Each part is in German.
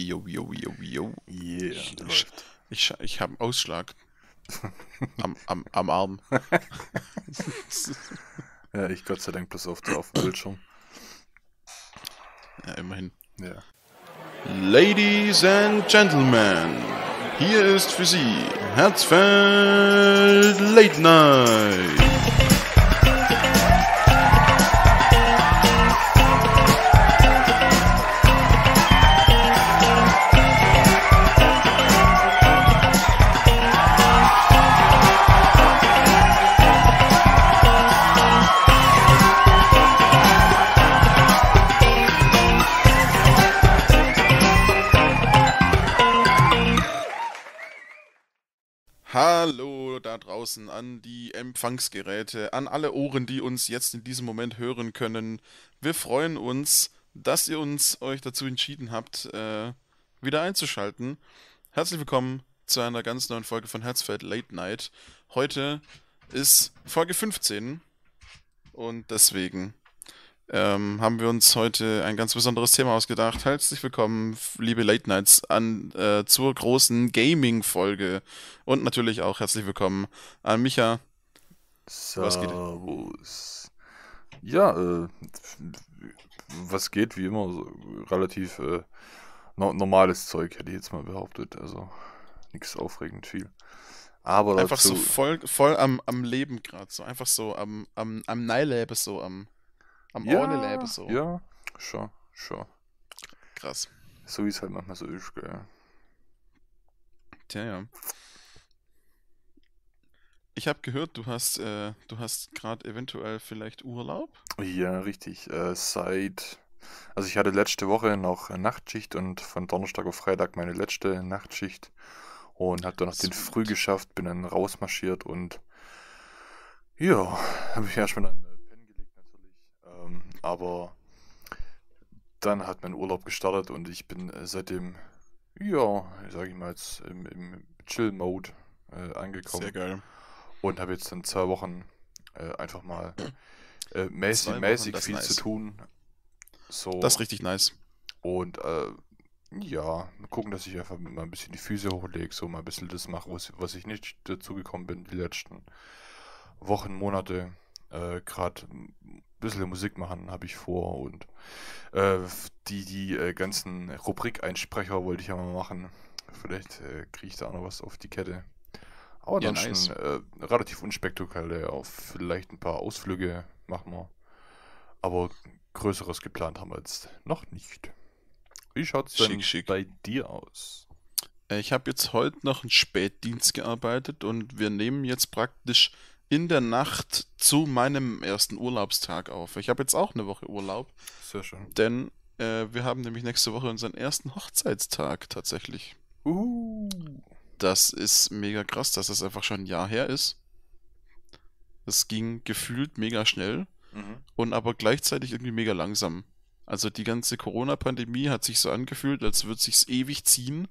Jo, jo, jo, jo. Yeah, ich, ich, ich habe einen Ausschlag. Am, am, am Arm. ja, ich Gott sei Dank bloß auf, auf Bildschirm. Ja, immerhin. Ja. Ladies and Gentlemen, hier ist für Sie Herzfeld Late Night. draußen, an die Empfangsgeräte, an alle Ohren, die uns jetzt in diesem Moment hören können. Wir freuen uns, dass ihr uns euch dazu entschieden habt, äh, wieder einzuschalten. Herzlich willkommen zu einer ganz neuen Folge von Herzfeld Late Night. Heute ist Folge 15 und deswegen ähm, haben wir uns heute ein ganz besonderes Thema ausgedacht. Herzlich willkommen, liebe Late Nights, an, äh, zur großen Gaming-Folge. Und natürlich auch herzlich willkommen an Micha. Was geht? Servus. Ja, äh, was geht, wie immer, so relativ äh, no normales Zeug, hätte ich jetzt mal behauptet. Also nichts aufregend viel. Aber einfach dazu... so voll, voll am, am Leben gerade, so einfach so am, am, am Nylab, so am haben ja, auch so. Ja, schon, schon. Krass. So wie es halt manchmal so ist, gell. Tja, ja. Ich habe gehört, du hast, äh, hast gerade eventuell vielleicht Urlaub. Ja, richtig. Äh, seit, also ich hatte letzte Woche noch Nachtschicht und von Donnerstag auf Freitag meine letzte Nachtschicht und habe dann noch den Früh geschafft, bin dann rausmarschiert und ja, habe ich erstmal dann aber dann hat mein Urlaub gestartet und ich bin äh, seitdem, ja, sage ich mal jetzt im, im Chill-Mode äh, angekommen. Sehr geil. Und habe jetzt in zwei Wochen äh, einfach mal äh, mäßig, Wochen, mäßig viel nice. zu tun. So. Das ist richtig nice. Und äh, ja, gucken, dass ich einfach mal ein bisschen die Füße hochlege, so mal ein bisschen das mache, was, was ich nicht dazu gekommen bin die letzten Wochen, Monate. Äh, Gerade bisschen Musik machen habe ich vor und äh, die, die äh, ganzen Rubrik-Einsprecher wollte ich ja mal machen. Vielleicht äh, kriege ich da auch noch was auf die Kette. Aber ja, dann nice. Äh, relativ unspektakulär auf vielleicht ein paar Ausflüge machen wir. Aber Größeres geplant haben wir jetzt noch nicht. Wie schaut es denn schick, schick. bei dir aus? Äh, ich habe jetzt heute noch einen Spätdienst gearbeitet und wir nehmen jetzt praktisch in der Nacht zu meinem ersten Urlaubstag auf. Ich habe jetzt auch eine Woche Urlaub. Sehr schön. Denn äh, wir haben nämlich nächste Woche unseren ersten Hochzeitstag tatsächlich. Uh. Das ist mega krass, dass das einfach schon ein Jahr her ist. Das ging gefühlt mega schnell mhm. und aber gleichzeitig irgendwie mega langsam. Also die ganze Corona-Pandemie hat sich so angefühlt, als würde sich's ewig ziehen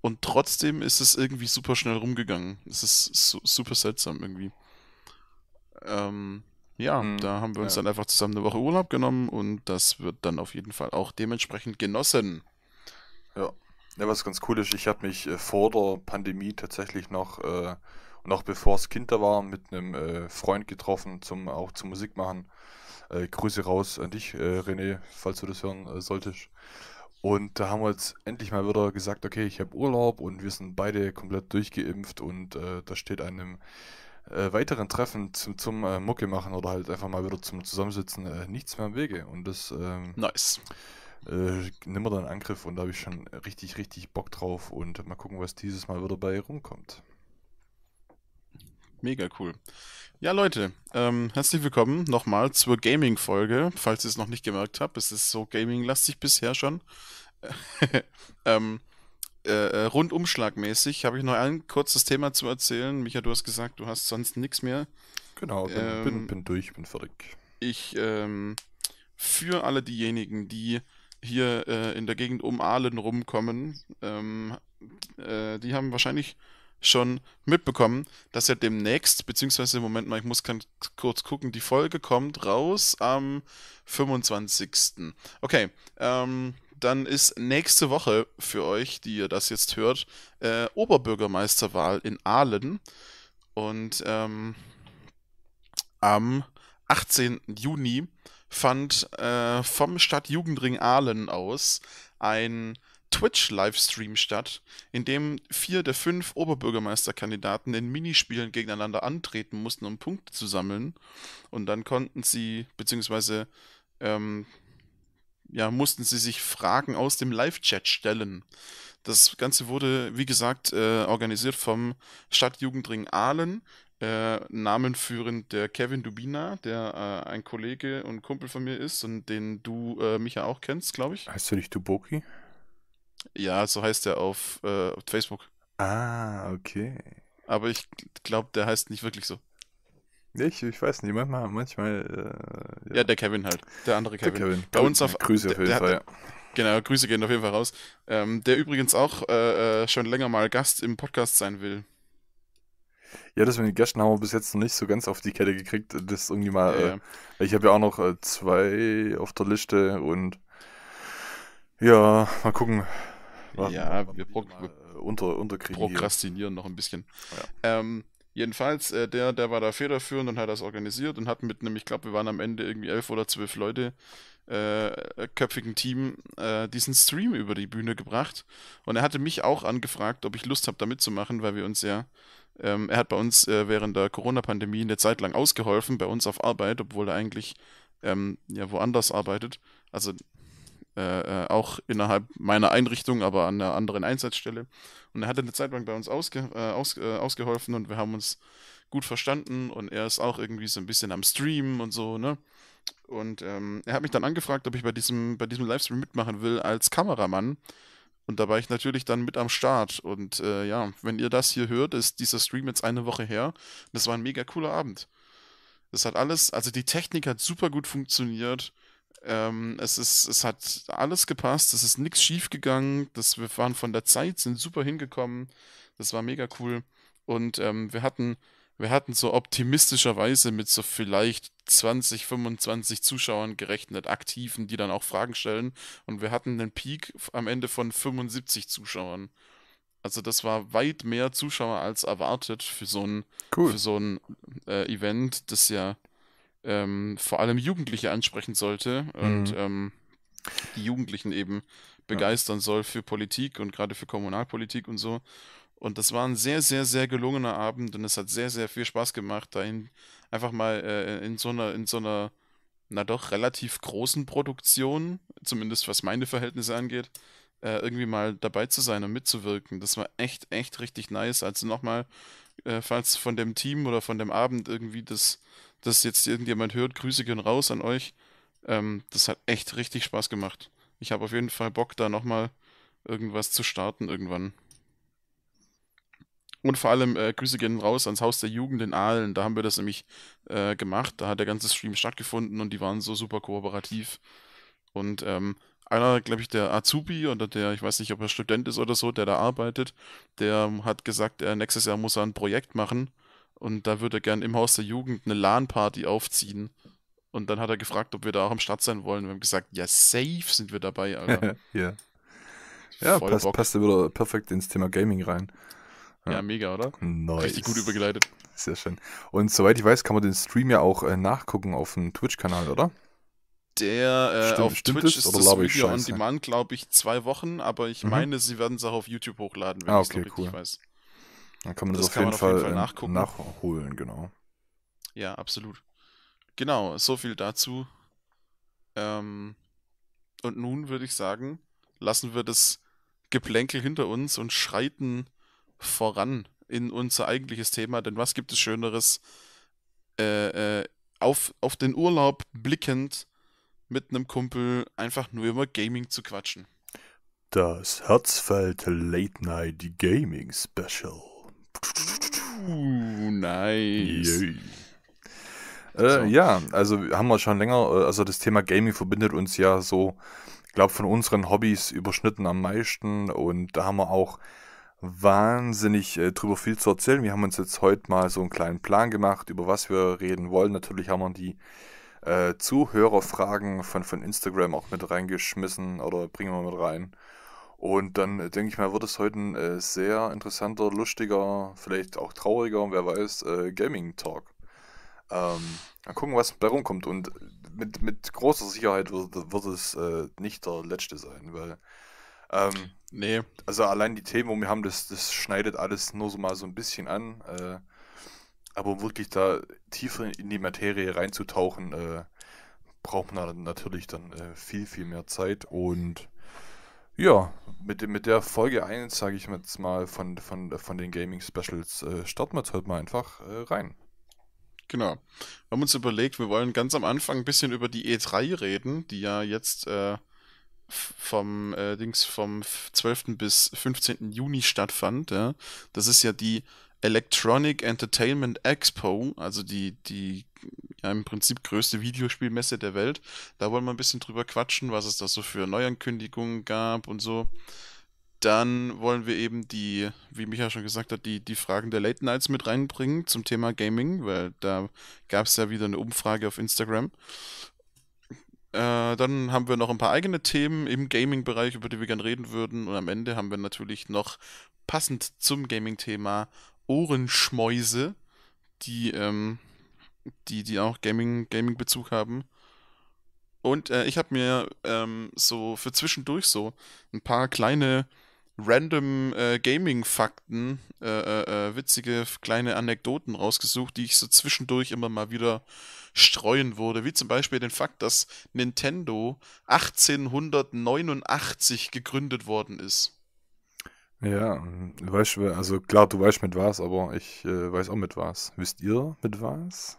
und trotzdem ist es irgendwie super schnell rumgegangen. Es ist su super seltsam irgendwie. Ähm, ja, mhm. da haben wir uns ja. dann einfach zusammen eine Woche Urlaub genommen und das wird dann auf jeden Fall auch dementsprechend genossen. Ja, ja was ganz cool ist, ich habe mich äh, vor der Pandemie tatsächlich noch äh, noch bevor es Kind da war, mit einem äh, Freund getroffen, zum, auch zum Musik machen. Äh, Grüße raus an dich, äh, René, falls du das hören äh, solltest. Und da haben wir jetzt endlich mal wieder gesagt, okay, ich habe Urlaub und wir sind beide komplett durchgeimpft und äh, da steht einem äh, weiteren Treffen zum, zum äh, Mucke machen oder halt einfach mal wieder zum Zusammensitzen äh, nichts mehr im Wege. Und das ähm, nice. äh, nimmer dann Angriff und da habe ich schon richtig, richtig Bock drauf und mal gucken, was dieses Mal wieder bei rumkommt. Mega cool. Ja, Leute, ähm, herzlich willkommen nochmal zur Gaming-Folge. Falls ihr es noch nicht gemerkt habt, es ist so gaming-lastig bisher schon. ähm, äh, äh, rundumschlagmäßig habe ich noch ein kurzes Thema zu erzählen. Micha, du hast gesagt, du hast sonst nichts mehr. Genau, bin, ähm, bin, bin, durch, bin fertig. Ich, ähm, für alle diejenigen, die hier äh, in der Gegend um Aalen rumkommen, ähm, äh, die haben wahrscheinlich schon mitbekommen, dass ja demnächst, beziehungsweise im Moment mal, ich muss ganz kurz gucken, die Folge kommt raus am 25. Okay, ähm, dann ist nächste Woche für euch, die ihr das jetzt hört, äh, Oberbürgermeisterwahl in Aalen. Und ähm, am 18. Juni fand äh, vom Stadtjugendring Aalen aus ein Twitch-Livestream statt, in dem vier der fünf Oberbürgermeisterkandidaten in Minispielen gegeneinander antreten mussten, um Punkte zu sammeln. Und dann konnten sie, beziehungsweise ähm, ja, mussten sie sich Fragen aus dem Live-Chat stellen. Das Ganze wurde, wie gesagt, äh, organisiert vom Stadtjugendring Aalen. Äh, namenführend der Kevin Dubina, der äh, ein Kollege und Kumpel von mir ist und den du äh, mich auch kennst, glaube ich. Heißt du nicht Duboki? Ja, so heißt er auf, äh, auf Facebook. Ah, okay. Aber ich glaube, der heißt nicht wirklich so. Ich, ich weiß nicht, manchmal, manchmal. Äh, ja. ja. der Kevin halt. Der andere Kevin. Der Kevin. Bei uns auf. Grüße auf jeden der, Fall, der, Genau, Grüße gehen auf jeden Fall raus. Ähm, der übrigens auch äh, äh, schon länger mal Gast im Podcast sein will. Ja, das mit den Gästen haben wir bis jetzt noch nicht so ganz auf die Kette gekriegt. Das irgendwie mal. Ja, äh, ich habe ja auch noch äh, zwei auf der Liste und ja, mal gucken. Warten, ja, wir, wir, mal, wir äh, unter, unterkriegen. Prokrastinieren hier. noch ein bisschen. Ja. Ähm, Jedenfalls, äh, der, der war da federführend und hat das organisiert und hat mit einem, ich glaube, wir waren am Ende irgendwie elf oder zwölf Leute, äh, köpfigen Team, äh, diesen Stream über die Bühne gebracht. Und er hatte mich auch angefragt, ob ich Lust habe, da mitzumachen, weil wir uns ja, ähm, er hat bei uns äh, während der Corona-Pandemie eine Zeit lang ausgeholfen, bei uns auf Arbeit, obwohl er eigentlich ähm, ja woanders arbeitet. Also äh, äh, auch innerhalb meiner Einrichtung, aber an einer anderen Einsatzstelle. Und er hatte eine Zeit lang bei uns ausge, äh, aus, äh, ausgeholfen und wir haben uns gut verstanden und er ist auch irgendwie so ein bisschen am Stream und so, ne? Und ähm, er hat mich dann angefragt, ob ich bei diesem, bei diesem Livestream mitmachen will als Kameramann. Und da war ich natürlich dann mit am Start. Und äh, ja, wenn ihr das hier hört, ist dieser Stream jetzt eine Woche her. Das war ein mega cooler Abend. Das hat alles, also die Technik hat super gut funktioniert. Ähm, es, ist, es hat alles gepasst, es ist nichts schief gegangen, das, wir waren von der Zeit, sind super hingekommen, das war mega cool. Und ähm, wir hatten, wir hatten so optimistischerweise mit so vielleicht 20, 25 Zuschauern gerechnet, Aktiven, die dann auch Fragen stellen. Und wir hatten einen Peak am Ende von 75 Zuschauern. Also das war weit mehr Zuschauer als erwartet für so ein, cool. für so ein äh, Event, das ja ähm, vor allem Jugendliche ansprechen sollte und mhm. ähm, die Jugendlichen eben begeistern ja. soll für Politik und gerade für Kommunalpolitik und so. Und das war ein sehr, sehr, sehr gelungener Abend und es hat sehr, sehr viel Spaß gemacht, da einfach mal äh, in so einer, in so einer, na doch, relativ großen Produktion, zumindest was meine Verhältnisse angeht, äh, irgendwie mal dabei zu sein und mitzuwirken. Das war echt, echt richtig nice. Also nochmal, äh, falls von dem Team oder von dem Abend irgendwie das dass jetzt irgendjemand hört, Grüße gehen raus an euch. Ähm, das hat echt richtig Spaß gemacht. Ich habe auf jeden Fall Bock, da nochmal irgendwas zu starten irgendwann. Und vor allem äh, Grüße gehen raus ans Haus der Jugend in Aalen. Da haben wir das nämlich äh, gemacht. Da hat der ganze Stream stattgefunden und die waren so super kooperativ. Und ähm, einer, glaube ich, der Azubi oder der, ich weiß nicht, ob er Student ist oder so, der da arbeitet, der hat gesagt, er nächstes Jahr muss er ein Projekt machen und da würde er gern im Haus der Jugend eine LAN-Party aufziehen. Und dann hat er gefragt, ob wir da auch am Start sein wollen. Wir haben gesagt, ja, safe sind wir dabei, Alter. yeah. ja, passt, passt wieder perfekt ins Thema Gaming rein. Ja, ja mega, oder? Nice. Richtig gut übergeleitet. Sehr schön. Und soweit ich weiß, kann man den Stream ja auch äh, nachgucken auf dem Twitch-Kanal, oder? Der äh, auf Twitch ist oder das Video on Demand, glaube ich, zwei Wochen, aber ich mhm. meine, sie werden es auch auf YouTube hochladen, wenn ah, okay, ich es richtig cool. weiß. Dann kann man das, das auf, jeden Fall, auf jeden Fall äh, nachgucken. nachholen, genau. Ja, absolut. Genau, so viel dazu. Ähm, und nun würde ich sagen, lassen wir das Geplänkel hinter uns und schreiten voran in unser eigentliches Thema. Denn was gibt es Schöneres, äh, äh auf, auf den Urlaub blickend mit einem Kumpel einfach nur über Gaming zu quatschen? Das Herzfeld Late Night Gaming Special. Nice. Yeah. Äh, so. Ja, also haben wir schon länger, äh, also das Thema Gaming verbindet uns ja so, ich glaube, von unseren Hobbys überschnitten am meisten und da haben wir auch wahnsinnig äh, drüber viel zu erzählen. Wir haben uns jetzt heute mal so einen kleinen Plan gemacht, über was wir reden wollen. Natürlich haben wir die äh, Zuhörerfragen von, von Instagram auch mit reingeschmissen oder bringen wir mit rein. Und dann äh, denke ich mal, wird es heute ein äh, sehr interessanter, lustiger, vielleicht auch trauriger, wer weiß, äh, Gaming-Talk. Ähm, mal gucken, was da rumkommt. Und mit, mit großer Sicherheit wird, wird es äh, nicht der letzte sein, weil. Ähm, nee. Also allein die Themen, wo wir haben, das, das schneidet alles nur so mal so ein bisschen an. Äh, aber wirklich da tiefer in die Materie reinzutauchen, äh, braucht man natürlich dann äh, viel, viel mehr Zeit und ja, mit, mit der Folge 1, sage ich jetzt mal, von, von, von den Gaming Specials äh, starten wir jetzt heute mal einfach äh, rein. Genau. Wir haben uns überlegt, wir wollen ganz am Anfang ein bisschen über die E3 reden, die ja jetzt äh, vom, äh, Dings vom 12. bis 15. Juni stattfand. Ja. Das ist ja die Electronic Entertainment Expo, also die, die ja im Prinzip größte Videospielmesse der Welt. Da wollen wir ein bisschen drüber quatschen, was es da so für Neuankündigungen gab und so. Dann wollen wir eben die, wie Micha schon gesagt hat, die, die Fragen der Late Nights mit reinbringen zum Thema Gaming, weil da gab es ja wieder eine Umfrage auf Instagram. Äh, dann haben wir noch ein paar eigene Themen im Gaming-Bereich, über die wir gerne reden würden. Und am Ende haben wir natürlich noch passend zum Gaming-Thema Ohrenschmäuse, die ähm, die, die auch Gaming, Gaming-Bezug haben. Und äh, ich habe mir ähm, so für zwischendurch so ein paar kleine random äh, Gaming-Fakten, äh, äh, äh witzige kleine Anekdoten rausgesucht, die ich so zwischendurch immer mal wieder streuen würde. Wie zum Beispiel den Fakt, dass Nintendo 1889 gegründet worden ist. Ja, weißt du, also klar, du weißt mit was, aber ich äh, weiß auch mit was. Wisst ihr mit was?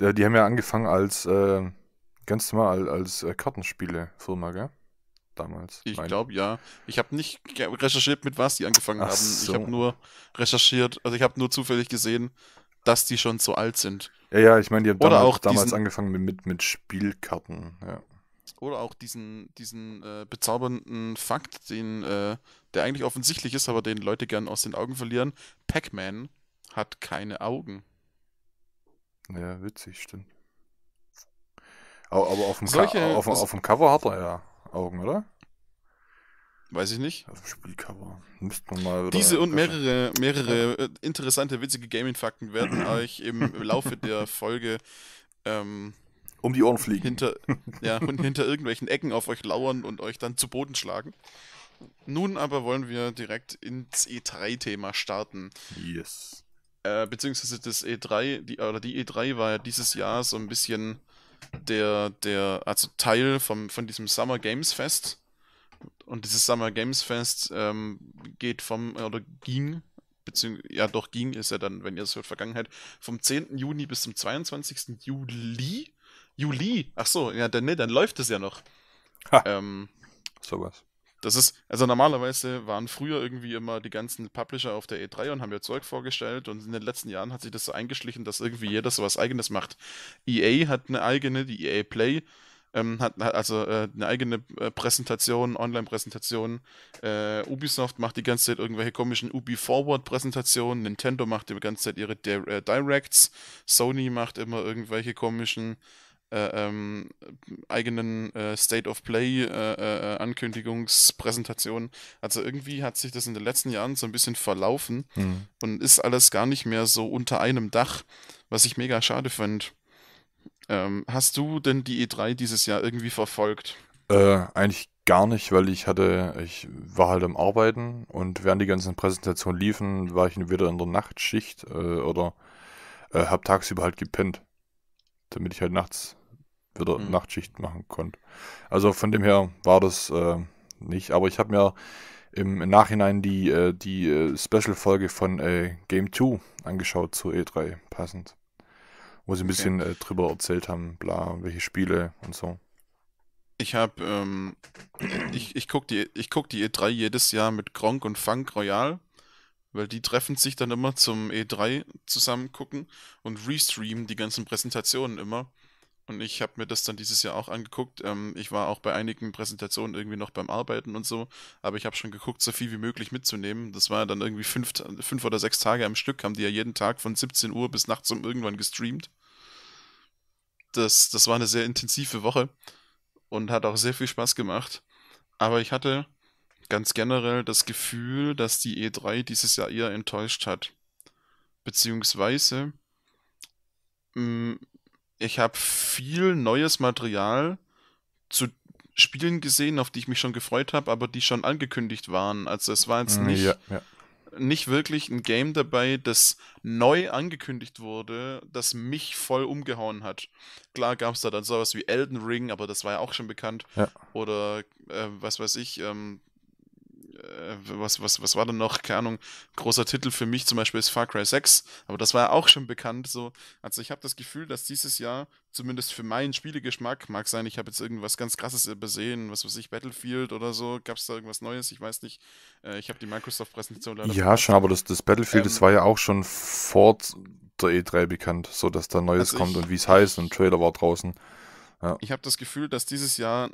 Äh, die haben ja angefangen als äh, ganz normal als äh, Kartenspiele-Firma, gell? Damals. Ich glaube ja. Ich habe nicht recherchiert, mit was die angefangen Ach haben. So. Ich habe nur recherchiert, also ich habe nur zufällig gesehen, dass die schon so alt sind. Ja, ja, ich meine, die haben Oder damals, auch diesen, angefangen mit, mit Spielkarten. Ja. Oder auch diesen, diesen äh, bezaubernden Fakt, den, äh, der eigentlich offensichtlich ist, aber den Leute gern aus den Augen verlieren. Pac-Man hat keine Augen. Ja, witzig, stimmt. Aber auf dem, Solche, auf, auf dem Cover hat er ja Augen, oder? Weiß ich nicht. Auf dem Spielcover. Müsste man mal Diese und mehrere, mehrere äh, interessante, witzige Gaming-Fakten werden euch im Laufe der Folge ähm, um die Ohren fliegen. Hinter, ja, und hinter irgendwelchen Ecken auf euch lauern und euch dann zu Boden schlagen. Nun aber wollen wir direkt ins E3-Thema starten. Yes äh, beziehungsweise das E3, die, oder die E3 war ja dieses Jahr so ein bisschen der, der, also Teil vom, von diesem Summer Games Fest. Und dieses Summer Games Fest ähm, geht vom, oder ging, beziehungsweise, ja doch ging, ist ja dann, wenn ihr es hört, Vergangenheit, vom 10. Juni bis zum 22. Juli. Juli, ach so, ja, dann, nee, dann läuft es ja noch. Ha. Ähm, Sowas. Das ist, also normalerweise waren früher irgendwie immer die ganzen Publisher auf der E3 und haben ihr Zeug vorgestellt und in den letzten Jahren hat sich das so eingeschlichen, dass irgendwie jeder so was eigenes macht. EA hat eine eigene, die EA Play, ähm, hat, hat, also äh, eine eigene äh, Präsentation, Online-Präsentation. Äh, Ubisoft macht die ganze Zeit irgendwelche komischen Ubi-Forward-Präsentationen. Nintendo macht die ganze Zeit ihre Di äh, Directs. Sony macht immer irgendwelche komischen äh, ähm, eigenen äh, State of Play äh, äh, äh, Ankündigungspräsentation. Also irgendwie hat sich das in den letzten Jahren so ein bisschen verlaufen mhm. und ist alles gar nicht mehr so unter einem Dach, was ich mega schade finde. Ähm, hast du denn die E3 dieses Jahr irgendwie verfolgt? eigentlich gar nicht, weil ich hatte, ich war halt am Arbeiten und während die ganzen Präsentationen liefen, war ich entweder in der Nachtschicht oder äh, hab tagsüber halt gepennt damit ich halt nachts wieder mhm. Nachtschicht machen konnte. Also von dem her war das äh, nicht, aber ich habe mir im Nachhinein die, äh, die äh, Special-Folge von äh, Game 2 angeschaut zur E3, passend. Wo sie ein bisschen okay. Äh, drüber erzählt haben, bla, welche Spiele und so. Ich habe, ähm, ich, ich gucke die, guck die E3 e jedes Jahr mit Gronk und Funk Royal weil die treffen sich dann immer zum E3 zusammen gucken und restreamen die ganzen Präsentationen immer. Und ich habe mir das dann dieses Jahr auch angeguckt. Ähm, ich war auch bei einigen Präsentationen irgendwie noch beim Arbeiten und so, aber ich habe schon geguckt, so viel wie möglich mitzunehmen. Das war ja dann irgendwie fünf, fünf oder sechs Tage am Stück, haben die ja jeden Tag von 17 Uhr bis nachts um irgendwann gestreamt. Das, das war eine sehr intensive Woche und hat auch sehr viel Spaß gemacht. Aber ich hatte ganz generell das Gefühl, dass die E3 dieses Jahr eher enttäuscht hat. Beziehungsweise, mh, mm, ich habe viel neues Material zu Spielen gesehen, auf die ich mich schon gefreut habe, aber die schon angekündigt waren. Also es war jetzt mm, nicht, ja, ja. nicht wirklich ein Game dabei, das neu angekündigt wurde, das mich voll umgehauen hat. Klar gab es da dann sowas wie Elden Ring, aber das war ja auch schon bekannt. Ja. Oder äh, was weiß ich, ähm, äh, was, was, was war denn noch? Keine Ahnung, großer Titel für mich zum Beispiel ist Far Cry 6, aber das war ja auch schon bekannt. So. Also ich habe das Gefühl, dass dieses Jahr, zumindest für meinen Spielegeschmack, mag sein, ich habe jetzt irgendwas ganz krasses übersehen, was weiß ich, Battlefield oder so, gab es da irgendwas Neues? Ich weiß nicht. Äh, ich habe die Microsoft-Präsentation leider. Ja, schon, aber das, das Battlefield, ähm, das war ja auch schon vor der E3 bekannt, so dass da Neues also kommt ich, und wie es heißt und ein Trailer war draußen. Ja. Ich habe das Gefühl, dass dieses Jahr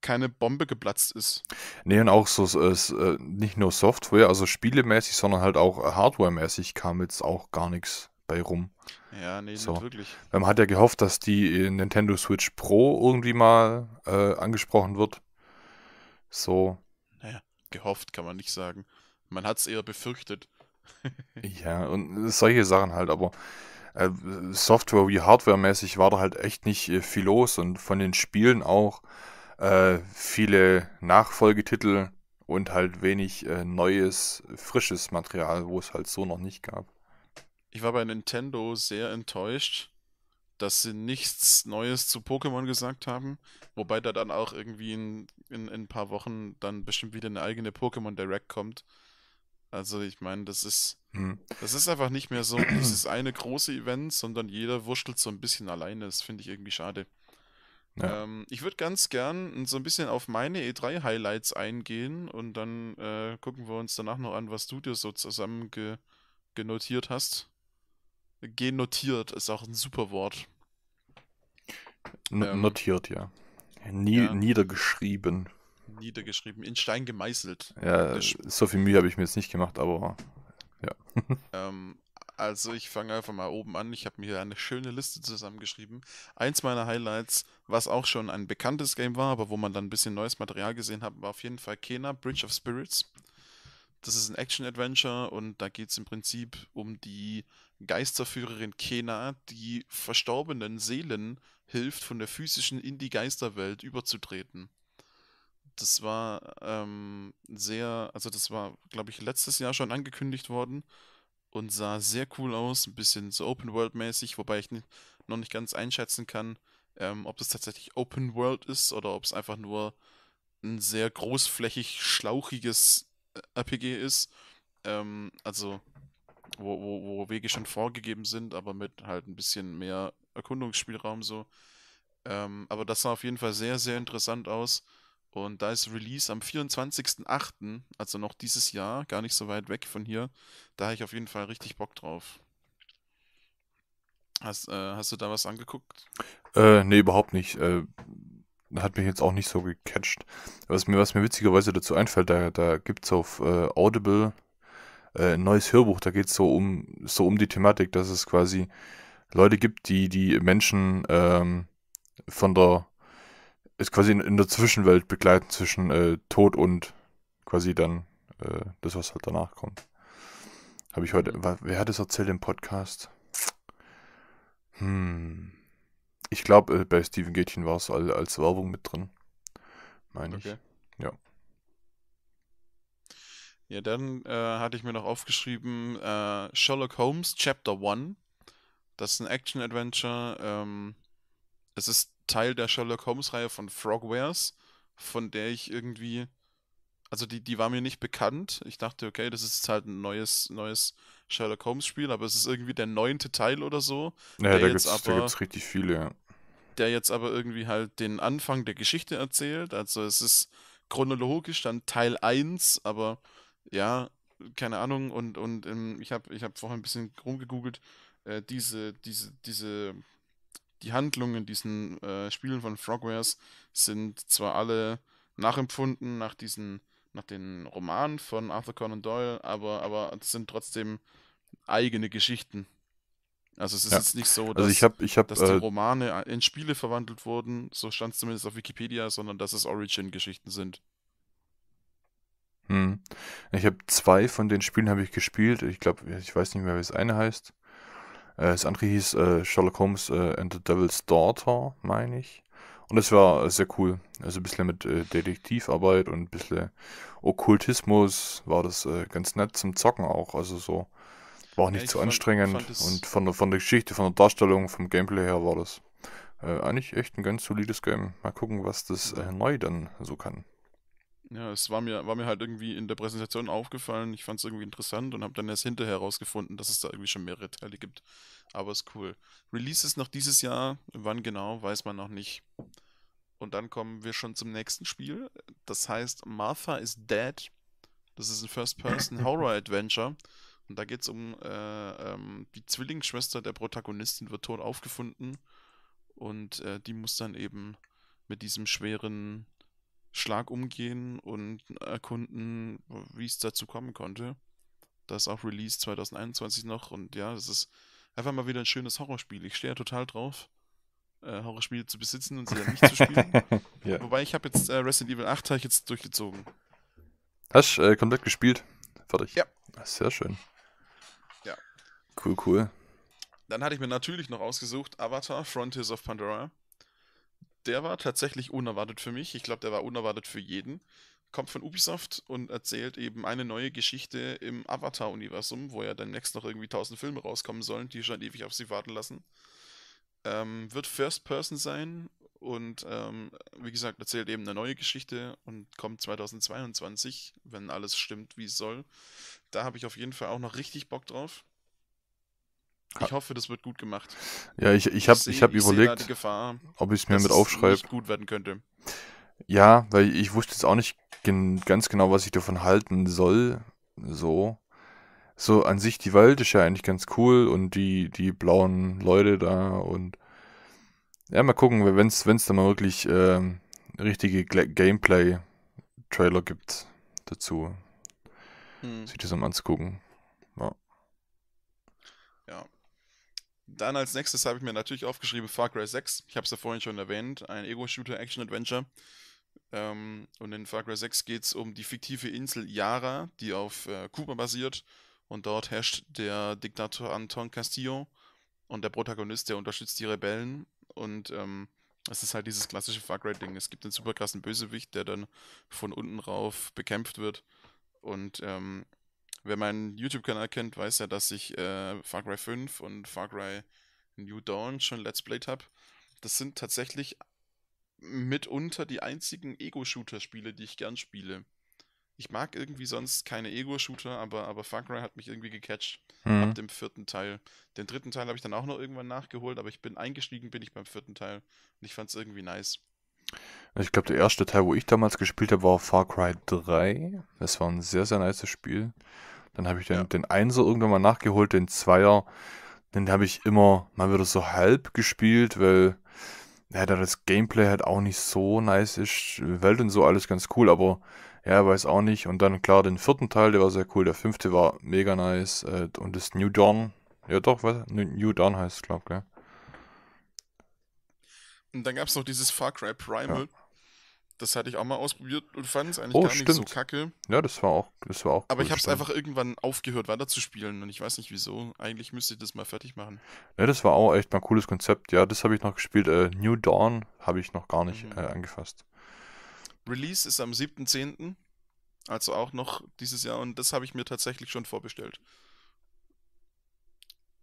keine Bombe geplatzt ist. Nee, und auch so, äh, äh nicht nur Software, also spielemäßig, sondern halt auch äh, Hardware-mäßig kam jetzt auch gar nichts bei rum. Ja, nee, so. nicht wirklich. Man hat ja gehofft, dass die äh, Nintendo Switch Pro irgendwie mal äh, angesprochen wird. So. Naja, gehofft kann man nicht sagen. Man hat es eher befürchtet. ja, und solche Sachen halt, aber Software- wie Hardware-mäßig war da halt echt nicht viel los und von den Spielen auch äh, viele Nachfolgetitel und halt wenig äh, neues, frisches Material, wo es halt so noch nicht gab. Ich war bei Nintendo sehr enttäuscht, dass sie nichts Neues zu Pokémon gesagt haben, wobei da dann auch irgendwie in, in, in ein paar Wochen dann bestimmt wieder eine eigene Pokémon Direct kommt. Also ich meine, das ist hm. das ist einfach nicht mehr so dieses eine große Event, sondern jeder wurschtelt so ein bisschen alleine. Das finde ich irgendwie schade. Ja. Ähm, ich würde ganz gern so ein bisschen auf meine E3-Highlights eingehen und dann äh, gucken wir uns danach noch an, was du dir so zusammen ge genotiert hast. Genotiert ist auch ein super Wort. N ähm, notiert, ja. Nie ja. Niedergeschrieben. Niedergeschrieben, in Stein gemeißelt. Ja, so viel Mühe habe ich mir jetzt nicht gemacht, aber ja. ähm, also ich fange einfach mal oben an. Ich habe mir hier eine schöne Liste zusammengeschrieben. Eins meiner Highlights was auch schon ein bekanntes Game war, aber wo man dann ein bisschen neues Material gesehen hat, war auf jeden Fall Kena, Bridge of Spirits. Das ist ein Action-Adventure und da geht es im Prinzip um die Geisterführerin Kena, die verstorbenen Seelen hilft, von der physischen in die Geisterwelt überzutreten. Das war ähm, sehr, also das war, glaube ich, letztes Jahr schon angekündigt worden und sah sehr cool aus, ein bisschen so Open World mäßig, wobei ich noch nicht ganz einschätzen kann, ähm, ob das tatsächlich Open World ist oder ob es einfach nur ein sehr großflächig schlauchiges äh, RPG ist. Ähm, also wo, wo, wo Wege schon vorgegeben sind, aber mit halt ein bisschen mehr Erkundungsspielraum so. Ähm, aber das sah auf jeden Fall sehr, sehr interessant aus. Und da ist Release am 24.08., also noch dieses Jahr, gar nicht so weit weg von hier. Da habe ich auf jeden Fall richtig Bock drauf. Hast, äh, hast du da was angeguckt? Äh, nee, überhaupt nicht. Äh, hat mich jetzt auch nicht so gecatcht. Was mir, was mir witzigerweise dazu einfällt, da, da gibt es auf äh, Audible äh, ein neues Hörbuch, da geht es so um, so um die Thematik, dass es quasi Leute gibt, die die Menschen ähm, von der, ist quasi in, in, der Zwischenwelt begleiten zwischen äh, Tod und quasi dann äh, das, was halt danach kommt. Habe ich heute, wer hat es erzählt im Podcast? Hm. Ich glaube, äh, bei Steven Gätchen war es als Werbung mit drin. Meine okay. ich. Ja. Ja, dann äh, hatte ich mir noch aufgeschrieben äh, Sherlock Holmes Chapter 1. Das ist ein Action-Adventure. Ähm, es ist Teil der Sherlock Holmes-Reihe von Frogwares, von der ich irgendwie. Also die, die war mir nicht bekannt. Ich dachte, okay, das ist halt ein neues, neues Sherlock Holmes Spiel, aber es ist irgendwie der neunte Teil oder so. Ja, da gibt es richtig viele, ja. Der jetzt aber irgendwie halt den Anfang der Geschichte erzählt. Also es ist chronologisch dann Teil 1, aber ja, keine Ahnung. Und, und um, ähm, ich habe ich hab vorhin ein bisschen rumgegoogelt, äh, diese, diese, diese, die Handlungen in diesen äh, Spielen von Frogwares sind zwar alle nachempfunden nach diesen nach den Romanen von Arthur Conan Doyle, aber, aber es sind trotzdem eigene Geschichten. Also es ist ja. jetzt nicht so, also dass, also ich hab, ich hab, dass die äh, Romane in Spiele verwandelt wurden, so stand es zumindest auf Wikipedia, sondern dass es Origin-Geschichten sind. Hm. Ich habe zwei von den Spielen ich gespielt. Ich glaube, ich weiß nicht mehr, wie das eine heißt. Äh, das andere hieß äh, Sherlock Holmes äh, and the Devil's Daughter, meine ich. Und das war sehr cool. Also ein bisschen mit äh, Detektivarbeit und ein bisschen Okkultismus war das äh, ganz nett zum Zocken auch. Also so war auch nicht ja, zu so anstrengend. Fand und von der, von der Geschichte, von der Darstellung, vom Gameplay her war das äh, eigentlich echt ein ganz solides Game. Mal gucken, was das äh, neu dann so kann. Ja, es war mir, war mir halt irgendwie in der Präsentation aufgefallen. Ich fand es irgendwie interessant und habe dann erst hinterher herausgefunden, dass es da irgendwie schon mehrere Teile gibt. Aber ist cool. Release ist noch dieses Jahr. Wann genau, weiß man noch nicht. Und dann kommen wir schon zum nächsten Spiel. Das heißt Martha is Dead. Das ist ein First-Person-Horror-Adventure. Und da geht es um äh, ähm, die Zwillingsschwester der Protagonistin wird tot aufgefunden. Und äh, die muss dann eben mit diesem schweren Schlag umgehen und erkunden, wie es dazu kommen konnte. Das ist auch Release 2021 noch und ja, das ist einfach mal wieder ein schönes Horrorspiel. Ich stehe ja total drauf, äh, Horrorspiele zu besitzen und sie dann nicht zu spielen. ja. Wobei ich habe jetzt äh, Resident Evil 8 ich jetzt durchgezogen. Hast du äh, komplett gespielt? Fertig? Ja. Ah, sehr schön. Ja. Cool, cool. Dann hatte ich mir natürlich noch ausgesucht Avatar Frontiers of Pandora der war tatsächlich unerwartet für mich. Ich glaube, der war unerwartet für jeden. Kommt von Ubisoft und erzählt eben eine neue Geschichte im Avatar-Universum, wo ja demnächst noch irgendwie tausend Filme rauskommen sollen, die schon ewig auf sie warten lassen. Ähm, wird First Person sein und ähm, wie gesagt, erzählt eben eine neue Geschichte und kommt 2022, wenn alles stimmt, wie es soll. Da habe ich auf jeden Fall auch noch richtig Bock drauf. Ich hoffe, das wird gut gemacht. Ja, ich, ich habe ich hab ich überlegt, Gefahr, ob ich es mir mit aufschreibe. gut werden könnte. Ja, weil ich wusste jetzt auch nicht gen ganz genau, was ich davon halten soll. So. So an sich, die Welt ist ja eigentlich ganz cool und die, die blauen Leute da und ja, mal gucken, wenn es da mal wirklich äh, richtige Gameplay-Trailer gibt dazu. Hm. Sich das mal anzugucken. Ja. ja. Dann als nächstes habe ich mir natürlich aufgeschrieben Far Cry 6. Ich habe es ja vorhin schon erwähnt. Ein Ego-Shooter Action-Adventure. Ähm, und in Far Cry 6 geht es um die fiktive Insel Yara, die auf äh, Kuba basiert. Und dort herrscht der Diktator Anton Castillo. Und der Protagonist, der unterstützt die Rebellen. Und ähm, ist halt dieses klassische Far Cry-Ding. Es gibt einen super krassen Bösewicht, der dann von unten rauf bekämpft wird. Und ähm, wer meinen YouTube-Kanal kennt, weiß ja, dass ich äh, Far Cry 5 und Far Cry New Dawn schon Let's Played habe. Das sind tatsächlich mitunter die einzigen Ego-Shooter-Spiele, die ich gern spiele. Ich mag irgendwie sonst keine Ego-Shooter, aber, aber Far Cry hat mich irgendwie gecatcht mhm. ab dem vierten Teil. Den dritten Teil habe ich dann auch noch irgendwann nachgeholt, aber ich bin eingestiegen, bin ich beim vierten Teil und ich fand es irgendwie nice. Ich glaube, der erste Teil, wo ich damals gespielt habe, war Far Cry 3. Das war ein sehr, sehr nice Spiel. Dann habe ich den, ja. den Einser irgendwann mal nachgeholt, den Zweier. Den habe ich immer mal wieder so halb gespielt, weil ja, das Gameplay halt auch nicht so nice ist. Welt und so alles ganz cool, aber ja, weiß auch nicht. Und dann klar, den vierten Teil, der war sehr cool. Der fünfte war mega nice. Äh, und das New Dawn. Ja, doch, was? New Dawn heißt es, glaube ich, gell? Und dann gab es noch dieses Far Cry Primal. Ja. Das hatte ich auch mal ausprobiert und fand es eigentlich oh, gar stimmt. nicht so kacke. Ja, das war auch, das war auch. Aber cool, ich habe es einfach irgendwann aufgehört weiterzuspielen und ich weiß nicht wieso. Eigentlich müsste ich das mal fertig machen. Ja, das war auch echt mal ein cooles Konzept. Ja, das habe ich noch gespielt. Äh, New Dawn habe ich noch gar nicht mhm. äh, angefasst. Release ist am 7.10., also auch noch dieses Jahr und das habe ich mir tatsächlich schon vorbestellt.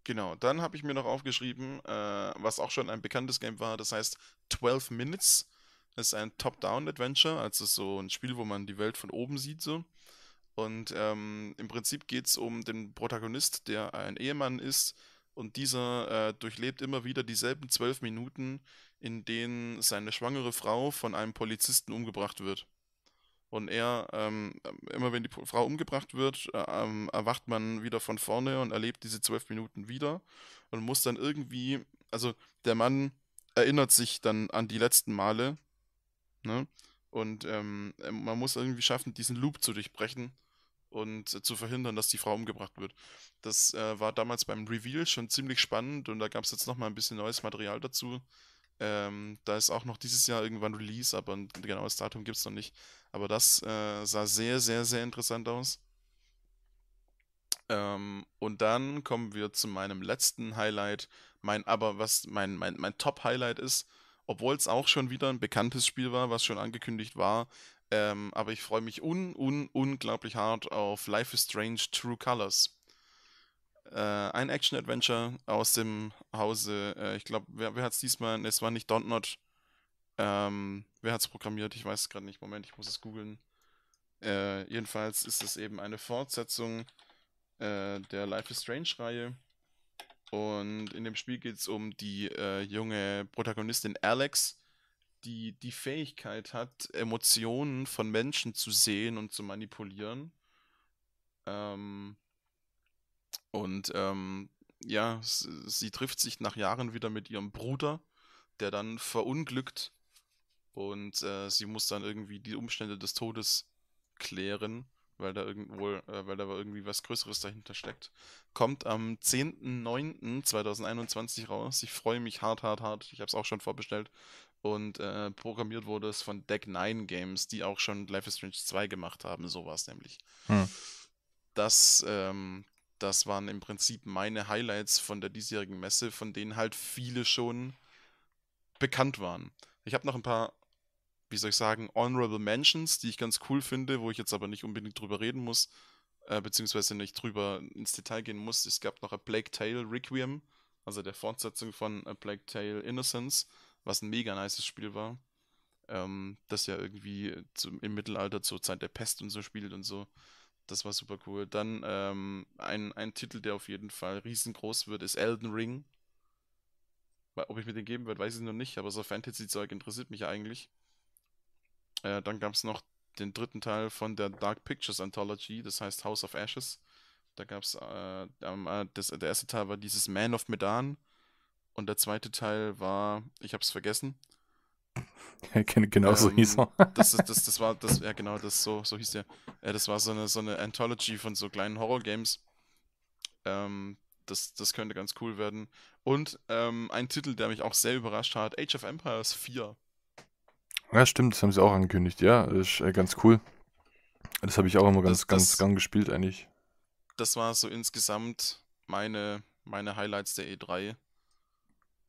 Genau, dann habe ich mir noch aufgeschrieben, äh, was auch schon ein bekanntes Game war, das heißt 12 Minutes. Das ist ein Top-Down-Adventure, also so ein Spiel, wo man die Welt von oben sieht so. Und ähm, im Prinzip geht es um den Protagonist, der ein Ehemann ist, und dieser äh, durchlebt immer wieder dieselben 12 Minuten, in denen seine schwangere Frau von einem Polizisten umgebracht wird. Und er, ähm, immer wenn die Frau umgebracht wird, äh, ähm, erwacht man wieder von vorne und erlebt diese zwölf Minuten wieder und muss dann irgendwie, also der Mann erinnert sich dann an die letzten Male, ne? Und ähm, man muss irgendwie schaffen, diesen Loop zu durchbrechen und äh, zu verhindern, dass die Frau umgebracht wird. Das äh, war damals beim Reveal schon ziemlich spannend und da gab es jetzt nochmal ein bisschen neues Material dazu. Ähm, da ist auch noch dieses Jahr irgendwann Release, aber ein genaues Datum gibt es noch nicht. Aber das äh, sah sehr, sehr, sehr interessant aus. Ähm, und dann kommen wir zu meinem letzten Highlight. Mein, aber was mein, mein, mein Top-Highlight ist, obwohl es auch schon wieder ein bekanntes Spiel war, was schon angekündigt war. Ähm, aber ich freue mich un, un, unglaublich hart auf Life is Strange True Colors äh, ein Action-Adventure aus dem Hause, äh, ich glaube, wer, wer hat es diesmal? Es war nicht Dontnod. Ähm, wer hat es programmiert? Ich weiß es gerade nicht. Moment, ich muss es googeln. Äh, jedenfalls ist es eben eine Fortsetzung äh, der Life is Strange-Reihe. Und in dem Spiel geht es um die äh, junge Protagonistin Alex, die die Fähigkeit hat, Emotionen von Menschen zu sehen und zu manipulieren. Ähm, und ähm, ja, sie, sie trifft sich nach Jahren wieder mit ihrem Bruder, der dann verunglückt und äh, sie muss dann irgendwie die Umstände des Todes klären, weil da irgendwo, äh, weil da irgendwie was Größeres dahinter steckt. Kommt am 10.09.2021 raus. Ich freue mich hart, hart, hart. Ich habe es auch schon vorbestellt. Und äh, programmiert wurde es von Deck 9 Games, die auch schon Life is Strange 2 gemacht haben. So war es nämlich. Hm. Das ähm, das waren im Prinzip meine Highlights von der diesjährigen Messe, von denen halt viele schon bekannt waren. Ich habe noch ein paar, wie soll ich sagen, Honorable Mentions, die ich ganz cool finde, wo ich jetzt aber nicht unbedingt drüber reden muss, äh, beziehungsweise nicht drüber ins Detail gehen muss. Es gab noch A Plague Tale Requiem, also der Fortsetzung von A Plague Tale Innocence, was ein mega nices Spiel war. Ähm, das ja irgendwie zum, im Mittelalter zur Zeit der Pest und so spielt und so das war super cool. Dann ähm, ein, ein Titel, der auf jeden Fall riesengroß wird, ist Elden Ring. Ob ich mir den geben werde, weiß ich noch nicht, aber so Fantasy-Zeug interessiert mich eigentlich. Äh, dann gab es noch den dritten Teil von der Dark Pictures Anthology, das heißt House of Ashes. Da gab es, äh, äh, der erste Teil war dieses Man of Medan und der zweite Teil war, ich habe es vergessen, genau so ähm, hieß er. das, das, das, war, das, ja genau, das so, so hieß der. Ja, das war so eine, so eine Anthology von so kleinen Horror-Games. Ähm, das, das könnte ganz cool werden. Und ähm, ein Titel, der mich auch sehr überrascht hat, Age of Empires 4. Ja, stimmt, das haben sie auch angekündigt, ja. ist äh, ganz cool. Das habe ich auch immer ganz, das, ganz gern gespielt eigentlich. Das war so insgesamt meine, meine Highlights der E3.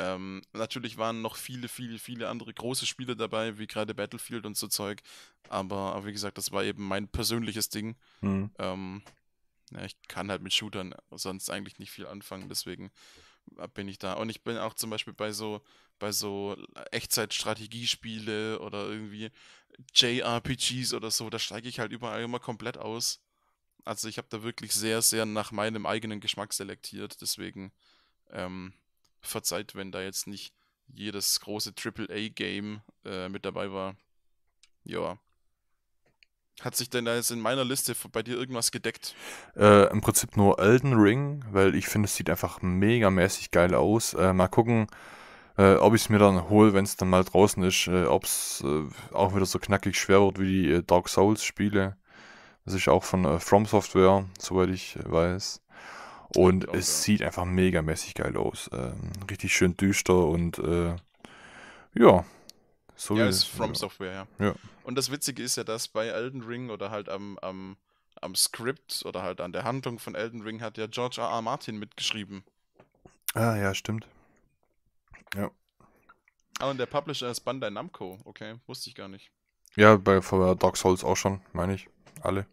Ähm, natürlich waren noch viele, viele, viele andere große Spiele dabei, wie gerade Battlefield und so Zeug. Aber, aber wie gesagt, das war eben mein persönliches Ding. Mhm. Ähm, ja, ich kann halt mit Shootern sonst eigentlich nicht viel anfangen, deswegen bin ich da. Und ich bin auch zum Beispiel bei so, bei so Echtzeit-Strategiespiele oder irgendwie JRPGs oder so, da steige ich halt überall immer komplett aus. Also ich habe da wirklich sehr, sehr nach meinem eigenen Geschmack selektiert, deswegen. Ähm, verzeiht, wenn da jetzt nicht jedes große AAA-Game äh, mit dabei war. Ja. Hat sich denn da jetzt in meiner Liste bei dir irgendwas gedeckt? Äh, Im Prinzip nur Elden Ring, weil ich finde, es sieht einfach megamäßig geil aus. Äh, mal gucken, äh, ob ich es mir dann hole, wenn es dann mal draußen ist, äh, ob es äh, auch wieder so knackig schwer wird wie die äh, Dark Souls-Spiele. Das ist auch von From Software, soweit ich weiß. Und glaube, es ja. sieht einfach megamäßig geil aus. Ähm, richtig schön düster und äh, ja. So ja, ist From ja. Software, ja. ja. Und das Witzige ist ja, dass bei Elden Ring oder halt am, am, am Skript oder halt an der Handlung von Elden Ring hat ja George R. R. Martin mitgeschrieben. Ah, ja, stimmt. Ja. Ah, und der Publisher ist Bandai Namco. Okay, wusste ich gar nicht. Ja, bei, bei Dark Souls auch schon, meine ich. Alle.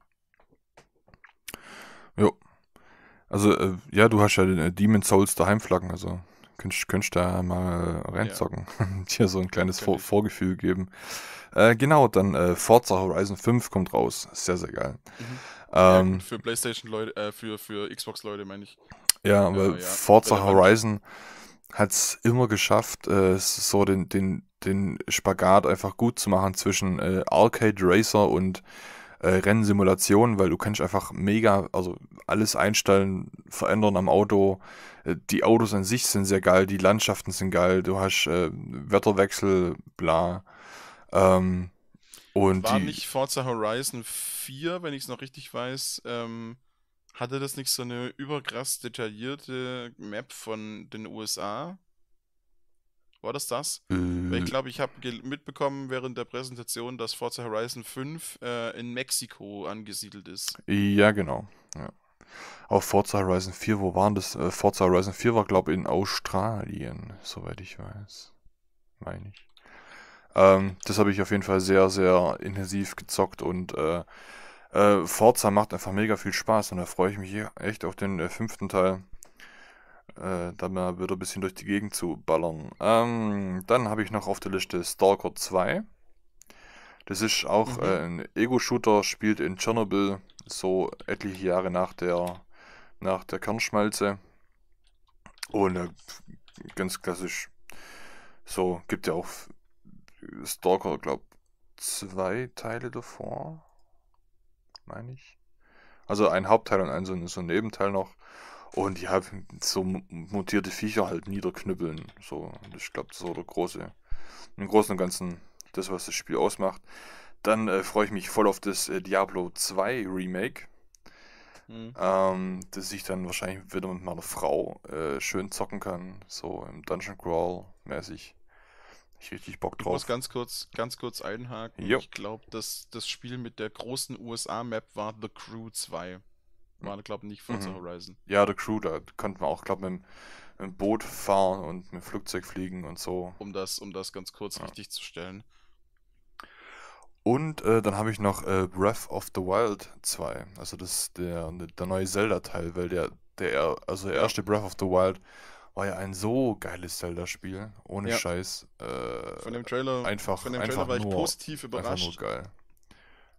Jo. Also, äh, ja, du hast ja den, äh, Demon Souls daheim flaggen, also könntest könnt da mal äh, reinzocken. Ja. Dir so ein kleines Vor Vorgefühl geben. Äh, genau, dann äh, Forza Horizon 5 kommt raus. Sehr, sehr geil. Mhm. Ähm, ja, für Playstation-Leute, äh, für, für Xbox-Leute meine ich. Ja, aber ja, Forza halt Horizon hat es immer geschafft, äh, so den, den, den Spagat einfach gut zu machen zwischen Arcade Racer und äh, Rennsimulationen, weil du kannst einfach mega, also alles einstellen, verändern am Auto. Äh, die Autos an sich sind sehr geil, die Landschaften sind geil, du hast äh, Wetterwechsel, bla. Ähm, und War die, nicht Forza Horizon 4, wenn ich es noch richtig weiß, ähm, hatte das nicht so eine überkrass detaillierte Map von den USA? War das das? Mhm. ich äh. glaube, ich habe mitbekommen während der Präsentation, dass Forza Horizon 5 äh, in Mexiko angesiedelt ist. Ja, genau. Ja. Auch Forza Horizon 4, wo waren das? Äh, Forza Horizon 4 war, glaube ich, in Australien, soweit ich weiß. Meine ich. Ähm, das habe ich auf jeden Fall sehr, sehr intensiv gezockt und äh, äh, Forza macht einfach mega viel Spaß und da freue ich mich e-, echt auf den äh, fünften Teil. Äh, da mal äh, wieder ein bisschen durch die Gegend zu ballern. Ähm, dann habe ich noch auf der Liste Stalker 2. Das ist auch mhm. äh, ein Ego-Shooter, spielt in Tschernobyl, so etliche Jahre nach der, nach der Kernschmelze. Und äh, ganz klassisch, so gibt ja auch Stalker, glaube zwei Teile davor, meine ich. Also ein Hauptteil und ein so, ein, so ein Nebenteil noch. Und ja, so mutierte Viecher halt niederknüppeln. So, ich glaube, das ist so der große, im Großen und Ganzen das, was das Spiel ausmacht. Dann äh, freue ich mich voll auf das äh, Diablo 2 Remake. Mhm. Ähm, dass ich dann wahrscheinlich wieder mit meiner Frau äh, schön zocken kann, so im Dungeon Crawl mäßig. Ich richtig Bock drauf. Ich muss ganz kurz, ganz kurz einhaken. Jo. Ich glaube, dass das Spiel mit der großen USA-Map war The Crew 2 waren, glaube ich, nicht Forza mhm. Horizon. Ja, The Crew, da konnten wir auch, glaube ich, mit, mit dem Boot fahren und mit dem Flugzeug fliegen und so. Um das, um das ganz kurz ja. richtig zu stellen. Und äh, dann habe ich noch äh, Breath of the Wild 2. Also das der, der neue Zelda-Teil, weil der, der, also der erste Breath of the Wild war ja ein so geiles Zelda-Spiel. Ohne ja. Scheiß. Äh, von dem Trailer, einfach, von dem Trailer war ich nur, positiv überrascht. Einfach nur geil.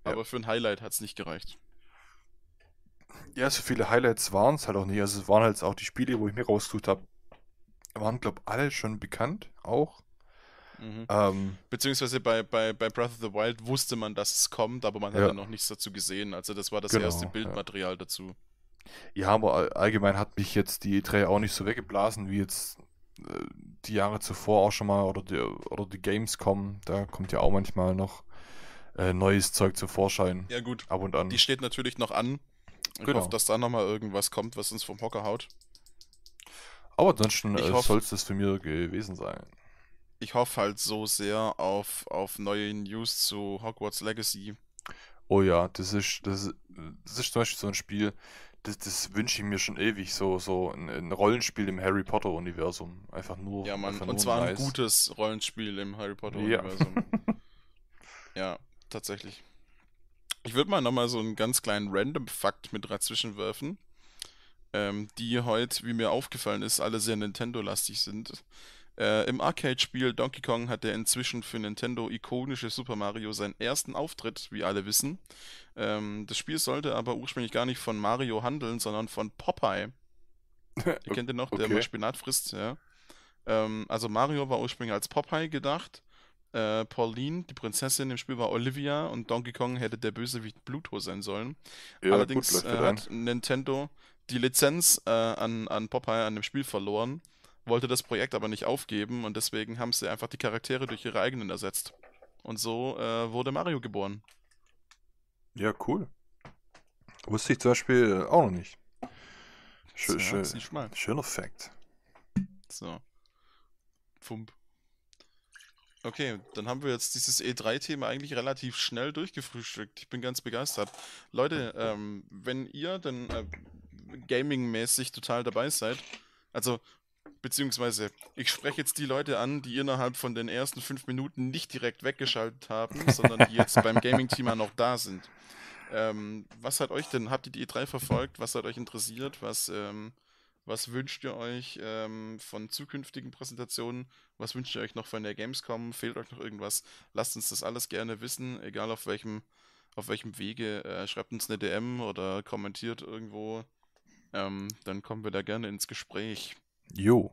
Aber ja. für ein Highlight hat es nicht gereicht ja, so viele Highlights waren es halt auch nicht. Also es waren halt auch die Spiele, wo ich mir rausgesucht habe, waren, glaube ich, alle schon bekannt, auch. Mhm. Ähm, Beziehungsweise bei, bei, bei Breath of the Wild wusste man, dass es kommt, aber man ja. hatte noch nichts dazu gesehen. Also das war das genau, erste Bildmaterial ja. dazu. Ja, aber allgemein hat mich jetzt die E3 auch nicht so weggeblasen, wie jetzt äh, die Jahre zuvor auch schon mal oder die, oder die Gamescom. Da kommt ja auch manchmal noch äh, neues Zeug zum Vorschein. Ja gut, ab und an. Die steht natürlich noch an, ich genau. hoffe, dass da nochmal irgendwas kommt, was uns vom Hocker haut. Aber ansonsten äh, soll es das für mir gewesen sein. Ich hoffe halt so sehr auf, auf neue News zu Hogwarts Legacy. Oh ja, das ist, das, das ist zum Beispiel so ein Spiel, das, das wünsche ich mir schon ewig, so, so ein, ein Rollenspiel im Harry Potter Universum. Einfach nur. Ja, Mann, und zwar ein gutes Rollenspiel im Harry Potter Universum. Ja, ja tatsächlich. Ich würde mal nochmal so einen ganz kleinen Random-Fakt mit dazwischenwerfen, ähm, die heute, wie mir aufgefallen ist, alle sehr Nintendo-lastig sind. Äh, Im Arcade-Spiel Donkey Kong hat der inzwischen für Nintendo ikonische Super Mario seinen ersten Auftritt, wie alle wissen. Ähm, das Spiel sollte aber ursprünglich gar nicht von Mario handeln, sondern von Popeye. Ihr kennt den noch, okay. der mal Spinat frisst, ja. Ähm, also Mario war ursprünglich als Popeye gedacht äh, Pauline, die Prinzessin im Spiel war Olivia und Donkey Kong hätte der Bösewicht Bluto sein sollen. Ja, Allerdings gut, äh, hat Nintendo die Lizenz äh, an, an Popeye an dem Spiel verloren, wollte das Projekt aber nicht aufgeben und deswegen haben sie einfach die Charaktere durch ihre eigenen ersetzt. Und so äh, wurde Mario geboren. Ja, cool. Wusste ich zum Beispiel auch noch nicht. Schön, ja, schön, schöner Fact. So. Fump. Okay, dann haben wir jetzt dieses E3-Thema eigentlich relativ schnell durchgefrühstückt. Ich bin ganz begeistert. Leute, ähm, wenn ihr dann äh, gaming-mäßig total dabei seid, also beziehungsweise ich spreche jetzt die Leute an, die innerhalb von den ersten fünf Minuten nicht direkt weggeschaltet haben, sondern die jetzt beim Gaming-Thema noch da sind. Ähm, was hat euch denn, habt ihr die E3 verfolgt? Was hat euch interessiert? Was ähm, was wünscht ihr euch ähm, von zukünftigen Präsentationen? Was wünscht ihr euch noch von der Gamescom? Fehlt euch noch irgendwas? Lasst uns das alles gerne wissen, egal auf welchem, auf welchem Wege. Äh, schreibt uns eine DM oder kommentiert irgendwo. Ähm, dann kommen wir da gerne ins Gespräch. Jo,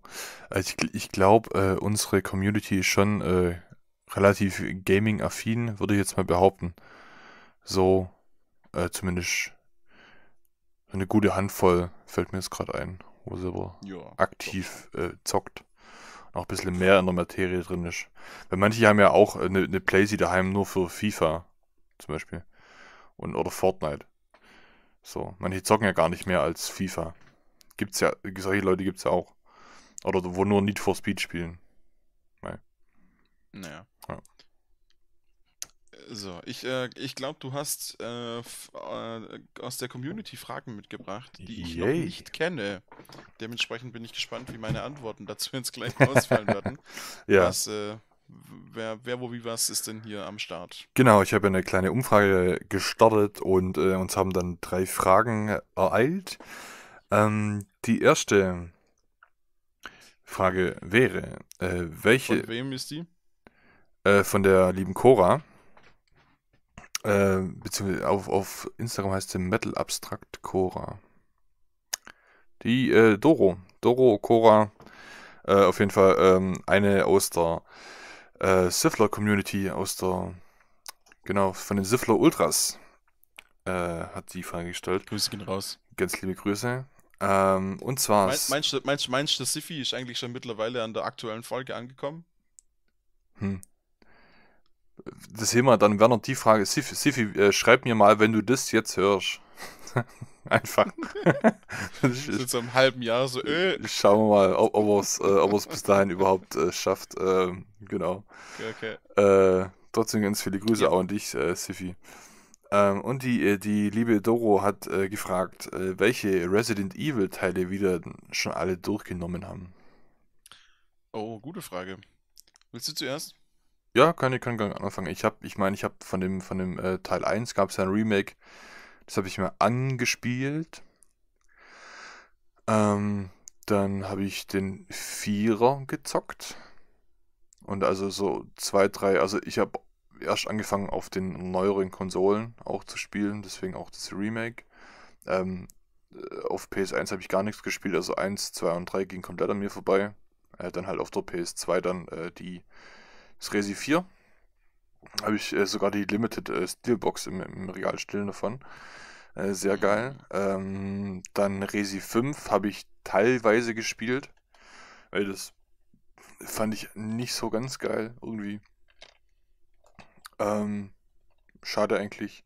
also ich, ich glaube, äh, unsere Community ist schon äh, relativ gaming-affin, würde ich jetzt mal behaupten. So, äh, zumindest eine gute Handvoll fällt mir jetzt gerade ein wo selber ja, aktiv äh, zockt. Auch ein bisschen mehr in der Materie drin ist. Weil manche haben ja auch eine, äh, eine Playsee daheim nur für FIFA zum Beispiel. Und, oder Fortnite. So, manche zocken ja gar nicht mehr als FIFA. Gibt's ja, solche Leute gibt's ja auch. Oder wo nur Need for Speed spielen. Nein. Naja. So, ich, äh, ich glaube, du hast äh, äh, aus der Community Fragen mitgebracht, die ich Yay. noch nicht kenne. Dementsprechend bin ich gespannt, wie meine Antworten dazu ins gleich ausfallen werden. ja. Was, äh, wer, wer, wo, wie, was ist denn hier am Start? Genau, ich habe eine kleine Umfrage gestartet und äh, uns haben dann drei Fragen ereilt. Ähm, die erste Frage wäre, äh, welche... Von wem ist die? von der lieben Cora. Ähm, beziehungsweise auf, auf Instagram heißt sie Metal Abstract Cora. Die äh, Doro. Doro Cora. Äh, auf jeden Fall ähm, eine aus der äh, Sifler Community, aus der. Genau, von den Sifler Ultras äh, hat die Frage gestellt. Grüße gehen raus. Ganz liebe Grüße. Ähm, und zwar. meinst, du, meinst, meinst du, Siffi ist eigentlich schon mittlerweile an der aktuellen Folge angekommen? Hm, das Thema dann wäre noch die Frage, Sifi, Sifi äh, schreib mir mal, wenn du das jetzt hörst. Einfach. ich, so zu einem halben Jahr so, öh. Schauen wir mal, ob, ob er es äh, bis dahin überhaupt äh, schafft. Ähm, genau. Okay, okay. Äh, trotzdem ganz viele Grüße ja. auch an dich, äh, Sifi. Ähm, und die, äh, die liebe Doro hat gefragt, welche Resident Evil Teile wieder schon alle durchgenommen haben. Oh, gute Frage. Willst du zuerst? Ja, kann ich kann gar anfangen. Ich habe, ich meine, ich habe von dem, von dem äh, Teil 1 gab es ja ein Remake. Das habe ich mir angespielt. Ähm, dann habe ich den Vierer gezockt. Und also so zwei, drei, also ich habe erst angefangen auf den neueren Konsolen auch zu spielen, deswegen auch das Remake. Ähm, äh, auf PS1 habe ich gar nichts gespielt, also 1, 2 und 3 ging komplett an mir vorbei. Äh, dann halt auf der PS2 dann äh, die das Resi 4. Habe ich äh, sogar die Limited äh, Steelbox im, im Regal stehen davon. Äh, sehr geil. Ähm, dann Resi 5 habe ich teilweise gespielt, weil das fand ich nicht so ganz geil irgendwie. Ähm, schade eigentlich.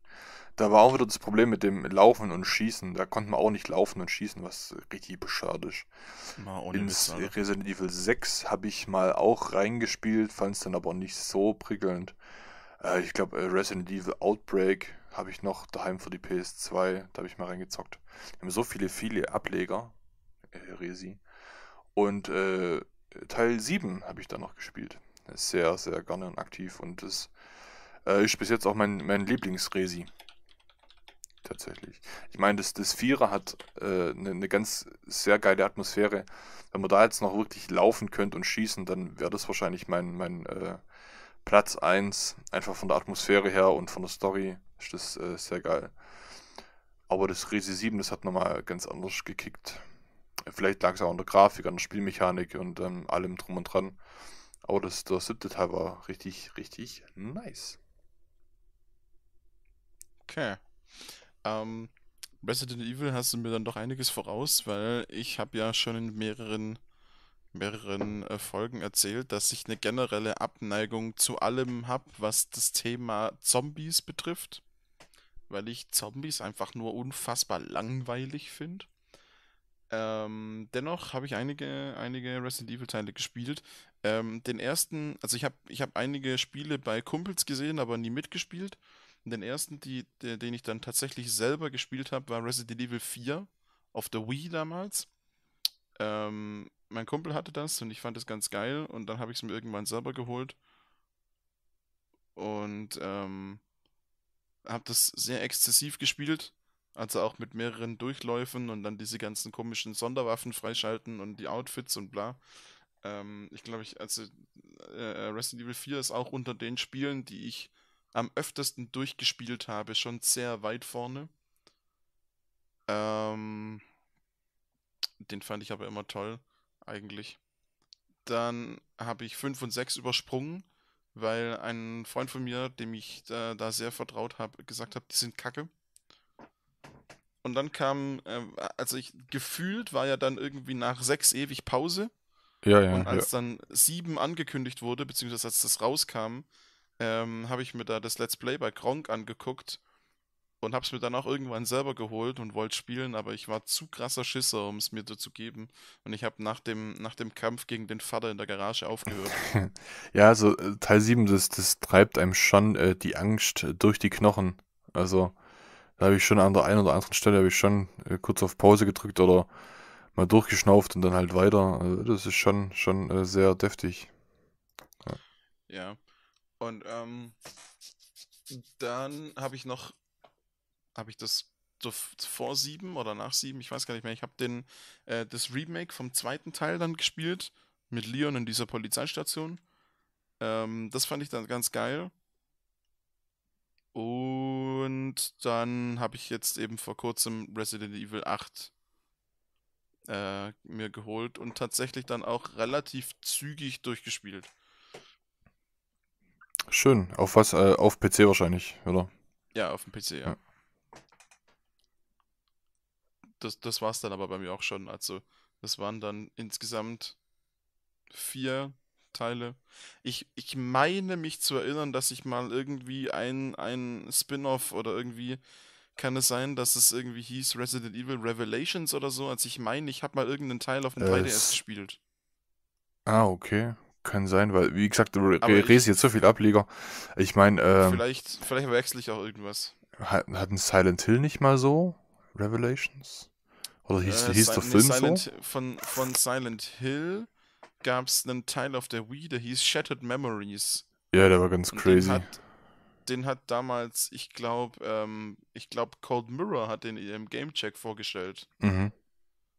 Da war auch wieder das Problem mit dem Laufen und Schießen. Da konnte man auch nicht laufen und schießen, was richtig bescheuert ist. In Resident Evil 6 habe ich mal auch reingespielt, fand es dann aber nicht so prickelnd. Äh, ich glaube, äh, Resident Evil Outbreak habe ich noch daheim für die PS2, da habe ich mal reingezockt. Wir haben so viele, viele Ableger, äh, Resi. Und äh, Teil 7 habe ich da noch gespielt. Sehr, sehr gerne und aktiv und das äh, ist bis jetzt auch mein, mein Lieblings-Resi tatsächlich. Ich meine, das, das Vierer hat eine äh, ne, ne ganz sehr geile Atmosphäre. Wenn man da jetzt noch wirklich laufen könnte und schießen, dann wäre das wahrscheinlich mein, mein äh, Platz 1. Einfach von der Atmosphäre her und von der Story ist das äh, sehr geil. Aber das Resi 7, das hat nochmal ganz anders gekickt. Vielleicht lag es auch an der Grafik, an der Spielmechanik und ähm, allem drum und dran. Aber das, der siebte Teil war richtig, richtig nice. Okay. Ähm, Resident Evil hast du mir dann doch einiges voraus, weil ich habe ja schon in mehreren, mehreren äh, Folgen erzählt, dass ich eine generelle Abneigung zu allem habe, was das Thema Zombies betrifft. Weil ich Zombies einfach nur unfassbar langweilig finde. Ähm, dennoch habe ich einige, einige Resident Evil Teile gespielt. Ähm, den ersten, also ich habe ich hab einige Spiele bei Kumpels gesehen, aber nie mitgespielt. Den ersten, die, der, den ich dann tatsächlich selber gespielt habe, war Resident Evil 4 auf der Wii damals. Ähm, mein Kumpel hatte das und ich fand es ganz geil und dann habe ich es mir irgendwann selber geholt und ähm, habe das sehr exzessiv gespielt, also auch mit mehreren Durchläufen und dann diese ganzen komischen Sonderwaffen freischalten und die Outfits und bla. Ähm, ich glaube, ich also äh, äh Resident Evil 4 ist auch unter den Spielen, die ich am öftesten durchgespielt habe, schon sehr weit vorne. Ähm, den fand ich aber immer toll, eigentlich. Dann habe ich 5 und 6 übersprungen, weil ein Freund von mir, dem ich da, da sehr vertraut habe, gesagt hat, die sind kacke. Und dann kam, äh, also ich gefühlt war ja dann irgendwie nach 6 ewig Pause. Ja, ja. Und als ja. dann 7 angekündigt wurde, beziehungsweise als das rauskam, ähm, habe ich mir da das Let's Play bei Gronk angeguckt und habe es mir dann auch irgendwann selber geholt und wollte spielen, aber ich war zu krasser Schisser, um es mir zu geben. Und ich habe nach dem, nach dem Kampf gegen den Vater in der Garage aufgehört. ja, also äh, Teil 7, das, das treibt einem schon äh, die Angst äh, durch die Knochen. Also da habe ich schon an der einen oder anderen Stelle ich schon äh, kurz auf Pause gedrückt oder mal durchgeschnauft und dann halt weiter. Also, das ist schon, schon äh, sehr deftig. Ja. ja. Und ähm, dann habe ich noch, habe ich das so vor sieben oder nach sieben, ich weiß gar nicht mehr, ich habe äh, das Remake vom zweiten Teil dann gespielt mit Leon in dieser Polizeistation. Ähm, das fand ich dann ganz geil. Und dann habe ich jetzt eben vor kurzem Resident Evil 8 äh, mir geholt und tatsächlich dann auch relativ zügig durchgespielt. Schön. Auf was? Äh, auf PC wahrscheinlich, oder? Ja, auf dem PC, ja. ja. Das, das war es dann aber bei mir auch schon. Also, das waren dann insgesamt vier Teile. Ich, ich meine mich zu erinnern, dass ich mal irgendwie ein, ein Spin-off oder irgendwie kann es sein, dass es irgendwie hieß Resident Evil Revelations oder so. Also ich meine, ich habe mal irgendeinen Teil auf dem 3DS äh, gespielt. Ah, okay. Kann sein, weil, wie gesagt, Resi jetzt so viel Ableger. Ich meine, ähm, Vielleicht, vielleicht wechsle ich auch irgendwas. hatten Silent Hill nicht mal so? Revelations? Oder hieß, äh, hieß der Film Silent, so? Von, von Silent Hill gab es einen Teil auf der Wii, der hieß Shattered Memories. Ja, der war ganz Und crazy. Den hat, den hat damals, ich glaube, ähm, ich glaube, Cold Mirror hat den im Game Check vorgestellt. Mhm.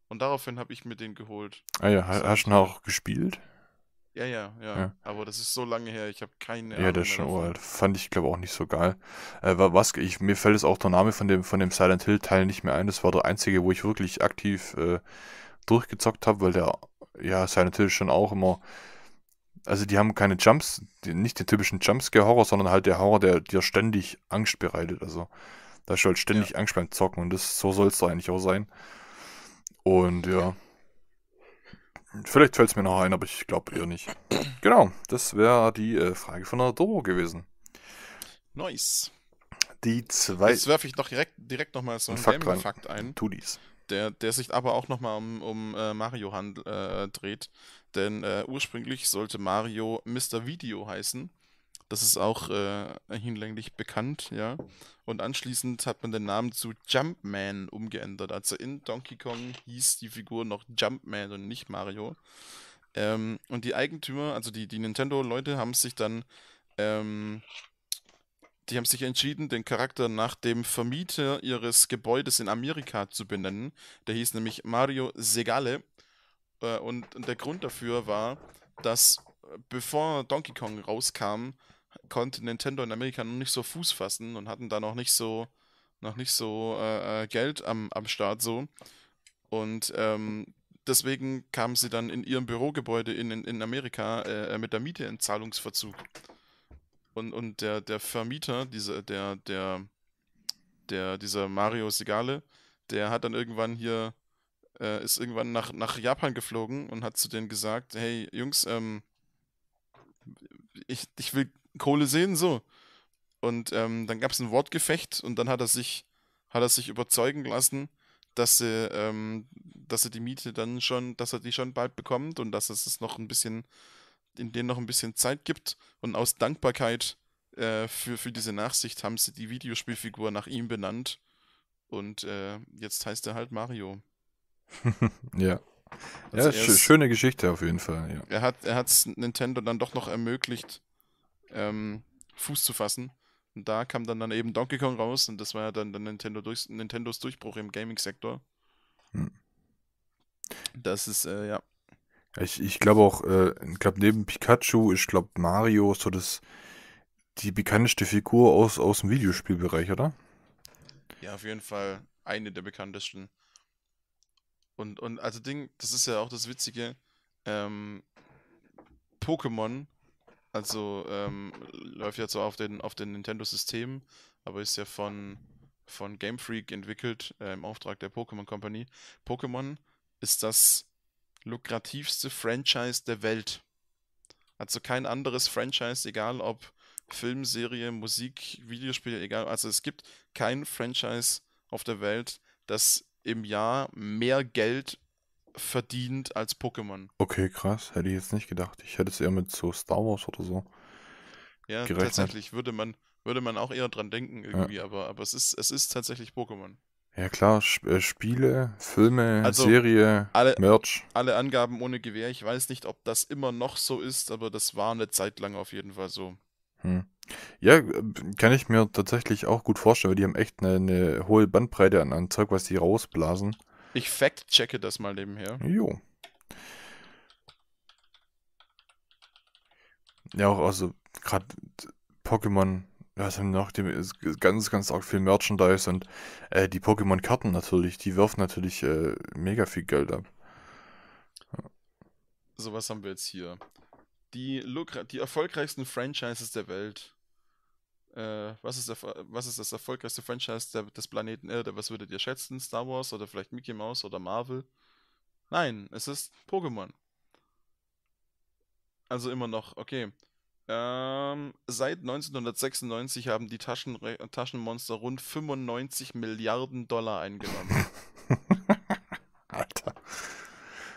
Und daraufhin habe ich mir den geholt. Ah ja, hast du ihn auch gespielt? Ja, ja, ja, ja, Aber das ist so lange her, ich habe keine Ahnung. Ja, der ist schon uralt. Fand ich, glaube auch nicht so geil. Äh, was, ich, mir fällt es auch der Name von dem, von dem Silent Hill-Teil nicht mehr ein. Das war der einzige, wo ich wirklich aktiv äh, durchgezockt habe, weil der, ja, Silent Hill schon auch immer. Also, die haben keine Jumps, die, nicht den typischen Jumpscare-Horror, sondern halt der Horror, der dir ständig Angst bereitet. Also, da ist halt ständig ja. Angst beim Zocken und das, so soll es eigentlich auch sein. Und ja. Vielleicht fällt es mir noch ein, aber ich glaube eher nicht. genau, das wäre die äh, Frage von der Doro gewesen. Nice. Die zwei. Jetzt werfe ich noch direkt, direkt nochmal so einen Gaming-Fakt ein. Tu dies. Der, der sich aber auch nochmal um, um äh, Mario handel, äh, dreht. Denn äh, ursprünglich sollte Mario Mr. Video heißen. Das ist auch äh, hinlänglich bekannt, ja. Und anschließend hat man den Namen zu Jumpman umgeändert. Also in Donkey Kong hieß die Figur noch Jumpman und nicht Mario. Ähm, und die Eigentümer, also die, die Nintendo-Leute, haben sich dann, ähm, die haben sich entschieden, den Charakter nach dem Vermieter ihres Gebäudes in Amerika zu benennen. Der hieß nämlich Mario Segale. Äh, und der Grund dafür war, dass äh, bevor Donkey Kong rauskam, konnte Nintendo in Amerika noch nicht so Fuß fassen und hatten da noch nicht so, noch nicht so äh, äh, Geld am, am Start so. Und ähm, deswegen kamen sie dann in ihrem Bürogebäude in, in, in Amerika äh, mit der Miete in Zahlungsverzug. Und, und der, der Vermieter, diese, der, der, der, dieser Mario Segale, der hat dann irgendwann hier, äh, ist irgendwann nach, nach Japan geflogen und hat zu denen gesagt, hey Jungs, ähm, ich, ich will Kohle sehen, so. Und ähm, dann gab es ein Wortgefecht und dann hat er sich, hat er sich überzeugen lassen, dass sie, ähm, dass er die Miete dann schon, dass er die schon bald bekommt und dass es noch ein bisschen, in denen noch ein bisschen Zeit gibt. Und aus Dankbarkeit äh, für, für diese Nachsicht haben sie die Videospielfigur nach ihm benannt. Und äh, jetzt heißt er halt Mario. ja. Also ja, schöne Geschichte auf jeden Fall. Ja. Er hat es Nintendo dann doch noch ermöglicht, ähm, Fuß zu fassen. Und da kam dann, dann eben Donkey Kong raus und das war ja dann, dann Nintendo durch, Nintendos Durchbruch im Gaming-Sektor. Hm. Das ist, äh, ja. Ich, ich glaube auch, äh, ich glaube neben Pikachu, ich glaube Mario ist so das, die bekannteste Figur aus, aus dem Videospielbereich, oder? Ja, auf jeden Fall eine der bekanntesten. Und, und also Ding, das ist ja auch das Witzige, ähm, Pokémon also ähm, läuft ja zwar auf den, auf den Nintendo-Systemen, aber ist ja von, von Game Freak entwickelt äh, im Auftrag der Pokémon Company. Pokémon ist das lukrativste Franchise der Welt. Also kein anderes Franchise, egal ob Film, Serie, Musik, Videospiel, egal. Also es gibt kein Franchise auf der Welt, das im Jahr mehr Geld verdient als Pokémon. Okay, krass. Hätte ich jetzt nicht gedacht. Ich hätte es eher mit so Star Wars oder so. Ja, gerechnet. tatsächlich würde man, würde man auch eher dran denken irgendwie, ja. aber, aber es, ist, es ist tatsächlich Pokémon. Ja klar, Sp äh, Spiele, Filme, also, Serie, alle, Merch. Alle Angaben ohne Gewehr. Ich weiß nicht, ob das immer noch so ist, aber das war eine Zeit lang auf jeden Fall so. Hm. Ja, äh, kann ich mir tatsächlich auch gut vorstellen, weil die haben echt eine, eine hohe Bandbreite an, an Zeug, was die rausblasen. Ich fact-checke das mal nebenher. Jo. Ja, auch, also, gerade Pokémon, was haben noch? Dem ist ganz, ganz arg viel Merchandise und äh, die Pokémon-Karten natürlich, die werfen natürlich äh, mega viel Geld ab. So, was haben wir jetzt hier? Die, die erfolgreichsten Franchises der Welt äh, was, ist was ist das erfolgreichste Franchise der, des Planeten Erde? Was würdet ihr schätzen? Star Wars oder vielleicht Mickey Mouse oder Marvel? Nein, es ist Pokémon. Also immer noch, okay. Ähm, seit 1996 haben die Taschenre Taschenmonster rund 95 Milliarden Dollar eingenommen. Alter.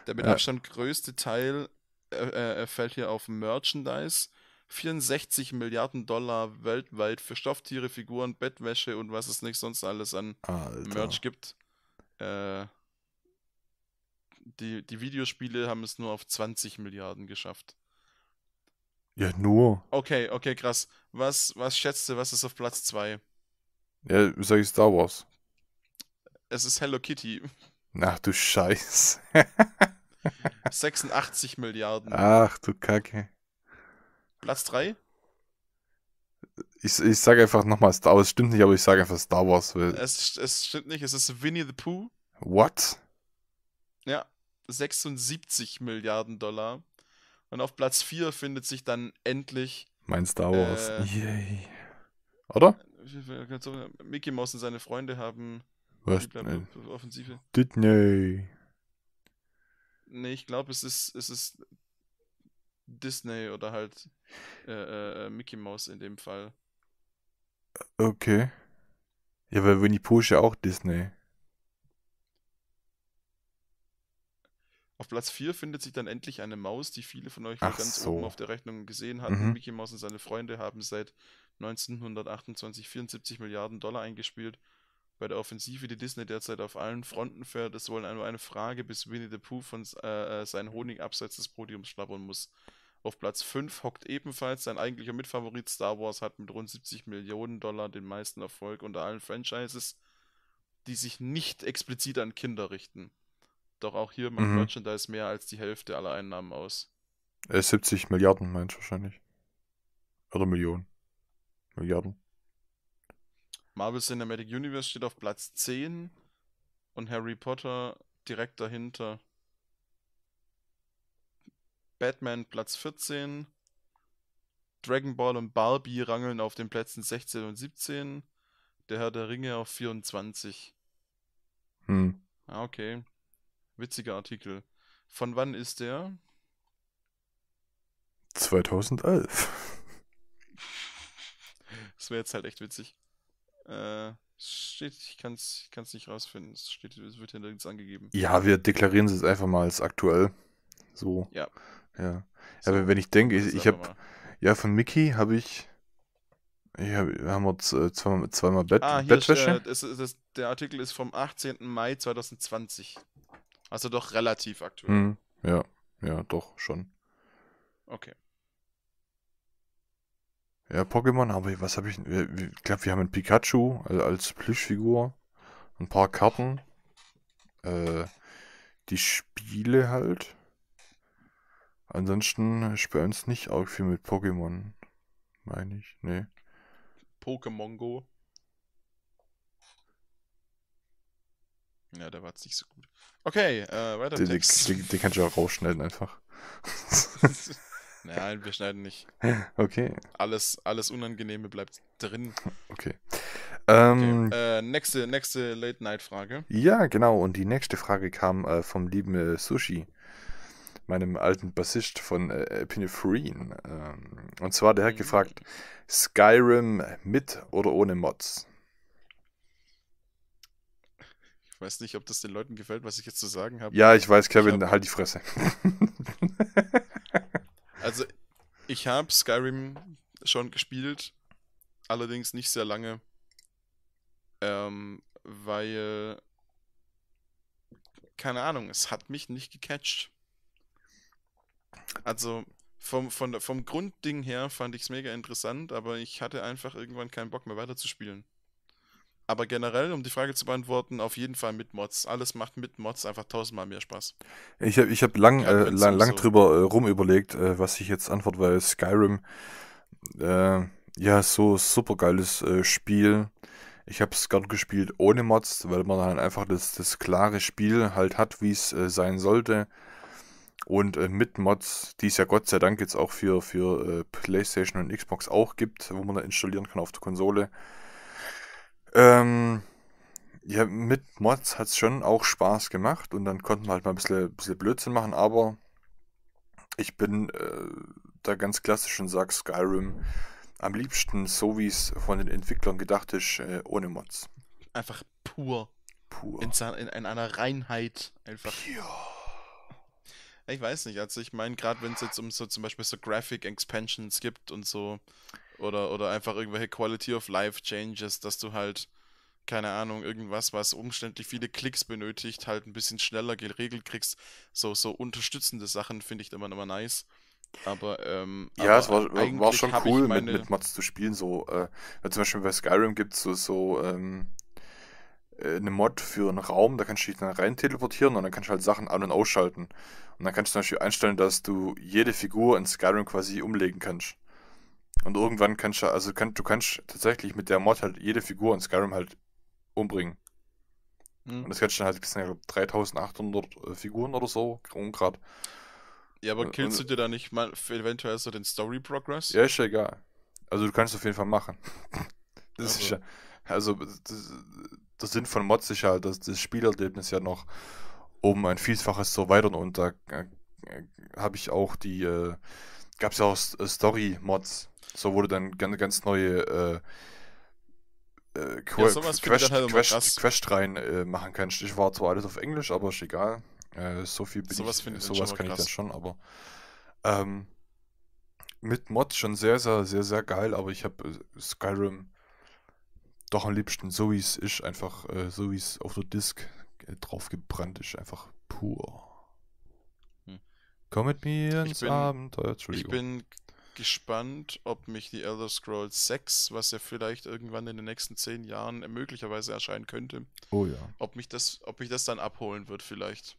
Der mit Abstand größte Teil äh, äh, fällt hier auf Merchandise 64 Milliarden Dollar weltweit für Stofftiere, Figuren, Bettwäsche und was es nicht sonst alles an Alter. Merch gibt. Äh, die, die Videospiele haben es nur auf 20 Milliarden geschafft. Ja, nur. Okay, okay, krass. Was, was schätzt du, was ist auf Platz 2? Ja, sag ich Star Wars. Es ist Hello Kitty. Ach du Scheiß. 86 Milliarden. Ach du Kacke. Platz 3? Ich, ich sage einfach nochmal Star Wars. Stimmt nicht, aber ich sage einfach Star Wars. Es, es stimmt nicht, es ist Winnie the Pooh. What? Ja, 76 Milliarden Dollar. Und auf Platz 4 findet sich dann endlich. Mein Star Wars. Äh, Yay. Oder? Mickey Mouse und seine Freunde haben. Was? Glaub, Offensive. Disney. Nee, ich glaube, es ist, es ist Disney oder halt äh, äh, äh, Mickey Mouse in dem Fall. Okay. Ja, weil Winnie Pooh ist ja auch Disney. Auf Platz 4 findet sich dann endlich eine Maus, die viele von euch Ach ganz so. oben auf der Rechnung gesehen hatten. Mhm. Mickey Mouse und seine Freunde haben seit 1928 74 Milliarden Dollar eingespielt bei der Offensive, die Disney derzeit auf allen Fronten fährt, ist wohl nur eine Frage, bis Winnie the Pooh von äh, äh, seinen Honig abseits des Podiums schlabbern muss. Auf Platz 5 hockt ebenfalls sein eigentlicher Mitfavorit Star Wars, hat mit rund 70 Millionen Dollar den meisten Erfolg unter allen Franchises, die sich nicht explizit an Kinder richten. Doch auch hier macht mhm. Merchandise mehr als die Hälfte aller Einnahmen aus. 70 äh, Milliarden meinst du wahrscheinlich. Oder Millionen. Milliarden. Marvel Cinematic Universe steht auf Platz 10 und Harry Potter direkt dahinter. Batman Platz 14. Dragon Ball und Barbie rangeln auf den Plätzen 16 und 17. Der Herr der Ringe auf 24. Hm. Ah, okay. Witziger Artikel. Von wann ist der? 2011. Das wäre jetzt halt echt witzig. Äh, steht, ich kann es ich kann's nicht rausfinden. Es, steht, es wird ja nirgends angegeben. Ja, wir deklarieren es jetzt einfach mal als aktuell. So. Ja. Ja. So, ja wenn ich denke, ich, ich habe. Ja, von Mickey habe ich. Ja, wir haben uns äh, zweimal, zweimal Bett, ah, Bettwäsche. Ist, äh, ist, der Artikel ist vom 18. Mai 2020. Also doch relativ aktuell. Hm, ja, ja, doch schon. Okay. Ja, Pokémon, aber was habe ich? Ich glaube, wir haben ein Pikachu also als Plüschfigur. Ein paar Karten. Äh, die Spiele halt. Ansonsten ist bei uns nicht auch viel mit Pokémon. Meine ich, nee. Pokémon Go. Ja, der war jetzt nicht so gut. Okay, äh, weiter. Den, den, den kannst du auch rausschneiden einfach. Nein, wir schneiden nicht. Okay. Alles, alles Unangenehme bleibt drin. Okay. Ähm, okay. Äh, nächste nächste Late-Night-Frage. Ja, genau. Und die nächste Frage kam äh, vom lieben äh, Sushi, meinem alten Bassist von äh, Epinephrine. Ähm, und zwar der hat mhm. gefragt: Skyrim mit oder ohne Mods? Ich weiß nicht, ob das den Leuten gefällt, was ich jetzt zu sagen habe. Ja, ich weiß, Kevin, ich hab... halt die Fresse. Also, ich habe Skyrim schon gespielt, allerdings nicht sehr lange, ähm, weil, keine Ahnung, es hat mich nicht gecatcht. Also, vom, von, vom Grundding her fand ich es mega interessant, aber ich hatte einfach irgendwann keinen Bock mehr weiterzuspielen. Aber generell, um die Frage zu beantworten, auf jeden Fall mit Mods. Alles macht mit Mods einfach tausendmal mehr Spaß. Ich habe ich hab lang, ja, äh, lang, lang so. drüber äh, rum überlegt, äh, was ich jetzt antworte, weil Skyrim, äh, ja, so super geiles äh, Spiel. Ich habe es gerade gespielt ohne Mods, weil man halt einfach das, das klare Spiel halt hat, wie es äh, sein sollte. Und mit Mods, die es ja Gott sei Dank jetzt auch für, für PlayStation und Xbox auch gibt, wo man da installieren kann auf der Konsole ähm, ja, mit Mods hat es schon auch Spaß gemacht und dann konnten wir halt mal ein bisschen, bisschen Blödsinn machen, aber ich bin äh, da ganz klassisch und sag Skyrim am liebsten so, wie es von den Entwicklern gedacht ist, äh, ohne Mods. Einfach pur. Pur. In, in, in einer Reinheit einfach. Ja. Ich weiß nicht, also ich meine, gerade wenn es jetzt um so zum Beispiel so Graphic Expansions gibt und so, oder, oder einfach irgendwelche Quality of Life Changes, dass du halt, keine Ahnung, irgendwas, was umständlich viele Klicks benötigt, halt ein bisschen schneller geregelt kriegst. So, so unterstützende Sachen finde ich immer, immer nice. Aber, ähm, ja, aber es war, war schon cool, meine... mit, mit Mods zu spielen. So, äh, zum Beispiel bei Skyrim gibt es so, so ähm, äh, eine Mod für einen Raum, da kannst du dich dann rein teleportieren und dann kannst du halt Sachen an- und ausschalten. Und dann kannst du zum Beispiel einstellen, dass du jede Figur in Skyrim quasi umlegen kannst. Und irgendwann kannst du, also kann, du kannst tatsächlich mit der Mod halt jede Figur in Skyrim halt umbringen. Mhm. Und das kannst du dann halt, das sind 3800 äh, Figuren oder so, gerade. Ja, aber äh, killst und, du dir da nicht mal eventuell so den Story Progress? Ja, ist ja egal. Also du kannst es auf jeden Fall machen. Das also. ist ja, also äh, das, der Sinn von Mods ist ja, dass das Spielerlebnis ja noch um ein Vielfaches zu erweitern und da äh, habe ich auch die, äh, gab es ja auch Story-Mods, so wurde dann ganz, ganz neue äh, äh, ja, Crash, halt Crash, Crash rein äh, machen kann. Ich war zwar alles auf Englisch, aber ist egal. Äh, so viel bin sowas ich, sowas kann ich dann schon, aber ähm, mit Mods schon sehr, sehr, sehr, sehr geil, aber ich habe äh, Skyrim doch am liebsten so wie es ist, einfach äh, so wie es auf der Disk äh, draufgebrannt ist, einfach pur. Hm. Komm mit mir ins ich bin, Abenteuer. Ich bin gespannt, ob mich die Elder Scrolls 6, was ja vielleicht irgendwann in den nächsten zehn Jahren möglicherweise erscheinen könnte, oh ja. ob mich das, ob mich das dann abholen wird vielleicht.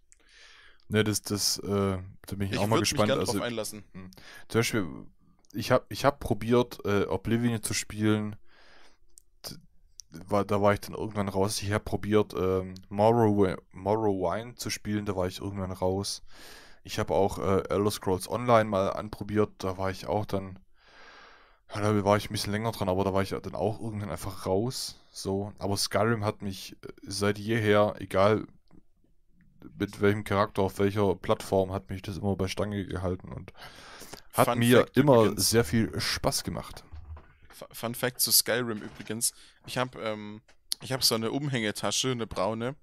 Ne, das, das, äh, da bin ich, ich auch mal gespannt. Mich also, drauf einlassen. Hm. Zum Beispiel, ich habe ich hab probiert, äh, Oblivion zu spielen. War, da war ich dann irgendwann raus. Ich habe probiert, ähm, Morrowind, Morrowind zu spielen, da war ich irgendwann raus. Ich habe auch äh, Elder Scrolls Online mal anprobiert, da war ich auch dann, ja, da war ich ein bisschen länger dran, aber da war ich dann auch irgendwann einfach raus. So, aber Skyrim hat mich äh, seit jeher, egal mit welchem Charakter, auf welcher Plattform, hat mich das immer bei Stange gehalten und hat Fun mir Fact immer übrigens. sehr viel Spaß gemacht. Fun Fact zu Skyrim übrigens. Ich habe ähm, hab so eine Umhängetasche, eine braune,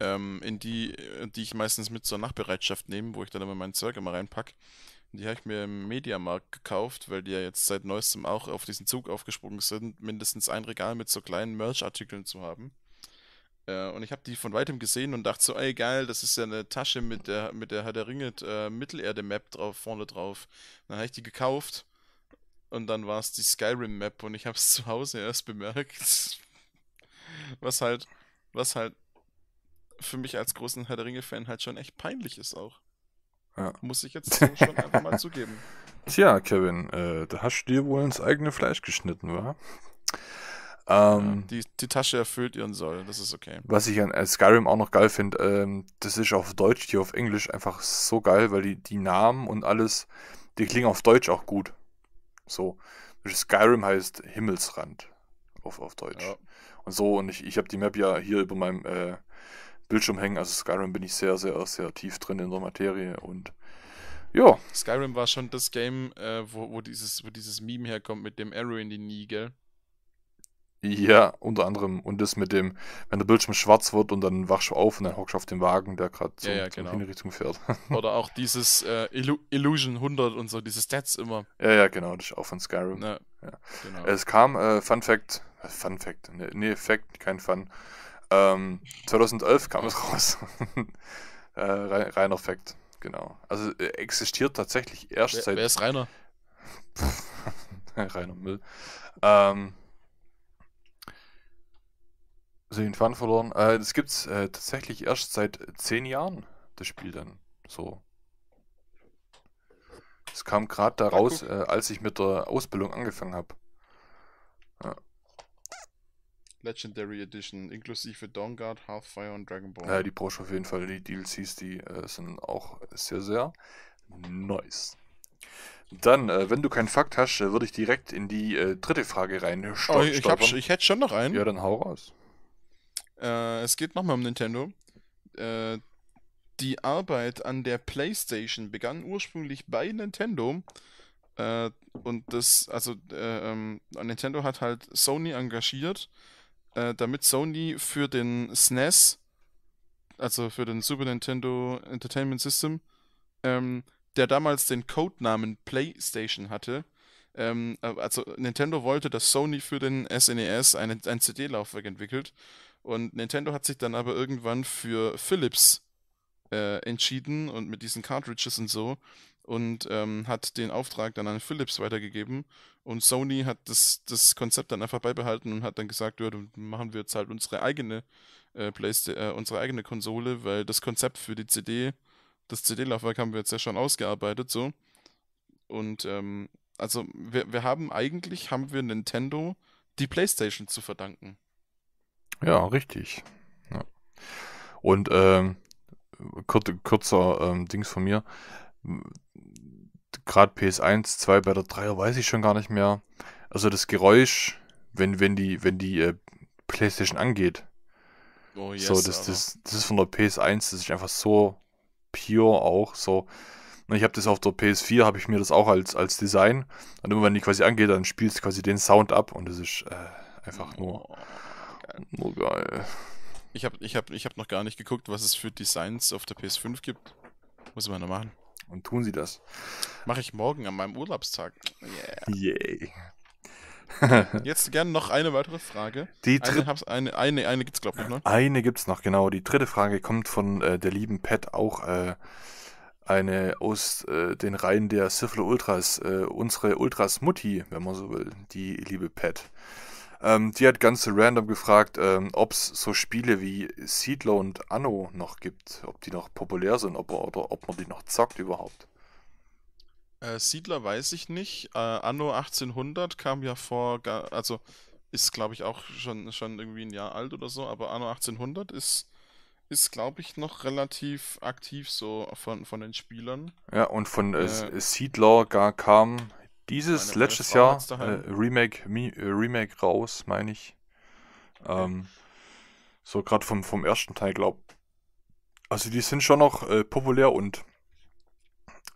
ähm, in die, äh, die ich meistens mit zur Nachbereitschaft nehme, wo ich dann immer meinen Zeug immer reinpacke. Die habe ich mir im Mediamarkt gekauft, weil die ja jetzt seit neuestem auch auf diesen Zug aufgesprungen sind, mindestens ein Regal mit so kleinen Merch-Artikeln zu haben. Äh, und ich habe die von weitem gesehen und dachte so, ey geil, das ist ja eine Tasche mit der, mit der Herr der Ringe äh, Mittelerde-Map drauf, vorne drauf. dann habe ich die gekauft und dann war es die Skyrim-Map und ich habe es zu Hause erst bemerkt. was halt, was halt für mich als großen Herr der Ringe-Fan halt schon echt peinlich ist auch. Ja. Muss ich jetzt so schon einfach mal zugeben. Tja, Kevin, äh, da hast du dir wohl ins eigene Fleisch geschnitten, wa? Ähm, ja, die, die Tasche erfüllt ihren Soll, das ist okay. Was ich an äh, Skyrim auch noch geil finde, ähm, das ist auf Deutsch hier auf Englisch einfach so geil, weil die, die Namen und alles, die klingen auf Deutsch auch gut. So. Skyrim heißt Himmelsrand auf, auf Deutsch. Ja. Und so, und ich, ich habe die Map ja hier über meinem äh, Bildschirm hängen. Also Skyrim bin ich sehr, sehr, sehr tief drin in der Materie und ja. Skyrim war schon das Game, äh, wo, wo, dieses, wo dieses Meme herkommt mit dem Arrow in die Knie, gell? Ja, unter anderem. Und das mit dem, wenn der Bildschirm schwarz wird und dann wachst du auf und dann hockst du auf dem Wagen, der gerade so ja, ja, genau. in die Richtung fährt. Oder auch dieses äh, Illu Illusion 100 und so, diese Stats immer. Ja, ja, genau, das ist auch von Skyrim. Ja, genau. Es kam, äh, Fun Fact, Fun Fact, nee, nee Fact, kein Fun. Ähm, 2011 kam es raus. äh, Rainer Fact, genau. Also äh, existiert tatsächlich erst wer, seit. Wer ist Reiner? Reiner Müll. Ähm, so den Fun verloren. Äh, das gibt's äh, tatsächlich erst seit zehn Jahren, das Spiel dann. So. Es kam gerade daraus, äh, als ich mit der Ausbildung angefangen habe. Ja. Legendary Edition, inklusive Dawnguard, Half-Fire und Dragon Ball. Ja, die brauchst auf jeden Fall. Die DLCs, die äh, sind auch sehr, sehr nice. Dann, äh, wenn du keinen Fakt hast, äh, würde ich direkt in die äh, dritte Frage rein. oh, ich, hab, ich hätte schon noch einen. Ja, dann hau raus. Äh, es geht nochmal um Nintendo. Äh, die Arbeit an der PlayStation begann ursprünglich bei Nintendo und das, also äh, ähm, Nintendo hat halt Sony engagiert äh, damit Sony für den SNES, e also für den Super Nintendo Entertainment System, ähm, der damals den Codenamen PlayStation hatte, ähm, äh, also Nintendo wollte, dass Sony für den SNES e eine, ein CD-Laufwerk entwickelt und Nintendo hat sich dann aber irgendwann für Philips äh, entschieden und mit diesen Cartridges und so und ähm, hat den Auftrag dann an Philips weitergegeben und Sony hat das, das Konzept dann einfach beibehalten und hat dann gesagt, ja, dann machen wir jetzt halt unsere eigene äh, Playsta äh, unsere eigene Konsole, weil das Konzept für die CD, das CD-Laufwerk haben wir jetzt ja schon ausgearbeitet, so. Und ähm, also wir, wir haben eigentlich, haben wir Nintendo die Playstation zu verdanken. Ja, richtig. Ja. Und ähm, kur kurzer ähm, Dings von mir gerade PS1, 2, bei der 3er weiß ich schon gar nicht mehr. Also das Geräusch, wenn, wenn die, wenn die äh, Playstation angeht. Oh, yes, so, das, das, das ist von der PS1, das ist einfach so pure auch. So. Und ich habe das auf der PS4, habe ich mir das auch als, als Design. Und immer wenn die quasi angeht, dann spielt es quasi den Sound ab und das ist äh, einfach oh, nur, oh, geil. nur geil. Ich habe ich hab, ich hab noch gar nicht geguckt, was es für Designs auf der PS5 gibt. Muss man noch machen und tun sie das. Mache ich morgen an meinem Urlaubstag. Yeah. Yay. Yeah. Jetzt gerne noch eine weitere Frage. Die eine, hab's, eine, eine, eine gibt's, glaube ich, noch. Ne? Eine gibt's noch, genau. Die dritte Frage kommt von äh, der lieben Pat, auch äh, eine aus äh, den Reihen der Syphilo Ultras, äh, unsere Ultras Mutti, wenn man so will, die liebe Pat. Ähm, die hat ganz random gefragt, ähm, ob es so Spiele wie Siedler und Anno noch gibt, ob die noch populär sind ob, oder ob man die noch zockt überhaupt. Äh, Siedler weiß ich nicht. Äh, Anno 1800 kam ja vor, also ist glaube ich auch schon, schon irgendwie ein Jahr alt oder so, aber Anno 1800 ist, ist glaube ich noch relativ aktiv so von, von den Spielern. Ja, und von äh, äh. Siedler gar kam, dieses meine, letztes meine Jahr äh, Remake, Mi, äh, Remake raus, meine ich. Okay. Ähm, so gerade vom, vom ersten Teil, glaube Also die sind schon noch äh, populär und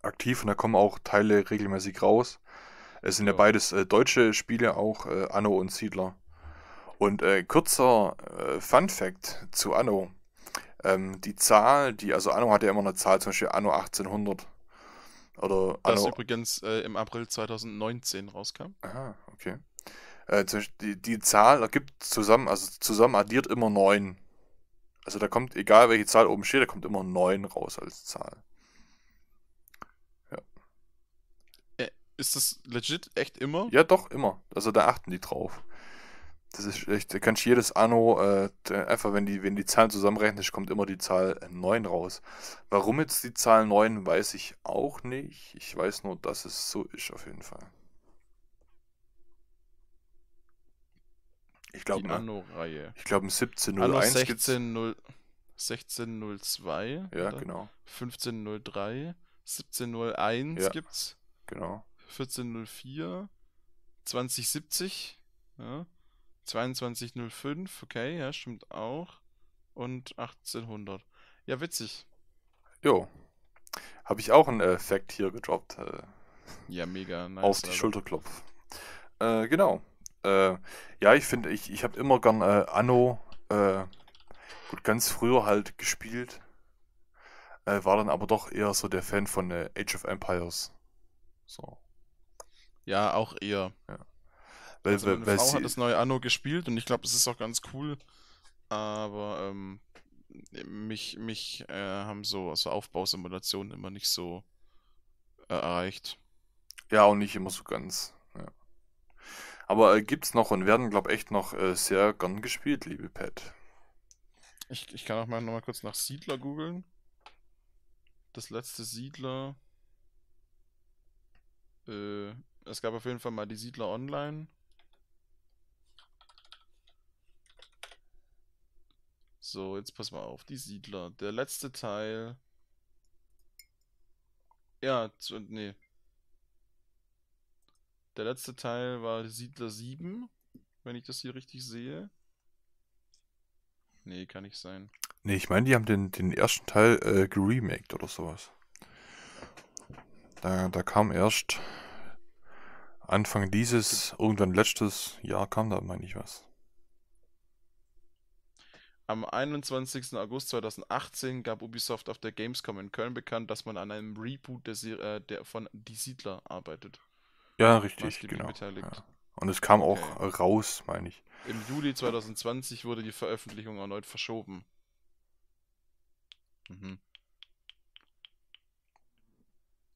aktiv und da kommen auch Teile regelmäßig raus. Es sind ja, ja beides äh, deutsche Spiele, auch äh, Anno und Siedler. Und äh, kurzer Fun Fact zu Anno. Ähm, die Zahl, die, also Anno hat ja immer eine Zahl, zum Beispiel Anno 1800. Oder das übrigens äh, im April 2019 rauskam. Aha, okay. Äh, die, die Zahl ergibt zusammen, also zusammen addiert immer 9. Also da kommt, egal welche Zahl oben steht, da kommt immer 9 raus als Zahl. Ja. Äh, ist das legit echt immer? Ja, doch, immer. Also da achten die drauf. Das ist echt, da kannst du jedes Anno, äh, einfach wenn die, wenn die Zahlen zusammenrechnest, kommt immer die Zahl 9 raus. Warum jetzt die Zahl 9, weiß ich auch nicht. Ich weiß nur, dass es so ist auf jeden Fall. Ich glaube, ne? Anno-Reihe. Ich glaube, im 1701 16, 1602. Ja, oder? genau. 1503. 1701 ja, gibt's. Genau. 1404. 2070. Ja. 2205, okay, ja, stimmt auch. Und 1800. Ja, witzig. Jo. Habe ich auch einen Effekt äh, hier gedroppt. Äh, ja, mega nice. Auf die also. Schulterklopf. Äh, genau. Äh, ja, ich finde, ich, ich habe immer gern äh, Anno äh, gut, ganz früher halt gespielt. war dann aber doch eher so der Fan von Age of Empires. So. Ja, auch eher. Ja. Weil, also meine weil, Frau hat das neue Anno gespielt und ich glaube, es ist auch ganz cool. Aber ähm, mich, mich äh, haben so, so also Aufbausimulationen immer nicht so äh, erreicht. Ja, und nicht immer so ganz. Ja. Aber äh, es noch und werden, glaube ich, echt noch äh, sehr gern gespielt, liebe Pat. Ich, ich kann auch mal nochmal kurz nach Siedler googeln. Das letzte Siedler. Äh, es gab auf jeden Fall mal die Siedler Online. So, jetzt pass mal auf. Die Siedler. Der letzte Teil. Ja, zu, nee. Der letzte Teil war Siedler 7, wenn ich das hier richtig sehe. Nee, kann nicht sein. Nee, ich meine, die haben den, den ersten Teil äh, geremaked oder sowas. Da, da kam erst Anfang dieses, irgendwann letztes Jahr kam da, meine ich, was. Am 21. August 2018 gab Ubisoft auf der Gamescom in Köln bekannt, dass man an einem Reboot der, äh, der von Die Siedler arbeitet. Ja, richtig, genau. Ja. Und es kam okay. auch raus, meine ich. Im Juli 2020 wurde die Veröffentlichung erneut verschoben. Mhm.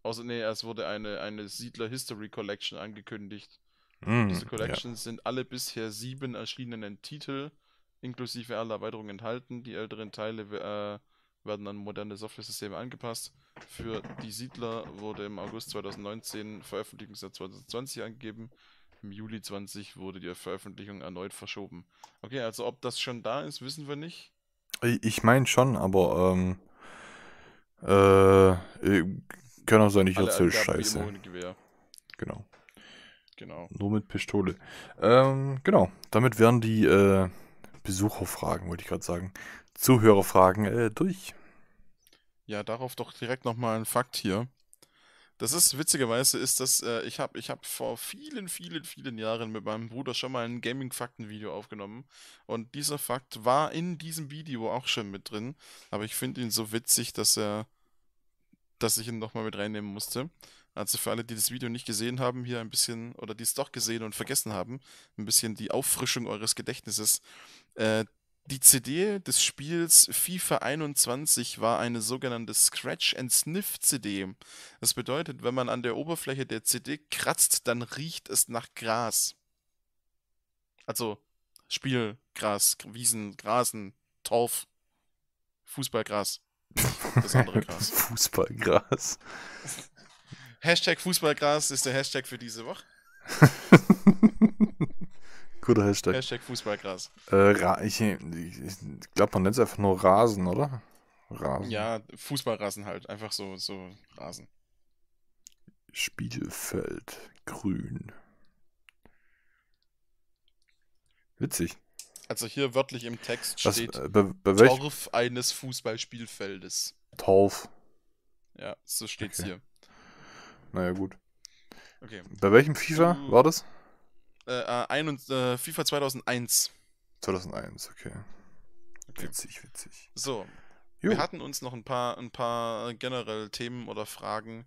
Außer, nee, es wurde eine, eine Siedler History Collection angekündigt. Mm, Diese Collections ja. sind alle bisher sieben erschienenen Titel inklusive aller Erweiterungen enthalten. Die älteren Teile äh, werden an moderne Software-Systeme angepasst. Für die Siedler wurde im August 2019 Veröffentlichungsjahr 2020 angegeben. Im Juli 20 wurde die Veröffentlichung erneut verschoben. Okay, also ob das schon da ist, wissen wir nicht. Ich meine schon, aber ähm, äh, äh, kann auch sein, ich erzähle Scheiße. Genau. Genau. Nur mit Pistole. Ähm, genau. Damit wären die äh, Besucherfragen, wollte ich gerade sagen. Zuhörerfragen äh, durch. Ja, darauf doch direkt nochmal ein Fakt hier. Das ist witzigerweise ist das, äh, ich habe ich hab vor vielen, vielen, vielen Jahren mit meinem Bruder schon mal ein Gaming-Fakten-Video aufgenommen. Und dieser Fakt war in diesem Video auch schon mit drin. Aber ich finde ihn so witzig, dass er, dass ich ihn nochmal mit reinnehmen musste. Also für alle, die das Video nicht gesehen haben, hier ein bisschen, oder die es doch gesehen und vergessen haben, ein bisschen die Auffrischung eures Gedächtnisses. Äh, die CD des Spiels FIFA 21 war eine sogenannte Scratch and Sniff CD. Das bedeutet, wenn man an der Oberfläche der CD kratzt, dann riecht es nach Gras. Also Spiel, Gras, Wiesen, Grasen, Torf, Fußballgras. Das andere Gras. Fußballgras. Hashtag Fußballgras ist der Hashtag für diese Woche. Guter Hashtag. Hashtag Fußballgras. Äh, ich ich glaube, man nennt es einfach nur Rasen, oder? Rasen. Ja, Fußballrasen halt. Einfach so, so Rasen. Spielfeld. Grün. Witzig. Also hier wörtlich im Text Was, steht äh, bei, bei Torf eines Fußballspielfeldes. Torf. Ja, so steht's okay. hier naja, gut. Okay. Bei welchem FIFA um, war das? Äh, äh, ein und, äh, FIFA 2001. 2001, okay. okay. Witzig, witzig. So. Jo. Wir hatten uns noch ein paar, ein paar generell Themen oder Fragen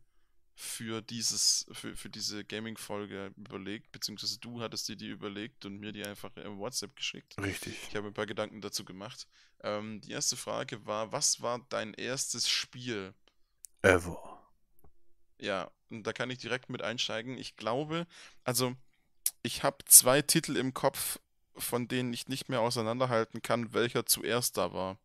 für dieses, für, für diese Gaming-Folge überlegt, beziehungsweise du hattest dir die überlegt und mir die einfach im WhatsApp geschickt. Richtig. Ich habe ein paar Gedanken dazu gemacht. Ähm, die erste Frage war, was war dein erstes Spiel? Ever. Ja, da kann ich direkt mit einsteigen. Ich glaube, also ich habe zwei Titel im Kopf, von denen ich nicht mehr auseinanderhalten kann, welcher zuerst da war.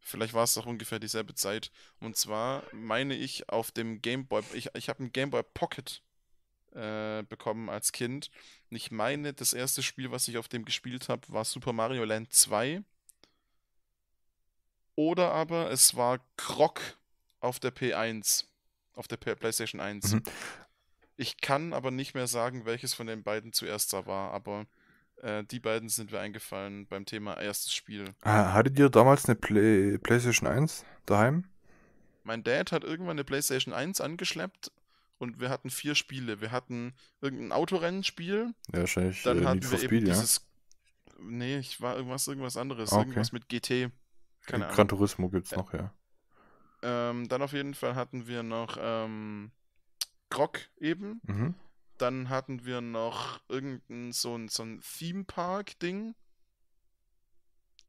Vielleicht war es doch ungefähr dieselbe Zeit. Und zwar meine ich auf dem Game Boy, ich, ich habe einen Game Boy Pocket äh, bekommen als Kind. Und ich meine, das erste Spiel, was ich auf dem gespielt habe, war Super Mario Land 2. Oder aber es war Croc auf der P1 auf der PlayStation 1. Mhm. Ich kann aber nicht mehr sagen, welches von den beiden zuerst da war, aber äh, die beiden sind mir eingefallen beim Thema erstes Spiel. Ah, hattet ihr damals eine Play PlayStation 1 daheim? Mein Dad hat irgendwann eine PlayStation 1 angeschleppt und wir hatten vier Spiele. Wir hatten irgendein Autorennenspiel. Ja, wahrscheinlich. Dann äh, hatten Need wir Speed, eben ja? dieses. Nee, ich war irgendwas, irgendwas anderes. Ah, okay. Irgendwas mit GT. Keine Gran Ahnung. Turismo gibt's noch, ja. Ähm, dann auf jeden Fall hatten wir noch ähm, Grog eben. Mhm. Dann hatten wir noch irgendein so ein, so ein Theme Park-Ding.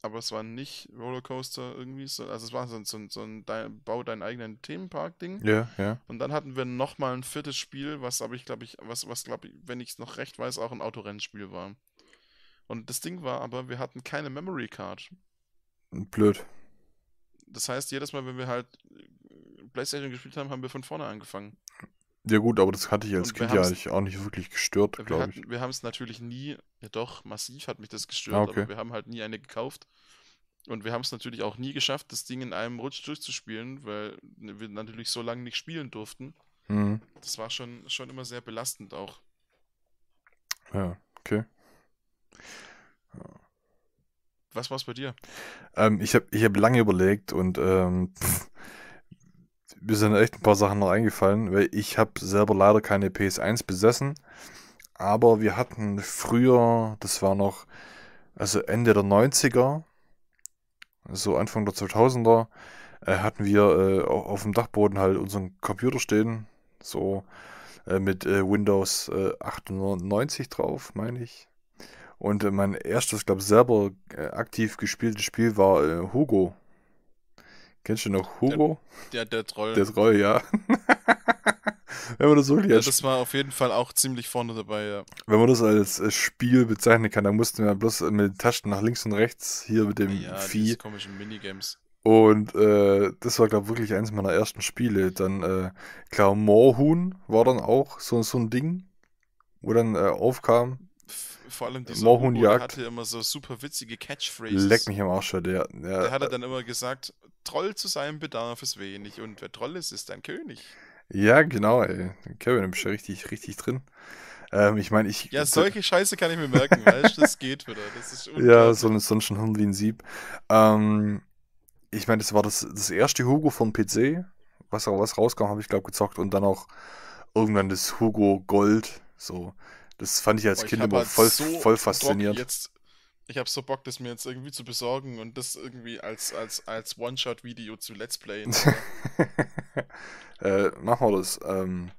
Aber es war nicht Rollercoaster irgendwie. So, also es war so, so, so ein dein, Bau deinen eigenen Themenpark-Ding. Ja, yeah, ja. Yeah. Und dann hatten wir nochmal ein viertes Spiel, was aber ich glaube ich, was, was glaube ich, wenn ich es noch recht weiß, auch ein Autorennspiel war. Und das Ding war aber, wir hatten keine Memory Card. Blöd das heißt, jedes Mal, wenn wir halt äh, PlayStation gespielt haben, haben wir von vorne angefangen. Ja gut, aber das hatte ich als Kind ja auch nicht wirklich gestört, glaube ich. Wir haben es natürlich nie, ja doch, massiv hat mich das gestört, ah, okay. aber wir haben halt nie eine gekauft. Und wir haben es natürlich auch nie geschafft, das Ding in einem Rutsch durchzuspielen, weil ne, wir natürlich so lange nicht spielen durften. Mhm. Das war schon, schon immer sehr belastend auch. Ja, okay. Ja was war es bei dir? Ähm, ich habe ich hab lange überlegt und ähm, mir sind echt ein paar Sachen noch eingefallen, weil ich habe selber leider keine PS1 besessen. Aber wir hatten früher, das war noch, also Ende der 90er, so Anfang der 2000er, äh, hatten wir äh, auf dem Dachboden halt unseren Computer stehen. So äh, mit äh, Windows äh, 98 drauf, meine ich. Und äh, mein erstes, glaube ich, selber äh, aktiv gespieltes Spiel war äh, Hugo. Kennst du noch Hugo? Der, der, der Troll. Der Troll, ja. Wenn man das wirklich ja, Das war auf jeden Fall auch ziemlich vorne dabei, ja. Wenn man das als äh, Spiel bezeichnen kann, dann mussten wir bloß mit den Taschen nach links und rechts hier mit dem ja, Vieh. komischen Minigames. Und äh, das war, glaube ich, wirklich eines meiner ersten Spiele. Dann, äh, klar, Moorhuhn war dann auch so, so ein Ding, wo dann äh, aufkam vor allem dieser Mohunjagd hatte immer so super witzige Catchphrases. Leck mich am Arsch, ja, ja. Der hat er dann immer gesagt, Troll zu seinem Bedarf ist wenig und wer Troll ist, ist ein König. Ja, genau, ey. Kevin du bist ja richtig, richtig drin. Ähm, ich meine, ich. Ja, solche Scheiße kann ich mir merken, weißt du? Das geht wieder. Das ist ja, so ein, so ein Hirn wie ein Sieb. Ähm, ich meine, das war das, das erste Hugo von PC, was, was rauskam, habe ich glaube gezockt und dann auch irgendwann das Hugo Gold. So, das fand ich als Boah, Kind ich immer halt voll, so voll faszinierend. Jetzt, ich habe so Bock, das mir jetzt irgendwie zu besorgen und das irgendwie als, als, als One-Shot-Video zu Let's Playen. äh, machen wir das. Ähm,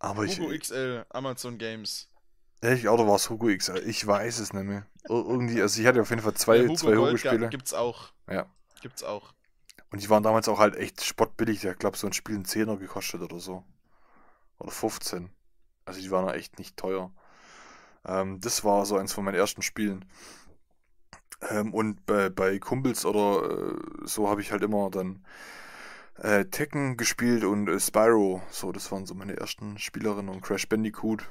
aber Hugo ich, XL, Amazon Games. Ich, oder war es Hugo XL? Ich weiß es nicht mehr. Irgendwie, also ich hatte auf jeden Fall zwei, ja, Hugo zwei Hugo-Spiele. Gibt's auch. Ja. Gibt's auch. Und die waren damals auch halt echt spottbillig. Ich glaube, so ein Spiel einen er gekostet oder so. Oder 15. Also die waren echt nicht teuer. Ähm, das war so eins von meinen ersten Spielen. Ähm, und bei, bei Kumpels oder äh, so habe ich halt immer dann äh, Tekken gespielt und äh, Spyro. So, das waren so meine ersten Spielerinnen und Crash Bandicoot.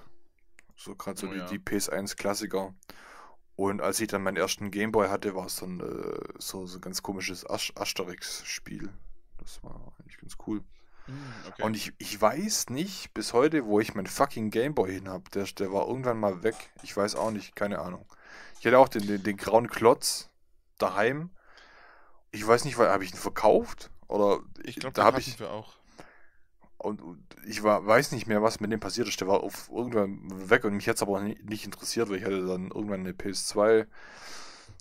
So gerade so oh, die, ja. die PS1-Klassiker. Und als ich dann meinen ersten Gameboy hatte, war es dann äh, so, so ein ganz komisches Asterix-Spiel. Das war eigentlich ganz cool. Mhm, okay. Und ich, ich weiß nicht bis heute, wo ich meinen fucking Gameboy hin habe. Der, der war irgendwann mal weg. Ich weiß auch nicht, keine Ahnung. Ich hatte auch den, den, den grauen Klotz daheim. Ich weiß nicht, habe ich ihn verkauft? Oder ich glaube, da habe ich. Wir auch. Und, und ich war, weiß nicht mehr, was mit dem passiert ist. Der war auf, irgendwann weg und mich hat es aber nicht, nicht interessiert, weil ich hatte dann irgendwann eine PS2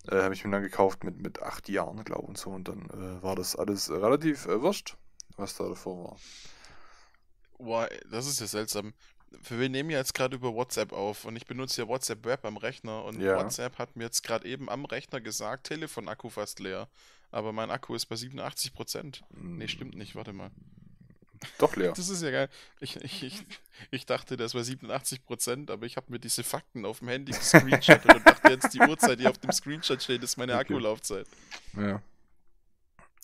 äh, habe ich mir dann gekauft mit, mit acht Jahren, glaube ich, und so. Und dann äh, war das alles relativ äh, wurscht was da davor war. Boah, das ist ja seltsam. Wir nehmen ja jetzt gerade über WhatsApp auf und ich benutze ja WhatsApp Web am Rechner und ja. WhatsApp hat mir jetzt gerade eben am Rechner gesagt, Telefonakku fast leer. Aber mein Akku ist bei 87 Prozent. Hm. Nee, stimmt nicht, warte mal. Doch leer. Das ist ja geil. Ich, ich, ich, ich dachte, das war 87 Prozent, aber ich habe mir diese Fakten auf dem Handy gescreenshottet und dachte jetzt, die Uhrzeit, die auf dem Screenshot steht, ist meine okay. Akkulaufzeit. Ja.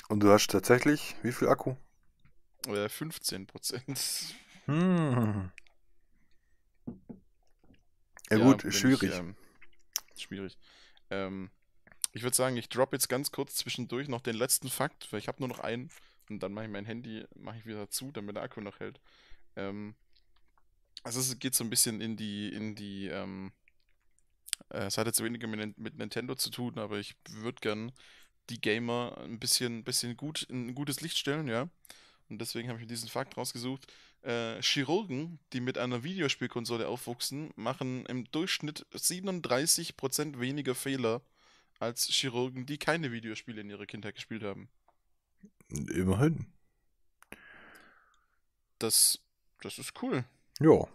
Und du hast tatsächlich wie viel Akku? Äh, 15 Prozent. Hm. Ja, ja, gut, schwierig. Ich, ähm, schwierig. Ähm, ich würde sagen, ich drop jetzt ganz kurz zwischendurch noch den letzten Fakt, weil ich habe nur noch einen und dann mache ich mein Handy mache ich wieder zu, damit der Akku noch hält. Ähm, also es geht so ein bisschen in die in die ähm, äh, es hat jetzt weniger mit, mit Nintendo zu tun, aber ich würde gern die Gamer ein bisschen bisschen gut in ein gutes Licht stellen, ja und deswegen habe ich mir diesen Fakt rausgesucht, äh, Chirurgen, die mit einer Videospielkonsole aufwuchsen, machen im Durchschnitt 37% weniger Fehler als Chirurgen, die keine Videospiele in ihrer Kindheit gespielt haben. Immerhin. Das, das ist cool. Ja.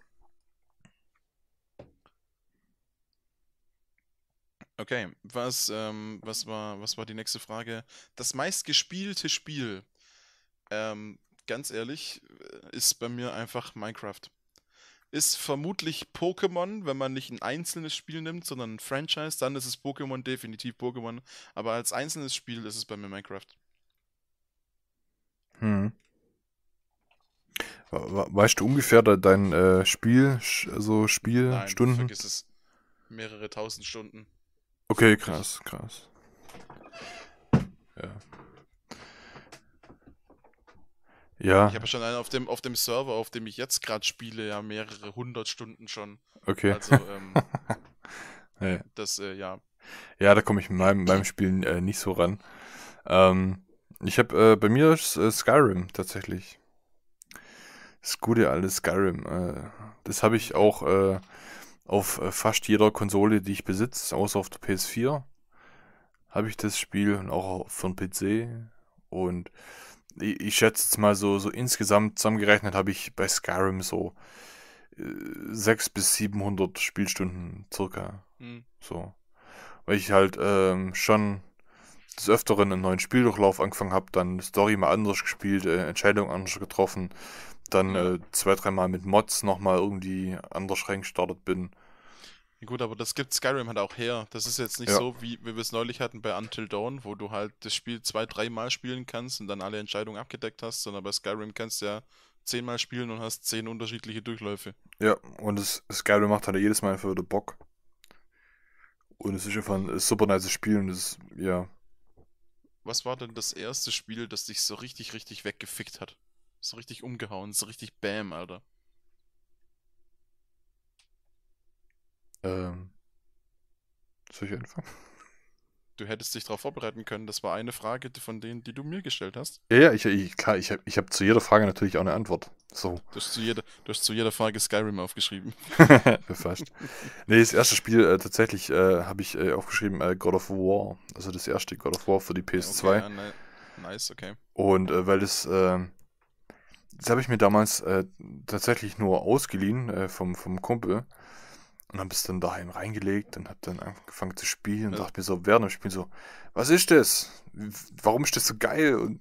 Okay, was, ähm, was, war, was war die nächste Frage? Das meistgespielte Spiel ähm, ganz ehrlich, äh, ist bei mir einfach Minecraft. Ist vermutlich Pokémon, wenn man nicht ein einzelnes Spiel nimmt, sondern ein Franchise, dann ist es Pokémon, definitiv Pokémon. Aber als einzelnes Spiel ist es bei mir Minecraft. Hm. Weißt du ungefähr dein äh, Spiel, so Spielstunden? Nein, vergiss es. Mehrere tausend Stunden. Okay, krass, krass. Ja. Ja. Ich habe schon einen auf dem, auf dem Server, auf dem ich jetzt gerade spiele, ja mehrere hundert Stunden schon. Okay. Also, ähm, nee. das, äh, ja. Ja, da komme ich mit meinem, meinem Spielen äh, nicht so ran. Ähm, ich habe äh, bei mir ist, äh, Skyrim tatsächlich. Das gute alte Skyrim. Äh, das habe ich auch äh, auf äh, fast jeder Konsole, die ich besitze, außer auf der PS4, habe ich das Spiel und auch für den PC. Und ich, ich schätze jetzt mal so, so insgesamt zusammengerechnet habe ich bei Skyrim so äh, 600 bis 700 Spielstunden circa. Mhm. So. Weil ich halt ähm, schon des Öfteren einen neuen Spieldurchlauf angefangen habe, dann Story mal anders gespielt, äh, Entscheidungen anders getroffen, dann mhm. äh, zwei, dreimal mit Mods nochmal irgendwie anders reingestartet bin. Gut, aber das gibt Skyrim halt auch her. Das ist jetzt nicht ja. so, wie, wie wir es neulich hatten bei Until Dawn, wo du halt das Spiel zwei, dreimal spielen kannst und dann alle Entscheidungen abgedeckt hast, sondern bei Skyrim kannst du ja zehnmal spielen und hast zehn unterschiedliche Durchläufe. Ja, und das Skyrim macht halt jedes Mal einfach wieder Bock. Und es ist einfach ein super nice Spiel und es, ja. Was war denn das erste Spiel, das dich so richtig, richtig weggefickt hat? So richtig umgehauen, so richtig Bam, Alter. Ähm. Soll ich anfangen? Du hättest dich darauf vorbereiten können. Das war eine Frage von denen, die du mir gestellt hast. Ja, ja, ich, ich, klar, ich habe ich hab zu jeder Frage natürlich auch eine Antwort. So. Du, hast zu jeder, du hast zu jeder Frage Skyrim aufgeschrieben. Fast. nee, das erste Spiel äh, tatsächlich äh, habe ich äh, aufgeschrieben äh, God of War. Also das erste God of War für die PS2. Okay, ja, ne nice, okay. Und äh, weil das, ähm, das habe ich mir damals äh, tatsächlich nur ausgeliehen vom, vom Kumpel. Und dann bist du dann daheim reingelegt und hab dann angefangen zu spielen und ja. dachte mir so, während dem Spiel so, was ist das? Warum ist das so geil? Und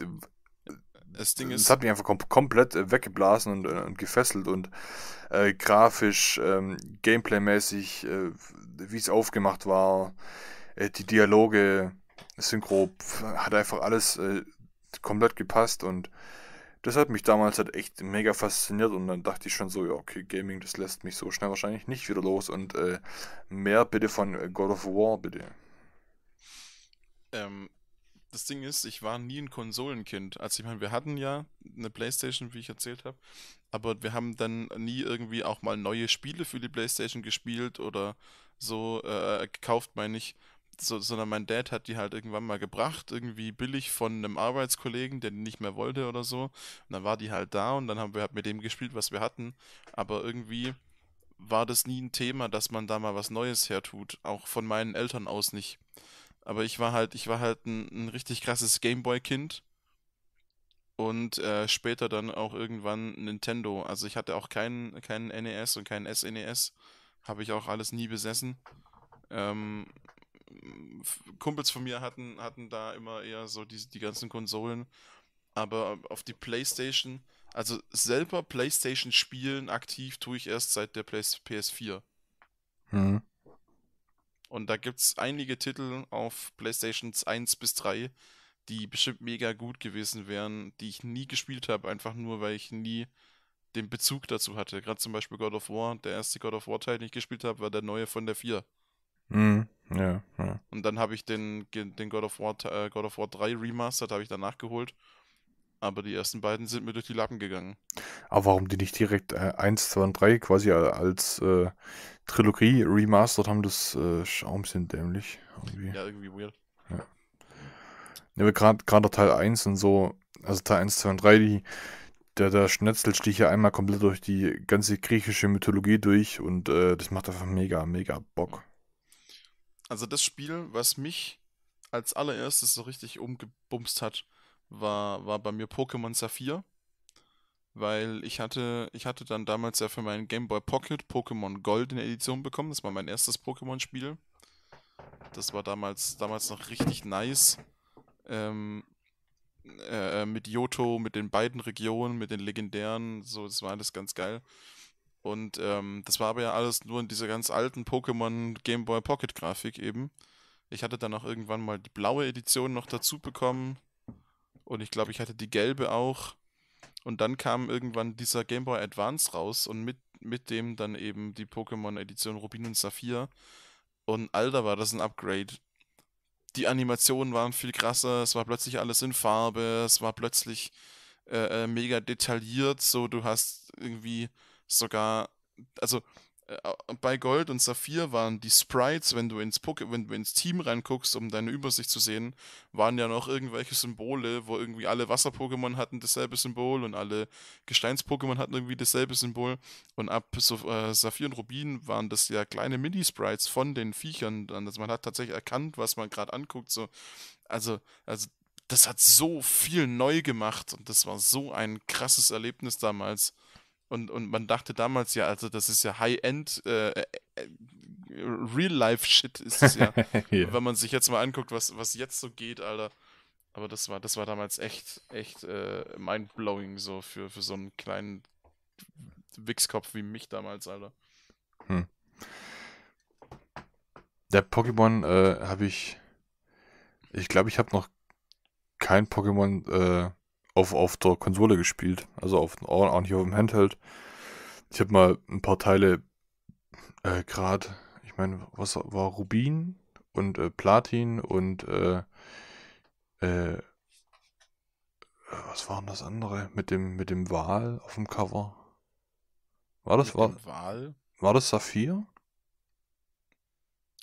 äh, das Ding ist. Es hat mich einfach kom komplett äh, weggeblasen und, äh, und gefesselt und äh, grafisch, ähm, gameplay-mäßig, äh, wie es aufgemacht war, äh, die Dialoge, Synchro, hat einfach alles komplett gepasst und das hat mich damals halt echt mega fasziniert und dann dachte ich schon so, ja, okay, Gaming, das lässt mich so schnell wahrscheinlich nicht wieder los und äh, mehr bitte von äh, God of War, bitte. Ähm, das Ding ist, ich war nie ein Konsolenkind. Also ich meine, wir hatten ja eine Playstation, wie ich erzählt habe, aber wir haben dann nie irgendwie auch mal neue Spiele für die Playstation gespielt oder so äh, äh gekauft, meine ich so, sondern mein Dad hat die halt irgendwann mal gebracht, irgendwie billig von einem Arbeitskollegen, der die nicht mehr wollte oder so. Und dann war die halt da und dann haben wir halt mit dem gespielt, was wir hatten. Aber irgendwie war das nie ein Thema, dass man da mal was Neues her tut. Auch von meinen Eltern aus nicht. Aber ich war halt, ich war halt ein, ein richtig krasses Gameboy-Kind. Und äh, später dann auch irgendwann Nintendo. Also ich hatte auch keinen, keinen NES und keinen SNES. E Habe ich auch alles nie besessen. Ähm, Kumpels von mir hatten, hatten da immer eher so die, die ganzen Konsolen. Aber auf die Playstation, also selber Playstation spielen aktiv tue ich erst seit der PS4. Mhm. Und da gibt es einige Titel auf Playstations 1 bis 3, die bestimmt mega gut gewesen wären, die ich nie gespielt habe, einfach nur, weil ich nie den Bezug dazu hatte. Gerade zum Beispiel God of War, der erste God of War-Teil, den ich gespielt habe, war der neue von der 4. Mhm. Ja, ja. Und dann habe ich den, den God, of War, äh, God of War 3 Remastered, habe ich danach geholt. Aber die ersten beiden sind mir durch die Lappen gegangen. Aber warum die nicht direkt äh, 1, 2 und 3 quasi als äh, Trilogie remastered haben, das äh, Schaum sind dämlich. Irgendwie. Ja, irgendwie weird. Ja. Ja, gerade Teil 1 und so, also Teil 1, 2 und 3, die, der, der Schnetzel sticht ja einmal komplett durch die ganze griechische Mythologie durch und äh, das macht einfach mega, mega Bock also das Spiel, was mich als allererstes so richtig umgebumst hat, war, war bei mir Pokémon Saphir. Weil ich hatte, ich hatte dann damals ja für meinen Game Boy Pocket Pokémon Gold in der Edition bekommen. Das war mein erstes Pokémon-Spiel. Das war damals, damals noch richtig nice. Ähm, äh, äh mit Yoto, mit den beiden Regionen, mit den legendären, so, das war alles ganz geil. Und ähm, das war aber ja alles nur in dieser ganz alten Pokémon Game Boy Pocket Grafik eben. Ich hatte dann auch irgendwann mal die blaue Edition noch dazu bekommen. Und ich glaube, ich hatte die gelbe auch. Und dann kam irgendwann dieser Game Boy Advance raus und mit, mit dem dann eben die Pokémon Edition Rubin und Saphir. Und alter war das ein Upgrade. Die Animationen waren viel krasser, es war plötzlich alles in Farbe, es war plötzlich äh, äh mega detailliert, so du hast irgendwie sogar, also äh, bei Gold und Saphir waren die Sprites, wenn du ins Poke wenn du ins Team reinguckst, um deine Übersicht zu sehen, waren ja noch irgendwelche Symbole, wo irgendwie alle Wasser-Pokémon hatten dasselbe Symbol und alle Gesteins-Pokémon hatten irgendwie dasselbe Symbol. Und ab äh, Saphir und Rubin waren das ja kleine Mini-Sprites von den Viechern. Also man hat tatsächlich erkannt, was man gerade anguckt. So. Also, also das hat so viel neu gemacht und das war so ein krasses Erlebnis damals. Und, und man dachte damals ja, also das ist ja High-End, äh, äh, äh Real-Life-Shit ist es ja. yeah. Wenn man sich jetzt mal anguckt, was, was jetzt so geht, Alter. Aber das war, das war damals echt, echt äh, mind-blowing so für, für so einen kleinen Wichskopf wie mich damals, Alter. Hm. Der Pokémon äh, habe ich. Ich glaube, ich habe noch kein Pokémon äh, auf, auf der Konsole gespielt. Also auf, auch nicht auf dem Handheld. Ich habe mal ein paar Teile äh, gerade, ich meine, was war Rubin und äh, Platin und äh, äh, was war denn das andere? Mit dem, mit dem Wal auf dem Cover. War das war, Wal? War das Saphir?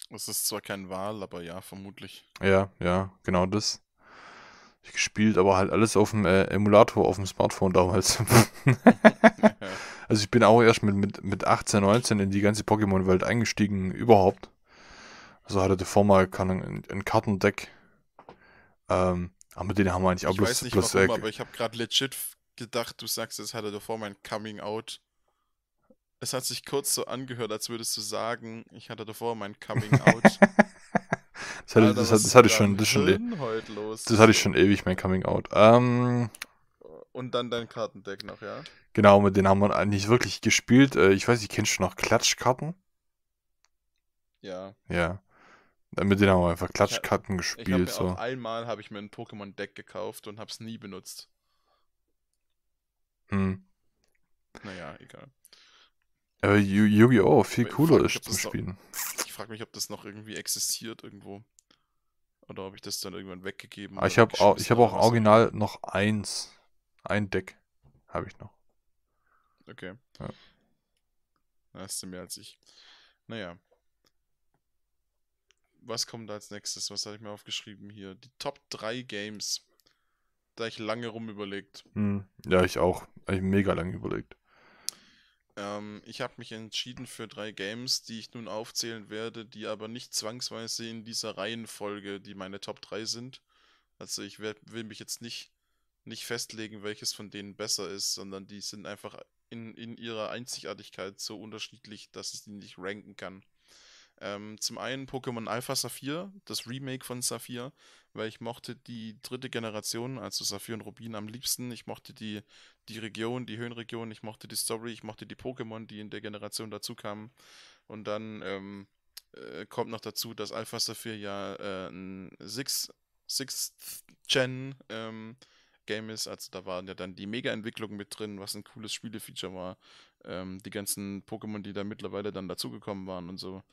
Es ist zwar kein Wal, aber ja, vermutlich. Ja, ja, genau das gespielt, aber halt alles auf dem äh, Emulator, auf dem Smartphone damals. also ich bin auch erst mit, mit, mit 18, 19 in die ganze Pokémon-Welt eingestiegen überhaupt. Also hatte davor mal ein, ein Kartendeck. Ähm, aber den haben wir eigentlich auch ich bloß... Ich weiß nicht bloß, warum, äh, aber ich habe gerade legit gedacht, du sagst, es hatte davor mein Coming-out. Es hat sich kurz so angehört, als würdest du sagen, ich hatte davor mein Coming-out. Das hatte, Alter, das, das, hatte ich schon, das schon, das hatte ich schon ewig mein Coming Out. Ähm, und dann dein Kartendeck noch, ja? Genau, mit denen haben wir nicht wirklich gespielt. Äh, ich weiß ich kennst schon noch Klatschkarten? Ja. Ja. Äh, mit denen haben wir einfach Klatschkarten ich, gespielt. Ich hab mir so. auch einmal habe ich mir ein Pokémon-Deck gekauft und hab's nie benutzt. Hm. Naja, egal. Aber Yu-Gi-Oh! viel cooler ist zum Spielen. Doch. Ich frage mich, ob das noch irgendwie existiert irgendwo. Oder ob ich das dann irgendwann weggegeben habe. Ah, ich habe auch, hab auch original so. noch eins. Ein Deck habe ich noch. Okay. Ja. Da hast du mehr als ich. Naja. Was kommt da als nächstes? Was hatte ich mir aufgeschrieben hier? Die Top 3 Games. Da ich lange rum überlegt. Hm. Ja, ich auch. Ich mega lange überlegt. Ähm, ich habe mich entschieden für drei Games, die ich nun aufzählen werde, die aber nicht zwangsweise in dieser Reihenfolge, die meine Top 3 sind. Also ich werd, will mich jetzt nicht, nicht festlegen, welches von denen besser ist, sondern die sind einfach in, in ihrer Einzigartigkeit so unterschiedlich, dass ich die nicht ranken kann. Ähm, zum einen Pokémon Alpha Saphir, das Remake von Saphir, weil ich mochte die dritte Generation, also Saphir und Rubin am liebsten. Ich mochte die, die Region, die Höhenregion, ich mochte die Story, ich mochte die Pokémon, die in der Generation dazu kamen. Und dann ähm, äh, kommt noch dazu, dass Alpha Saphir ja äh, ein Sixth, Sixth Gen ähm, Game ist. Also da waren ja dann die Mega-Entwicklungen mit drin, was ein cooles Spielefeature war. Ähm, die ganzen Pokémon, die da mittlerweile dann dazugekommen waren und so.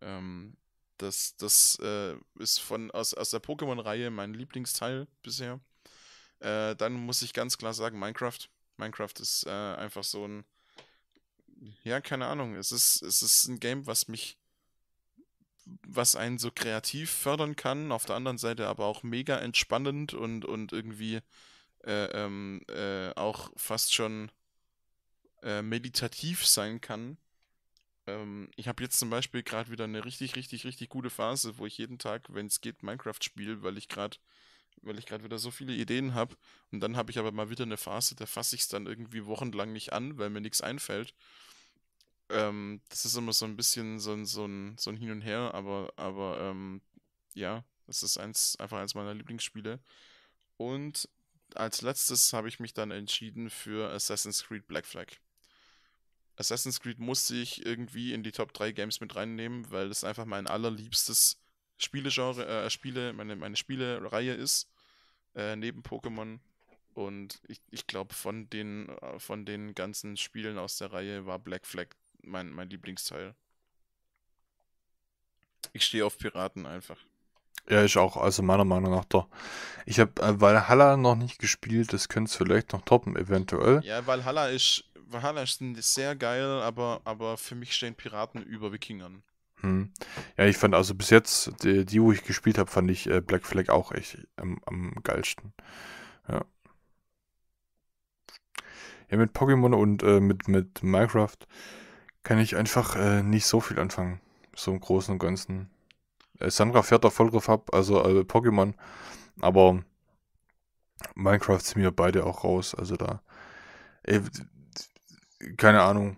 Ähm, das das äh, ist von, aus, aus der Pokémon-Reihe mein Lieblingsteil bisher. Äh, dann muss ich ganz klar sagen, Minecraft. Minecraft ist äh, einfach so ein, ja, keine Ahnung, es ist, es ist ein Game, was mich, was einen so kreativ fördern kann, auf der anderen Seite aber auch mega entspannend und, und irgendwie äh, ähm, äh, auch fast schon äh, meditativ sein kann ähm, ich habe jetzt zum Beispiel gerade wieder eine richtig, richtig, richtig gute Phase, wo ich jeden Tag, wenn es geht, Minecraft spiele, weil ich gerade weil ich gerade wieder so viele Ideen habe. Und dann habe ich aber mal wieder eine Phase, da fasse ich es dann irgendwie wochenlang nicht an, weil mir nichts einfällt. Ähm, das ist immer so ein bisschen so ein, so ein, so ein Hin und Her, aber, aber ähm, ja, das ist eins, einfach eins meiner Lieblingsspiele. Und als letztes habe ich mich dann entschieden für Assassin's Creed Black Flag. Assassin's Creed musste ich irgendwie in die Top 3 Games mit reinnehmen, weil das einfach mein allerliebstes Spielegenre, äh, Spiele, meine, meine Spielereihe ist, äh, neben Pokémon. Und ich, ich glaube, von den, äh, von den ganzen Spielen aus der Reihe war Black Flag mein, mein Lieblingsteil. Ich stehe auf Piraten einfach. Ja, ich auch. Also meiner Meinung nach doch. Ich habe äh, Valhalla noch nicht gespielt. Das könnte es vielleicht noch toppen, eventuell. Ja, Valhalla ist Valhalla ist sehr geil, aber, aber für mich stehen Piraten über Wikingern. Hm. Ja, ich fand also bis jetzt, die, die wo ich gespielt habe, fand ich äh, Black Flag auch echt am, am geilsten. Ja. Ja, mit Pokémon und äh, mit, mit Minecraft kann ich einfach äh, nicht so viel anfangen. So im Großen und Ganzen. Äh, Sandra fährt da voll drauf ab, also äh, Pokémon. Aber Minecraft sind mir beide auch raus. Also da keine Ahnung.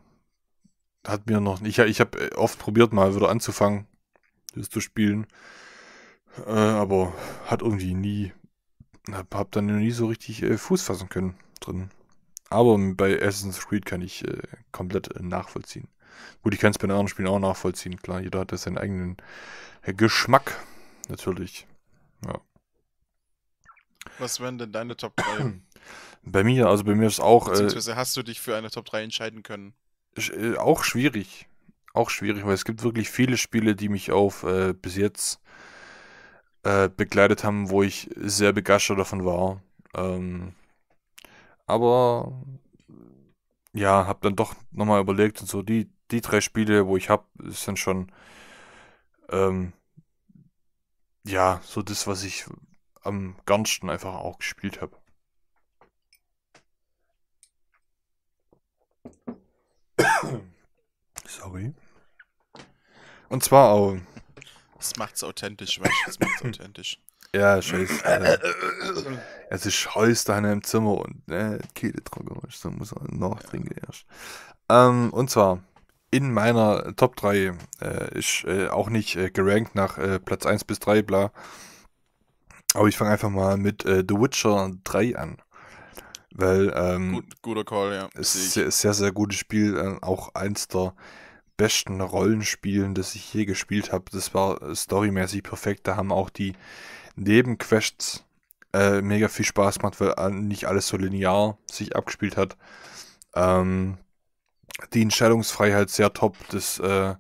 Hat mir noch. Ich, ich habe äh, oft probiert, mal wieder anzufangen, das zu spielen. Äh, aber hat irgendwie nie. Hab, hab dann nie so richtig äh, Fuß fassen können drin. Aber bei Assassin's Creed kann ich äh, komplett äh, nachvollziehen. Gut, ich kann es bei anderen Spielen auch nachvollziehen, klar. Jeder hat seinen eigenen äh, Geschmack, natürlich. Ja. Was wären denn deine Top 3? Bei mir, also bei mir ist auch. Äh, Beziehungsweise äh, hast du dich für eine Top 3 entscheiden können? Äh, auch schwierig. Auch schwierig, weil es gibt wirklich viele Spiele, die mich auf äh, bis jetzt äh, begleitet haben, wo ich sehr begeistert davon war. Ähm, aber ja, habe dann doch nochmal überlegt und so, die, die drei Spiele, wo ich habe, ist dann schon ähm, ja, so das, was ich am ganzen einfach auch gespielt habe. Sorry. Und zwar auch. Das macht's authentisch, weißt du? Das macht's authentisch. Ja, scheiße. Äh, es ist heiß da in einem Zimmer und ne, Kehle trocken ist, dann muss man nachtrinken erst. Ähm, und zwar, in meiner Top 3 äh, ist äh, auch nicht äh, gerankt nach äh, Platz 1 bis 3, bla. Aber ich fange einfach mal mit äh, The Witcher 3 an. Weil, ähm, Gut, guter Call, ja. Ist sehr, sehr, sehr gutes Spiel. Ähm, auch eins der besten Rollenspielen, das ich je gespielt habe. Das war äh, storymäßig perfekt. Da haben auch die Nebenquests äh, mega viel Spaß gemacht, weil äh, nicht alles so linear sich abgespielt hat. Ähm, die Entscheidungsfreiheit sehr top. Das, äh,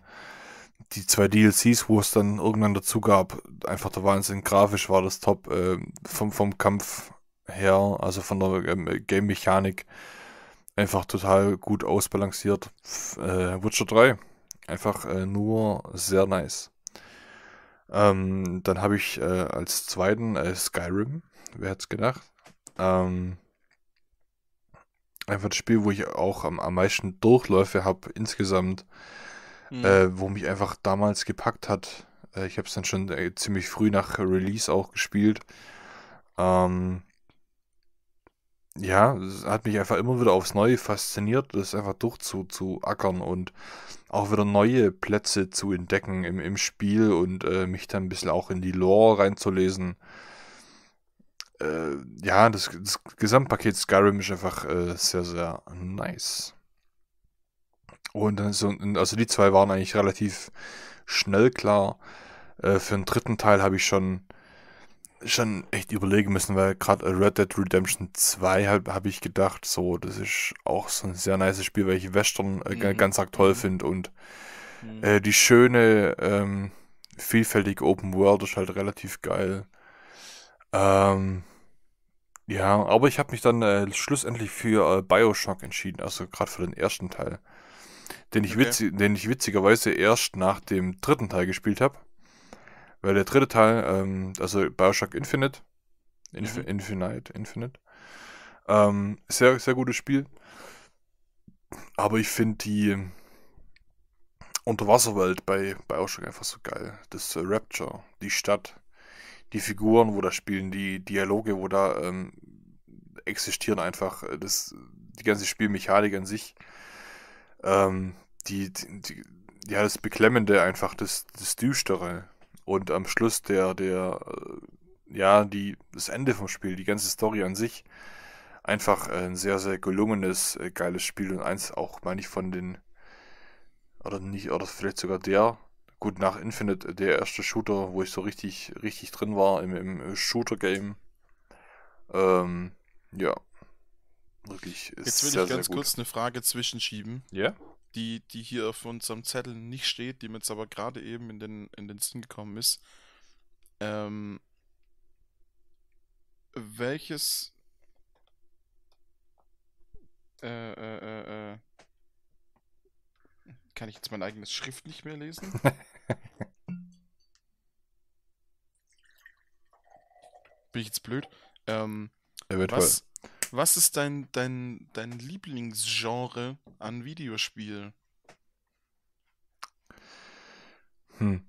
die zwei DLCs, wo es dann irgendwann dazu gab, einfach der Wahnsinn. Grafisch war das top. Äh, vom, vom Kampf her, also von der ähm, Game-Mechanik, einfach total gut ausbalanciert. Äh, Witcher 3, einfach äh, nur sehr nice. Ähm, dann habe ich äh, als zweiten äh, Skyrim, wer hätte es gedacht? Ähm, einfach das Spiel, wo ich auch am, am meisten Durchläufe habe insgesamt, mhm. wo mich einfach damals gepackt hat. Äh, ich habe es dann schon ziemlich früh nach Release auch gespielt. Ähm, ja, es hat mich einfach immer wieder aufs Neue fasziniert, das einfach durchzuackern und auch wieder neue Plätze zu entdecken im, im Spiel und äh, mich dann ein bisschen auch in die Lore reinzulesen. Äh, ja, das, das, Gesamtpaket Skyrim ist einfach äh, sehr, sehr nice. Und dann so, also die zwei waren eigentlich relativ schnell klar. Äh, für den dritten Teil habe ich schon schon echt überlegen müssen, weil gerade Red Dead Redemption 2 habe hab ich gedacht, so, das ist auch so ein sehr nice Spiel, weil Western äh, mhm. ganz arg toll mhm. finde und mhm. äh, die schöne, ähm, vielfältige Open World ist halt relativ geil. Ähm, ja, aber ich habe mich dann äh, schlussendlich für äh, Bioshock entschieden, also gerade für den ersten Teil, den ich, okay. den ich witzigerweise erst nach dem dritten Teil gespielt habe. Weil der dritte Teil, ähm, also Bioshock Infinite, Inf mhm. Infinite, Infinite, ähm, sehr, sehr gutes Spiel. Aber ich finde die Unterwasserwelt bei Bioshock einfach so geil. Das äh, Rapture, die Stadt, die Figuren, wo da spielen, die Dialoge, wo da ähm, existieren einfach. Äh, das, die ganze Spielmechanik an sich. Ähm, die, die, die, ja, das Beklemmende einfach, das, das Düstere, und am Schluss der, der, äh, ja, die, das Ende vom Spiel, die ganze Story an sich, einfach äh, ein sehr, sehr gelungenes, äh, geiles Spiel und eins auch, meine ich, von den, oder nicht, oder vielleicht sogar der, gut, nach Infinite, der erste Shooter, wo ich so richtig, richtig drin war im, im Shooter-Game. Ähm, ja, wirklich. ist Jetzt will sehr, ich ganz kurz eine Frage zwischenschieben. Ja. Yeah? die, die hier auf unserem Zettel nicht steht, die mir jetzt aber gerade eben in den, in den Sinn gekommen ist. Ähm, welches äh, äh, äh, äh kann ich jetzt mein eigenes Schrift nicht mehr lesen? Bin ich jetzt blöd? Ähm, Eventuell. Was, was ist dein, dein, dein Lieblingsgenre an Videospielen? Hm.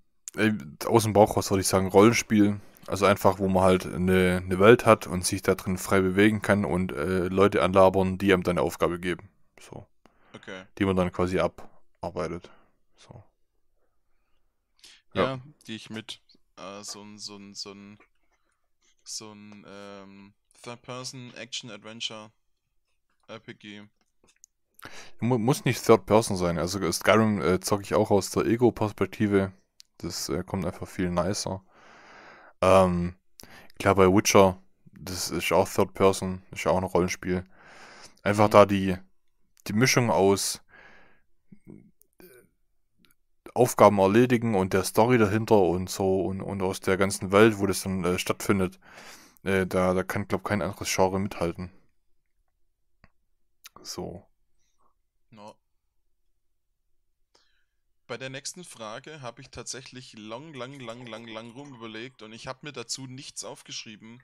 Aus dem Bauch was würde ich sagen Rollenspiel. Also einfach, wo man halt eine, eine Welt hat und sich da drin frei bewegen kann und äh, Leute anlabern, die einem deine Aufgabe geben. So. Okay. Die man dann quasi abarbeitet. So. Ja, ja die ich mit äh, so ein, so ein, so ein, so ein, ähm, Third-Person, Action-Adventure, RPG. Muss nicht Third Person sein. Also Skyrim äh, zocke ich auch aus der Ego-Perspektive. Das äh, kommt einfach viel nicer. Ähm, klar, bei Witcher, das ist auch Third Person, ist auch ein Rollenspiel. Einfach mhm. da die, die Mischung aus äh, Aufgaben erledigen und der Story dahinter und so und, und aus der ganzen Welt, wo das dann äh, stattfindet. Äh, da, da kann, glaube ich, kein anderes Genre mithalten. So. No. Bei der nächsten Frage habe ich tatsächlich lang, lang, lang, lang, lang rum überlegt und ich habe mir dazu nichts aufgeschrieben.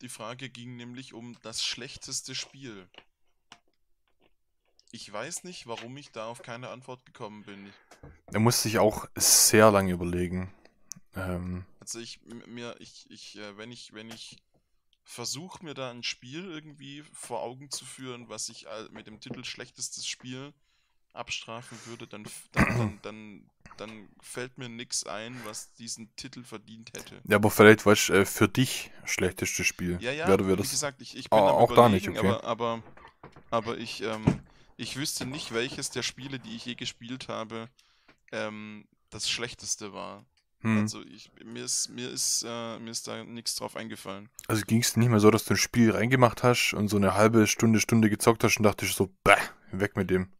Die Frage ging nämlich um das schlechteste Spiel. Ich weiß nicht, warum ich da auf keine Antwort gekommen bin. Da musste ich auch sehr lange überlegen. Ähm, also ich mir, ich, ich, äh, wenn ich, wenn ich versuche mir da ein Spiel irgendwie vor Augen zu führen, was ich äh, mit dem Titel schlechtestes Spiel abstrafen würde, dann, dann, dann, dann, dann fällt mir nichts ein, was diesen Titel verdient hätte. Ja, aber vielleicht war es äh, für dich schlechtestes Spiel. Ja, ja, wie das... gesagt, ich, ich ah, bin ah, auch da nicht, okay. aber, aber, aber ich, ähm, ich wüsste nicht, welches der Spiele, die ich je gespielt habe, ähm, das schlechteste war. Hm. Also ich, mir ist, mir ist, äh, mir ist da nichts drauf eingefallen. Also ging es nicht mehr so, dass du ein Spiel reingemacht hast und so eine halbe Stunde, Stunde gezockt hast und dachtest so, bäh, weg mit dem.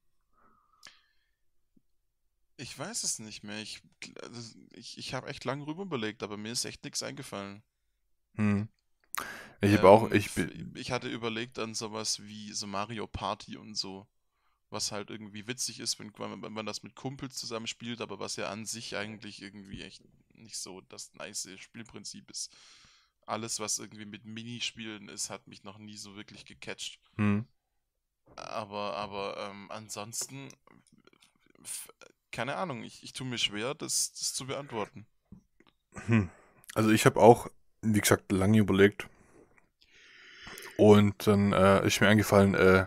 Ich weiß es nicht mehr. Ich, also ich, ich habe echt lange rüber überlegt, aber mir ist echt nichts eingefallen. Hm. Ich ähm, habe auch. Ich, ich hatte überlegt an sowas wie so Mario Party und so was halt irgendwie witzig ist, wenn, wenn man das mit Kumpels zusammen spielt, aber was ja an sich eigentlich irgendwie echt nicht so das nice Spielprinzip ist. Alles, was irgendwie mit Minispielen ist, hat mich noch nie so wirklich gecatcht. Hm. Aber, aber ähm, ansonsten, keine Ahnung, ich, ich tue mir schwer, das, das zu beantworten. Hm. Also ich habe auch, wie gesagt, lange überlegt. Und dann äh, ist mir eingefallen, äh,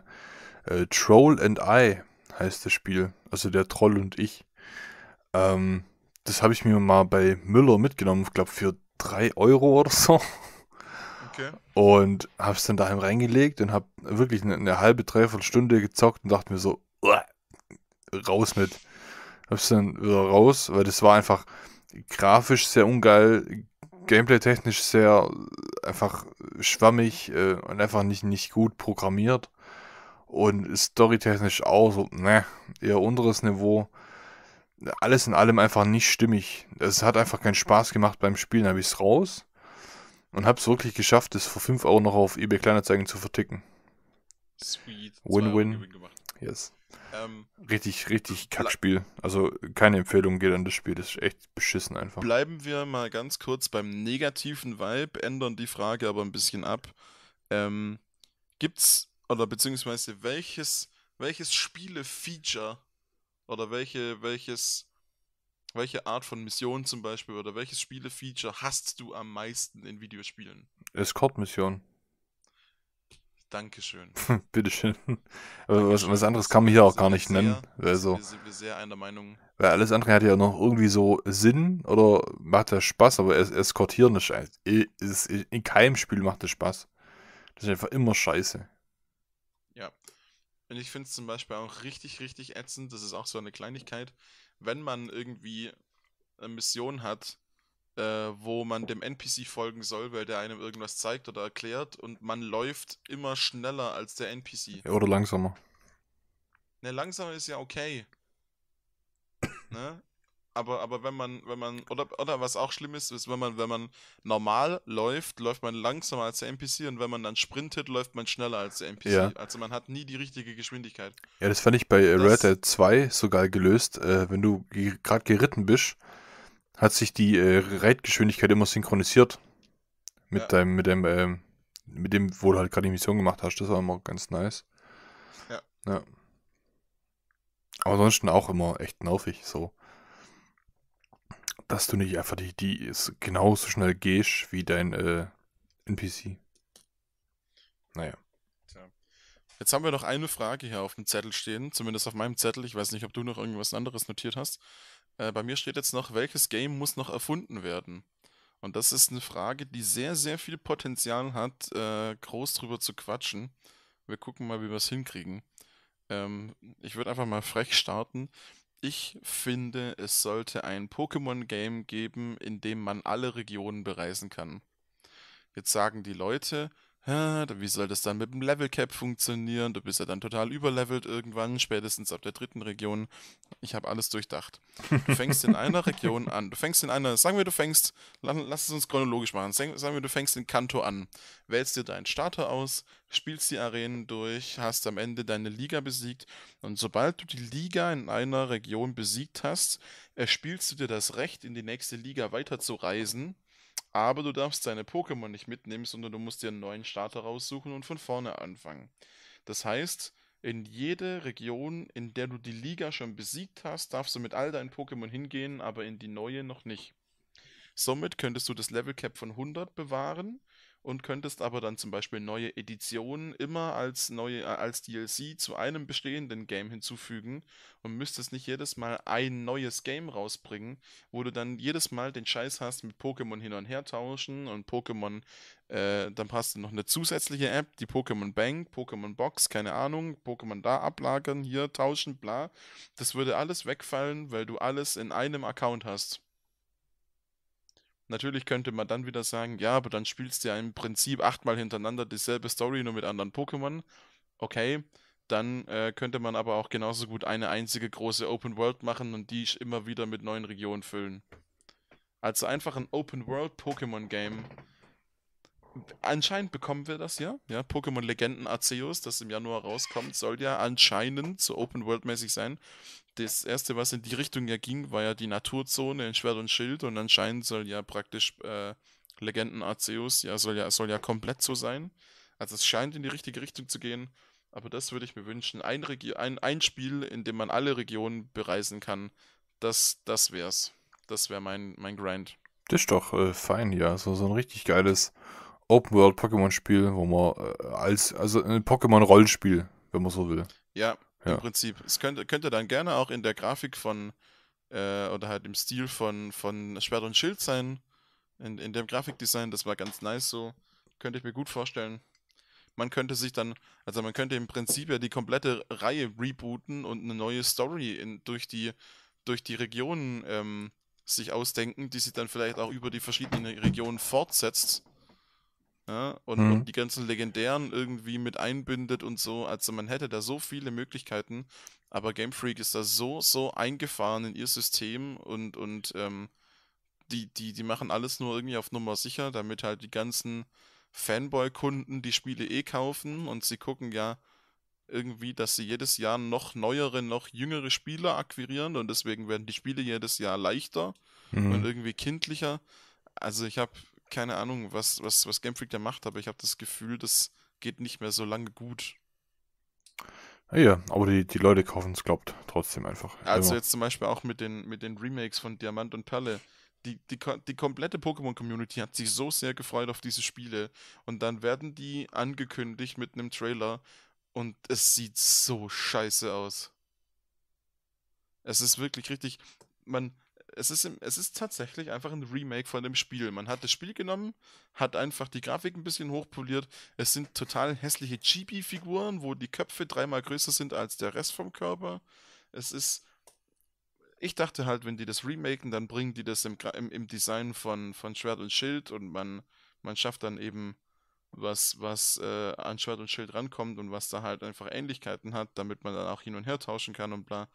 äh, Troll and I heißt das Spiel. Also der Troll und ich. Ähm, das habe ich mir mal bei Müller mitgenommen, ich glaube für 3 Euro oder so. Okay. Und habe es dann daheim reingelegt und habe wirklich eine, eine halbe, dreiviertel Stunde gezockt und dachte mir so, raus mit. Hab's dann wieder raus, weil das war einfach grafisch sehr ungeil, gameplay-technisch sehr einfach schwammig äh, und einfach nicht, nicht gut programmiert und storytechnisch auch so, ne, eher unteres Niveau. Alles in allem einfach nicht stimmig. Es hat einfach keinen Spaß gemacht beim Spielen, habe ich es raus und habe es wirklich geschafft, es für 5 Euro noch auf eBay Kleinerzeigen zu verticken. Sweet. Win-win. Yes. Ähm, richtig, richtig Kackspiel. Also keine Empfehlung geht an das Spiel. Das ist echt beschissen einfach. Bleiben wir mal ganz kurz beim negativen Vibe, ändern die Frage aber ein bisschen ab. Ähm, gibt's oder beziehungsweise welches, welches Spiele-Feature oder welche, welches, welche Art von Mission zum Beispiel oder welches Spiele-Feature hast du am meisten in Videospielen? Escort-Mission. Dankeschön. Bitteschön. Dankeschön. Was, was anderes kann man hier auch gar nicht sehr, nennen. Also, wir sind wir sehr einer Meinung. Weil alles andere hat ja noch irgendwie so Sinn oder macht ja Spaß, aber es eskortieren ist, ist, in keinem Spiel macht es Spaß. Das ist einfach immer scheiße. Und ich finde es zum Beispiel auch richtig, richtig ätzend, das ist auch so eine Kleinigkeit, wenn man irgendwie eine Mission hat, äh, wo man dem NPC folgen soll, weil der einem irgendwas zeigt oder erklärt und man läuft immer schneller als der NPC. Ja, oder langsamer. Ne, langsamer ist ja okay. ne? aber, aber wenn man, wenn man, oder, oder was auch schlimm ist, ist, wenn man, wenn man normal läuft, läuft man langsamer als der NPC und wenn man dann sprintet, läuft man schneller als der NPC. Ja. Also man hat nie die richtige Geschwindigkeit. Ja, das fand ich bei äh, das, Red Dead 2 sogar gelöst. Äh, wenn du gerade geritten bist, hat sich die äh, Reitgeschwindigkeit immer synchronisiert. Mit ja. deinem, mit dem, äh, mit dem, wo du halt gerade die Mission gemacht hast. Das war immer ganz nice. Ja. ja. Aber ansonsten auch immer echt nervig so dass du nicht einfach die, die ist genauso schnell gehst wie dein äh, NPC. Naja. Tja. Jetzt haben wir noch eine Frage hier auf dem Zettel stehen, zumindest auf meinem Zettel. Ich weiß nicht, ob du noch irgendwas anderes notiert hast. Äh, bei mir steht jetzt noch, welches Game muss noch erfunden werden? Und das ist eine Frage, die sehr, sehr viel Potenzial hat, äh, groß drüber zu quatschen. Wir gucken mal, wie wir es hinkriegen. Ähm, ich würde einfach mal frech starten. Ich finde, es sollte ein Pokémon-Game geben, in dem man alle Regionen bereisen kann. Jetzt sagen die Leute, ja, wie soll das dann mit dem Level Cap funktionieren? Du bist ja dann total überlevelt irgendwann, spätestens ab der dritten Region. Ich habe alles durchdacht. Du fängst in einer Region an. Du fängst in einer, sagen wir, du fängst, lass, es uns chronologisch machen. Sagen wir, du fängst in Kanto an. Wählst dir deinen Starter aus, spielst die Arenen durch, hast am Ende deine Liga besiegt. Und sobald du die Liga in einer Region besiegt hast, erspielst du dir das Recht, in die nächste Liga weiterzureisen aber du darfst deine Pokémon nicht mitnehmen, sondern du musst dir einen neuen Starter raussuchen und von vorne anfangen. Das heißt, in jede Region, in der du die Liga schon besiegt hast, darfst du mit all deinen Pokémon hingehen, aber in die neue noch nicht. Somit könntest du das Level Cap von 100 bewahren und könntest aber dann zum Beispiel neue Editionen immer als neue äh, als DLC zu einem bestehenden Game hinzufügen und müsstest nicht jedes Mal ein neues Game rausbringen, wo du dann jedes Mal den Scheiß hast mit Pokémon hin und her tauschen und Pokémon, äh, dann passt du noch eine zusätzliche App, die Pokémon Bank, Pokémon Box, keine Ahnung, Pokémon da ablagern, hier tauschen, bla. Das würde alles wegfallen, weil du alles in einem Account hast. Natürlich könnte man dann wieder sagen, ja, aber dann spielst du ja im Prinzip achtmal hintereinander dieselbe Story, nur mit anderen Pokémon. Okay, dann äh, könnte man aber auch genauso gut eine einzige große Open World machen und die immer wieder mit neuen Regionen füllen. Also einfach ein Open World Pokémon Game. Anscheinend bekommen wir das ja. Ja, Pokémon Legenden Arceus, das im Januar rauskommt, soll ja anscheinend so Open World mäßig sein das erste, was in die Richtung ja ging, war ja die Naturzone in Schwert und Schild und anscheinend soll ja praktisch äh, Legenden Arceus ja soll ja soll ja komplett so sein. Also es scheint in die richtige Richtung zu gehen, aber das würde ich mir wünschen. Ein, Regi ein, ein Spiel, in dem man alle Regionen bereisen kann, das, das wär's. Das wäre mein, mein Grind. Das ist doch äh, fein, ja. So, so ein richtig geiles Open-World-Pokémon-Spiel, wo man äh, als, also ein Pokémon-Rollenspiel, wenn man so will. Ja, ja. Im Prinzip. Es könnte, könnte dann gerne auch in der Grafik von äh, oder halt im Stil von, von Schwert und Schild sein. In, in dem Grafikdesign, das war ganz nice so. Könnte ich mir gut vorstellen. Man könnte sich dann, also man könnte im Prinzip ja die komplette Reihe rebooten und eine neue Story in, durch die durch die Regionen ähm, sich ausdenken, die sich dann vielleicht auch über die verschiedenen Regionen fortsetzt ja, ne? und, mhm. und, die ganzen Legendären irgendwie mit einbindet und so. Also man hätte da so viele Möglichkeiten, aber Game Freak ist da so, so eingefahren in ihr System und, und ähm, die, die, die machen alles nur irgendwie auf Nummer sicher, damit halt die ganzen Fanboy-Kunden die Spiele eh kaufen und sie gucken ja irgendwie, dass sie jedes Jahr noch neuere, noch jüngere Spieler akquirieren und deswegen werden die Spiele jedes Jahr leichter mhm. und irgendwie kindlicher. Also ich habe keine Ahnung, was, was, was Game Freak da macht, aber ich habe das Gefühl, das geht nicht mehr so lange gut. Ja, aber die, die Leute kaufen es, glaubt, trotzdem einfach. Also immer. jetzt zum Beispiel auch mit den, mit den Remakes von Diamant und Perle. Die, die, die komplette Pokémon-Community hat sich so sehr gefreut auf diese Spiele. Und dann werden die angekündigt mit einem Trailer und es sieht so scheiße aus. Es ist wirklich richtig. Man, es ist, es ist tatsächlich einfach ein Remake von dem Spiel. Man hat das Spiel genommen, hat einfach die Grafik ein bisschen hochpoliert. Es sind total hässliche Chibi-Figuren, wo die Köpfe dreimal größer sind als der Rest vom Körper. Es ist. Ich dachte halt, wenn die das remaken, dann bringen die das im, im, im Design von, von Schwert und Schild und man, man schafft dann eben was, was äh, an Schwert und Schild rankommt und was da halt einfach Ähnlichkeiten hat, damit man dann auch hin und her tauschen kann und bla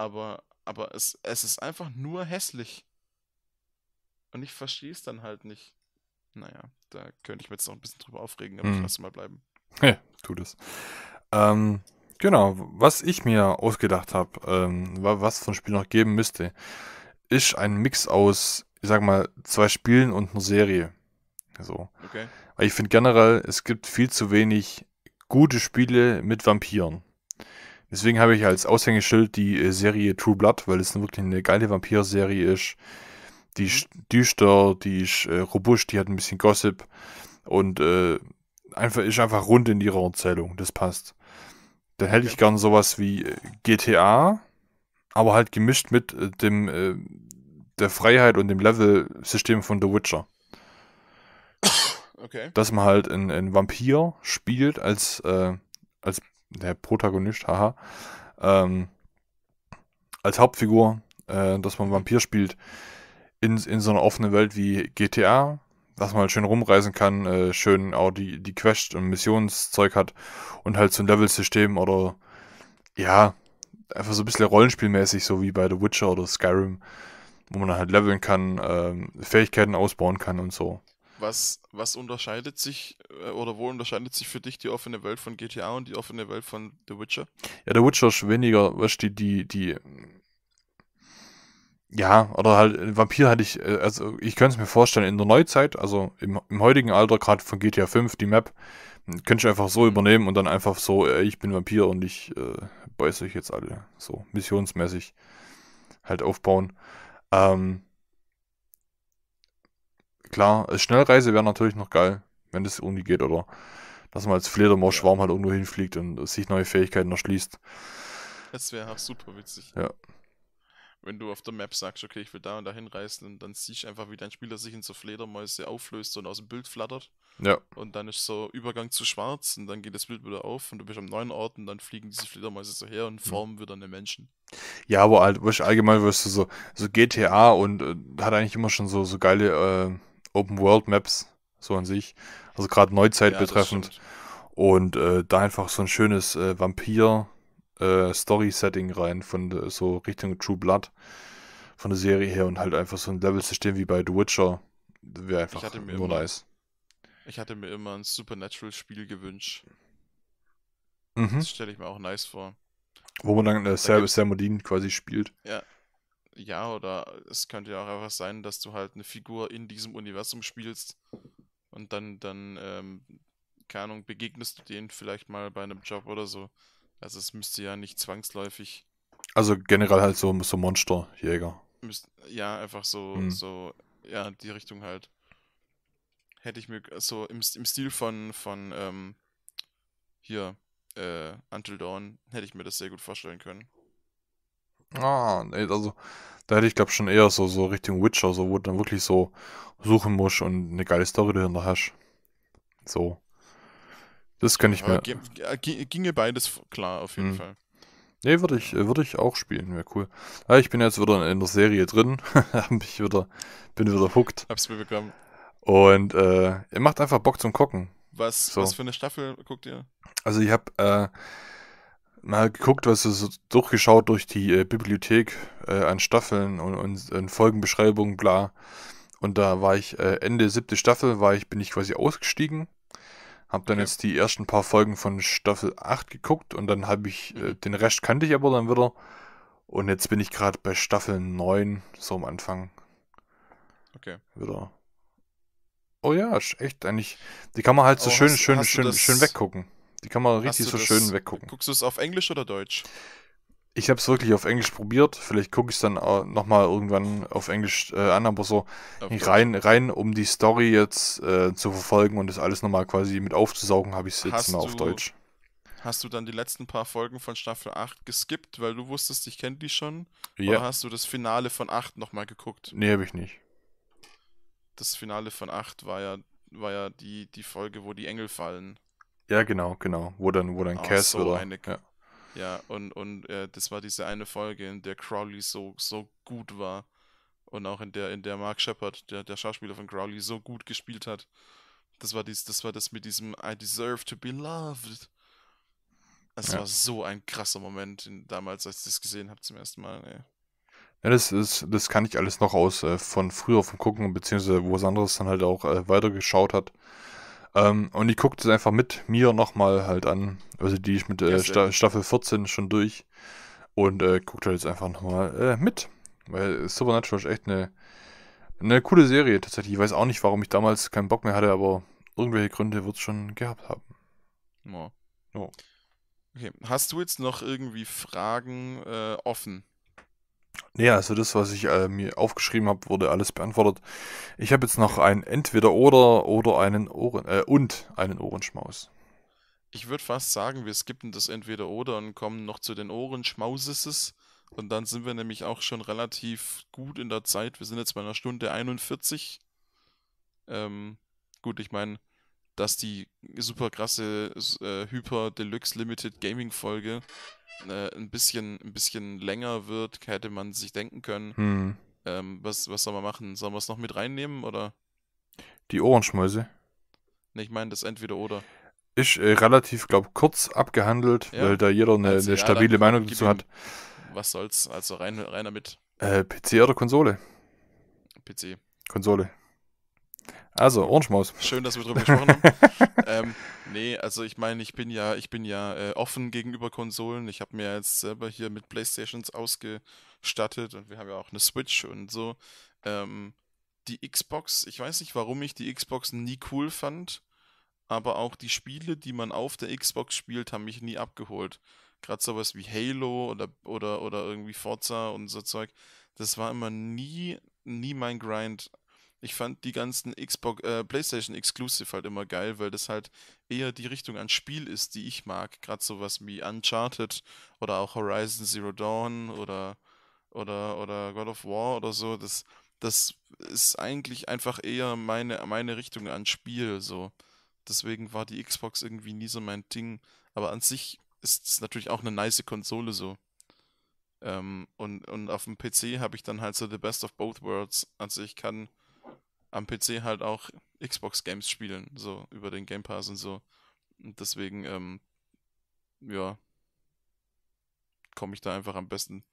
aber, aber es, es ist einfach nur hässlich. Und ich verstehe es dann halt nicht. Naja, da könnte ich mir jetzt noch ein bisschen drüber aufregen, aber hm. ich lasse mal bleiben. Ja, tu das. Ähm, genau, was ich mir ausgedacht habe, ähm, was ein Spiel noch geben müsste, ist ein Mix aus, ich sag mal, zwei Spielen und einer Serie. So. Okay. Weil ich finde generell, es gibt viel zu wenig gute Spiele mit Vampiren. Deswegen habe ich als Aushängeschild die äh, Serie True Blood, weil es wirklich eine geile Vampir-Serie ist. Die ist mhm. düster, die ist äh, robust, die hat ein bisschen Gossip und äh, einfach, ist einfach rund in ihrer Erzählung. Das passt. Dann hätte ich gern sowas wie äh, GTA, aber halt gemischt mit äh, dem äh, der Freiheit und dem Level-System von The Witcher. Okay. Dass man halt einen, Vampir spielt als, äh, als der Protagonist, haha, ähm, als Hauptfigur, äh, dass man Vampir spielt, in, in so einer offenen Welt wie GTA, dass man halt schön rumreisen kann, äh, schön auch die, die Quest und Missionszeug hat und halt so ein Level-System oder ja, einfach so ein bisschen rollenspielmäßig, so wie bei The Witcher oder Skyrim, wo man dann halt leveln kann, äh, Fähigkeiten ausbauen kann und so. Was, was unterscheidet sich äh, oder wo unterscheidet sich für dich die offene Welt von GTA und die offene Welt von The Witcher? Ja, The Witcher ist weniger, was du, die, die, ja, oder halt, äh, Vampir hatte ich, äh, also ich könnte es mir vorstellen, in der Neuzeit, also im, im heutigen Alter, gerade von GTA 5, die Map, hm, könnte ich einfach so mhm. übernehmen und dann einfach so, ey, ich bin Vampir und ich äh, beiße euch jetzt alle, so missionsmäßig halt aufbauen. Ähm, klar, Schnellreise wäre natürlich noch geil, wenn das irgendwie geht, oder dass man als Fledermaus-Schwarm halt irgendwo hinfliegt und sich neue Fähigkeiten erschließt. Das wäre auch super witzig. Ja. Wenn du auf der Map sagst, okay, ich will da und da hinreisen und dann siehst du einfach, wie dein Spieler sich in so Fledermäuse auflöst und aus dem Bild flattert. Ja. Und dann ist so Übergang zu schwarz und dann geht das Bild wieder auf und du bist am neuen Ort und dann fliegen diese Fledermäuse so her und mhm. formen wieder eine Menschen. Ja, aber halt, allgemein wirst du so, so GTA und äh, hat eigentlich immer schon so, so geile äh, Open World Maps so an sich. Also gerade Neuzeit ja, betreffend. Und äh, da einfach so ein schönes äh, Vampir-Story-Setting äh, rein, von so Richtung True Blood von der Serie her und halt einfach so ein Level-System wie bei The Witcher. Wäre einfach nur immer, nice. Ich hatte mir immer ein Supernatural-Spiel gewünscht. Mhm. Das stelle ich mir auch nice vor. Wo man dann äh, Sam, Sam quasi spielt. Ja, ja, oder es könnte ja auch einfach sein, dass du halt eine Figur in diesem Universum spielst und dann, dann, ähm, keine Ahnung, begegnest du denen vielleicht mal bei einem Job oder so. Also es müsste ja nicht zwangsläufig. Also generell halt so, so Monsterjäger. Müsst, ja, einfach so, mhm. so, ja, die Richtung halt. Hätte ich mir so im, im Stil von, von ähm, hier, äh, Until Dawn, hätte ich mir das sehr gut vorstellen können. Ah, nee, also da hätte ich glaube schon eher so, so Richtung Witcher, so wo du dann wirklich so suchen musst und eine geile Story dahinter hast. So. Das kann ich mir. Äh, ginge beides klar, auf jeden mhm. Fall. Nee, würde ich, würde ich auch spielen, wäre cool. Aber ah, ich bin jetzt wieder in der Serie drin, ich wieder, bin wieder hooked. Hab's mir bekommen. Und äh, ihr macht einfach Bock zum Gucken. Was, so. was für eine Staffel guckt ihr? Also ich habe äh, mal geguckt, was es durchgeschaut durch die äh, Bibliothek äh, an Staffeln und, und, und, Folgenbeschreibungen, bla. Und da war ich äh, Ende siebte Staffel, war ich, bin ich quasi ausgestiegen. Hab dann okay. jetzt die ersten paar Folgen von Staffel 8 geguckt und dann habe ich, äh, den Rest kannte ich aber dann wieder. Und jetzt bin ich gerade bei Staffel 9, so am Anfang. Okay. Wieder. Oh ja, echt eigentlich. Die kann man halt so oh, schön, hast, schön, hast schön, schön weggucken. Die kann man richtig so das, schön weggucken. Guckst du es auf Englisch oder Deutsch? Ich habe es wirklich auf Englisch probiert. Vielleicht gucke ich es dann nochmal irgendwann auf Englisch äh, an, aber so rein, rein, um die Story jetzt äh, zu verfolgen und das alles nochmal quasi mit aufzusaugen, habe ich es jetzt hast mal auf Deutsch. Hast du dann die letzten paar Folgen von Staffel 8 geskippt, weil du wusstest, ich kenne die schon? Ja. Oder hast du das Finale von 8 nochmal geguckt? Nee, habe ich nicht. Das Finale von 8 war ja, war ja die, die Folge, wo die Engel fallen. Ja, genau, genau. Wo dann, wo dann oh, Cass so oder. Eine, ja. ja. und, und äh, das war diese eine Folge, in der Crowley so, so gut war. Und auch in der, in der Mark Shepard, der, der Schauspieler von Crowley, so gut gespielt hat. Das war dies, das war das mit diesem I deserve to be loved. Das ja. war so ein krasser Moment damals, als ich das gesehen habe zum ersten Mal. Ey. Ja, das ist, das kann ich alles noch aus äh, von früher vom Gucken, beziehungsweise wo Sandra es dann halt auch äh, weitergeschaut hat. Ähm, und ich gucke das einfach mit mir nochmal halt an. Also die ist mit äh, Sta Staffel 14 schon durch und äh, guckt halt jetzt einfach nochmal äh, mit. Weil Supernatural ist echt eine, eine coole Serie tatsächlich. Ich weiß auch nicht, warum ich damals keinen Bock mehr hatte, aber irgendwelche Gründe wird es schon gehabt haben. Ja. Oh. Okay. Hast du jetzt noch irgendwie Fragen äh, offen? Naja, also das, was ich äh, mir aufgeschrieben habe, wurde alles beantwortet. Ich habe jetzt noch ein Entweder-Oder oder einen Ohren äh, und einen Ohrenschmaus. Ich würde fast sagen, wir skippen das Entweder-Oder und kommen noch zu den Ohrenschmauses. Und dann sind wir nämlich auch schon relativ gut in der Zeit. Wir sind jetzt bei einer Stunde 41. Ähm, gut, ich meine, dass die super krasse äh, Hyper Deluxe Limited Gaming Folge äh, ein, bisschen, ein bisschen länger wird, hätte man sich denken können. Hm. Ähm, was, was soll man machen? Sollen wir es noch mit reinnehmen oder? Die Ohrenschmäuse. Ne, ich meine das entweder oder. Ist äh, relativ, glaube kurz abgehandelt, ja. weil da jeder eine, also, eine ja, stabile Meinung dazu hat. Was soll's, also rein, rein damit. Äh, PC oder Konsole? PC. Konsole. Also, Ohrenschmaus. Schön, dass wir drüber gesprochen haben. ähm, nee, also ich meine, ich bin ja, ich bin ja äh, offen gegenüber Konsolen. Ich habe mir jetzt selber hier mit Playstations ausgestattet und wir haben ja auch eine Switch und so. Ähm, die Xbox, ich weiß nicht, warum ich die Xbox nie cool fand, aber auch die Spiele, die man auf der Xbox spielt, haben mich nie abgeholt. Gerade sowas wie Halo oder, oder, oder irgendwie Forza und so Zeug. Das war immer nie, nie mein Grind ich fand die ganzen Xbox, äh, PlayStation Exclusive halt immer geil, weil das halt eher die Richtung an Spiel ist, die ich mag. Gerade sowas wie Uncharted oder auch Horizon Zero Dawn oder, oder, oder God of War oder so. Das, das ist eigentlich einfach eher meine, meine Richtung an Spiel, so. Deswegen war die Xbox irgendwie nie so mein Ding. Aber an sich ist es natürlich auch eine nice Konsole so. Ähm, und, und auf dem PC habe ich dann halt so the best of both worlds. Also ich kann am PC halt auch Xbox-Games spielen, so über den Game Pass und so. Und deswegen, ähm, ja, komme ich da einfach am besten,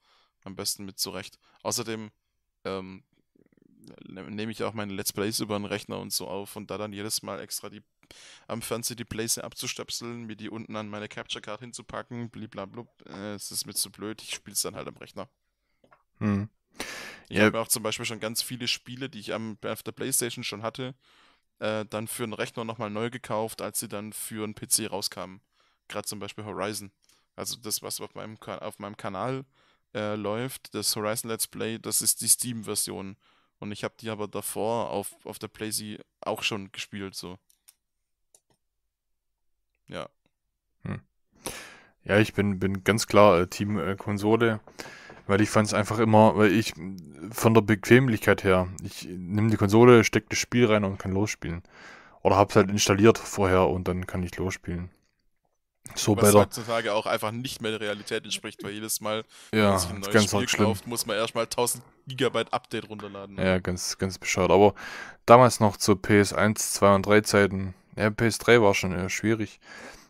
am besten mit zurecht. Außerdem ähm, ne, nehme ich auch meine Let's Plays über den Rechner und so auf und da dann jedes Mal extra die am Fernseher die Plays abzustöpseln, mir die unten an meine Capture Card hinzupacken, blablabla, äh, es ist mir zu blöd, ich spiele es dann halt am Rechner. Hm. Ich ja. habe auch zum Beispiel schon ganz viele Spiele, die ich am, auf der Playstation schon hatte, äh, dann für einen Rechner nochmal neu gekauft, als sie dann für einen PC rauskamen. Gerade zum Beispiel Horizon. Also das, was auf meinem, auf meinem Kanal äh, läuft, das Horizon Let's Play, das ist die Steam-Version. Und ich habe die aber davor auf, auf der PlayStation auch schon gespielt, so. Ja. Hm. Ja, ich bin, bin ganz klar äh, Team äh, Konsole. Weil ich fand es einfach immer, weil ich von der Bequemlichkeit her, ich nehme die Konsole, stecke das Spiel rein und kann losspielen. Oder habe es halt installiert vorher und dann kann ich losspielen. So Was besser. heutzutage auch einfach nicht mehr der Realität entspricht, weil jedes Mal, ja, wenn sich ein neues Spiel kauft, muss man erstmal 1000 Gigabyte Update runterladen. Ne? Ja, ganz, ganz bescheuert. Aber damals noch zu PS1, 2 und 3 Zeiten, ja, PS3 war schon eher äh, schwierig.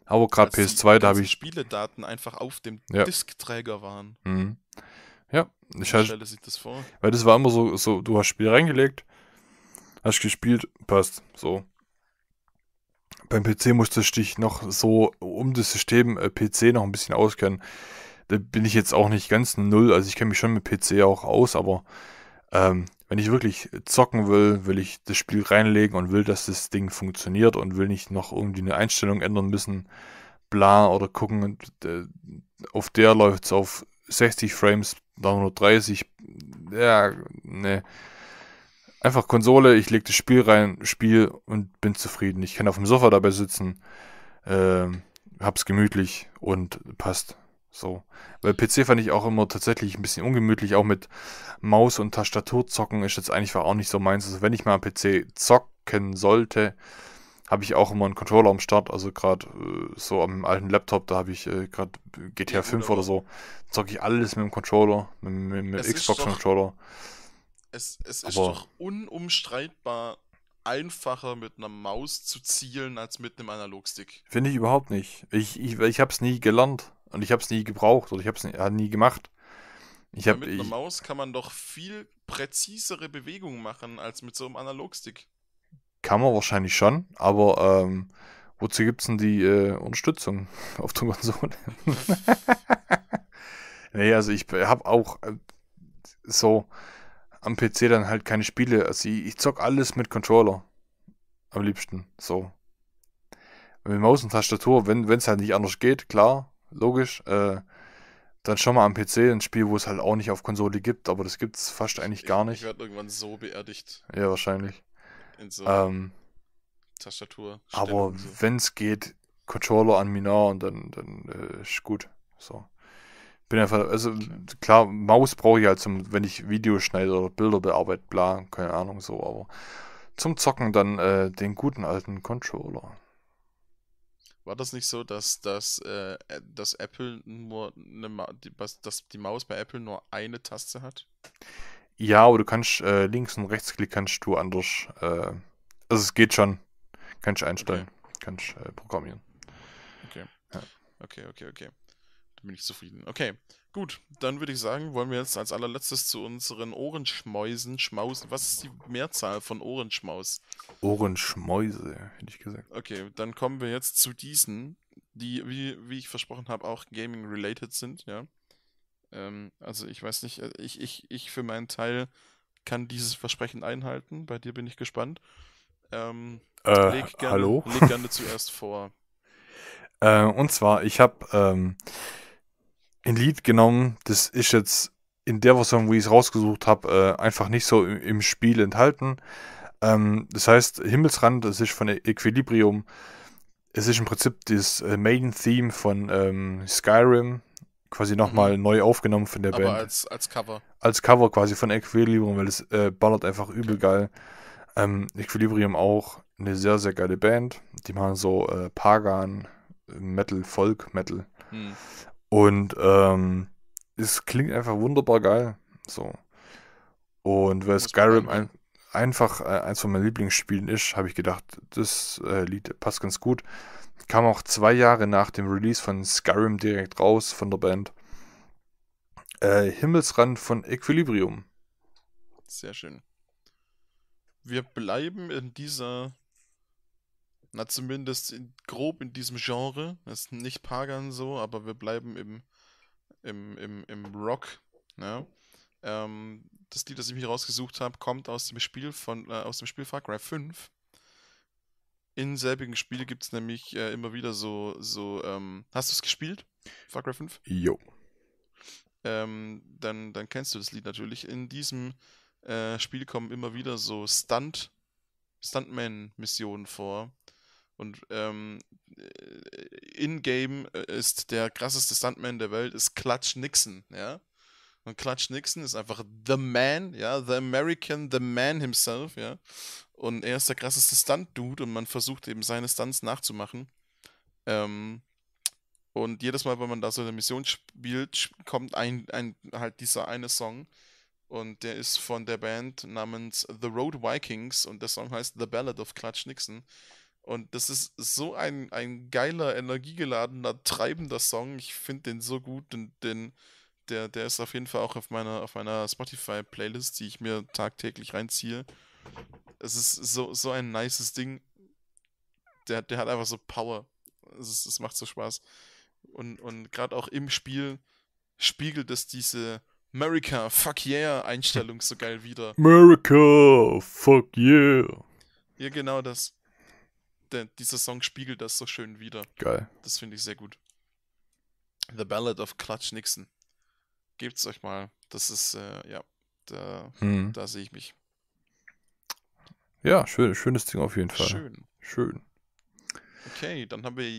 Aber gerade PS2, da habe ich. Spieledaten einfach auf dem ja. Diskträger waren. Mhm. Ich halt, stelle sich das vor. Weil das war immer so, so, du hast Spiel reingelegt, hast gespielt, passt, so. Beim PC musstest du dich noch so um das System äh, PC noch ein bisschen auskennen. Da bin ich jetzt auch nicht ganz null, also ich kenne mich schon mit PC auch aus, aber ähm, wenn ich wirklich zocken will, will ich das Spiel reinlegen und will, dass das Ding funktioniert und will nicht noch irgendwie eine Einstellung ändern müssen, bla oder gucken, auf der läuft es auf 60 Frames 30. ja, ne. Einfach Konsole, ich leg das Spiel rein, Spiel und bin zufrieden. Ich kann auf dem Sofa dabei sitzen, äh, hab's gemütlich und passt. So. Weil PC fand ich auch immer tatsächlich ein bisschen ungemütlich, auch mit Maus und Tastatur zocken ist jetzt eigentlich auch nicht so meins. Also wenn ich mal am PC zocken sollte, habe ich auch immer einen Controller am Start, also gerade äh, so am alten Laptop, da habe ich äh, gerade GTA ja, 5 oder so, zocke ich alles mit dem Controller, mit, mit, mit Xbox-Controller. Es, es ist doch unumstreitbar einfacher mit einer Maus zu zielen als mit einem Analogstick. Finde ich überhaupt nicht. Ich, ich, ich habe es nie gelernt und ich habe es nie gebraucht oder ich habe es nie, nie gemacht. Ich hab, mit einer Maus kann man doch viel präzisere Bewegungen machen als mit so einem Analogstick. Kann man wahrscheinlich schon, aber ähm, wozu gibt es denn die äh, Unterstützung auf der Konsole? nee, also ich habe auch äh, so am PC dann halt keine Spiele. Also ich, ich zock alles mit Controller. Am liebsten. So. Mit Maus und Tastatur, wenn es halt nicht anders geht, klar, logisch. Äh, dann schon mal am PC ein Spiel, wo es halt auch nicht auf Konsole gibt, aber das gibt es fast eigentlich gar nicht. Ich werde irgendwann so beerdigt. Ja, wahrscheinlich. In so ähm, Tastatur. Aber so. wenn es geht, Controller an Minor und dann, dann äh, ist gut. So. Bin einfach, also klar, Maus brauche ich halt zum, wenn ich Videos schneide oder Bilder bearbeite, bla, keine Ahnung so, aber zum Zocken dann äh, den guten alten Controller. War das nicht so, dass, dass, äh, dass Apple nur eine Ma die, dass die Maus bei Apple nur eine Taste hat? Ja, aber du kannst äh, links und rechts klicken, kannst du anders. Äh, also es geht schon. Kannst einstellen. Okay. Kannst äh, programmieren. Okay. Ja. Okay, okay, okay. Da bin ich zufrieden. Okay. Gut, dann würde ich sagen, wollen wir jetzt als allerletztes zu unseren Ohrenschmäusen schmausen. Was ist die Mehrzahl von Ohrenschmaus? Ohrenschmäuse, hätte ich gesagt. Okay, dann kommen wir jetzt zu diesen, die, wie, wie ich versprochen habe, auch gaming-related sind, ja. Ähm, also ich weiß nicht, äh, ich, ich, ich für meinen Teil kann dieses Versprechen einhalten. Bei dir bin ich gespannt. Ähm, äh, leg gerne, hallo? Leg gerne zuerst vor. Äh, und zwar, ich habe ähm, ein Lied genommen, das ist jetzt in der Version, wie ich es rausgesucht habe, äh, einfach nicht so im, im Spiel enthalten. Ähm, das heißt, Himmelsrand, das ist von e-, Equilibrium. Es ist im Prinzip das äh, Maiden-Theme von ähm, Skyrim, quasi nochmal mhm. neu aufgenommen von der Aber Band. als, als Cover. Als Cover quasi von Equilibrium, weil es äh, ballert einfach übel geil. Ähm, Equilibrium auch eine sehr, sehr geile Band. Die machen so äh, Pagan, Metal, Folk, Metal. Mhm. Und ähm, es klingt einfach wunderbar geil. So. Und weil Skyrim ein, einfach äh, eins von meinen Lieblingsspielen ist, habe ich gedacht, das äh, Lied passt ganz gut. Kam auch zwei Jahre nach dem Release von Skyrim direkt raus von der Band. Äh, Himmelsrand von Equilibrium. Sehr schön. Wir bleiben in dieser, na zumindest in, grob in diesem Genre. Das ist nicht Pagan so, aber wir bleiben im, im, im, im Rock. Ne? Ähm, das Lied, das ich mir rausgesucht habe, kommt aus dem Spiel von äh, aus dem Spiel Far Cry 5 in selbigen Spielen gibt es nämlich äh, immer wieder so, so ähm, hast du es gespielt? Far Cry 5? Jo. Ähm, dann, dann kennst du das Lied natürlich. In diesem äh, Spiel kommen immer wieder so Stunt, Stuntman-Missionen vor. Und ähm, äh, in-game äh, ist der krasseste Stuntman der Welt, ist Clutch Nixon, ja. Und Clutch Nixon ist einfach the man, ja, the American, the man himself, ja. Und er ist der krasseste Stunt-Dude und man versucht eben seine Stunts nachzumachen. Ähm, und jedes Mal, wenn man da so eine Mission spielt, kommt ein, ein, halt dieser eine Song. Und der ist von der Band namens The Road Vikings und der Song heißt The Ballad of Clutch Nixon. Und das ist so ein, ein geiler, energiegeladener, treibender Song. Ich finde den so gut und den, den der, der ist auf jeden Fall auch auf meiner, auf meiner Spotify-Playlist, die ich mir tagtäglich reinziehe. Es ist so, so ein nices Ding. Der, der hat einfach so Power. Es, ist, es macht so Spaß. Und, und gerade auch im Spiel spiegelt es diese America, fuck yeah Einstellung so geil wieder. America, fuck yeah. Ja, genau das. Der, dieser Song spiegelt das so schön wieder. Geil. Das finde ich sehr gut. The Ballad of Clutch Nixon gebt es euch mal. Das ist, äh, ja, da, hm. da sehe ich mich. Ja, schön, schönes Ding auf jeden Fall. Schön. Schön. Okay, dann haben wir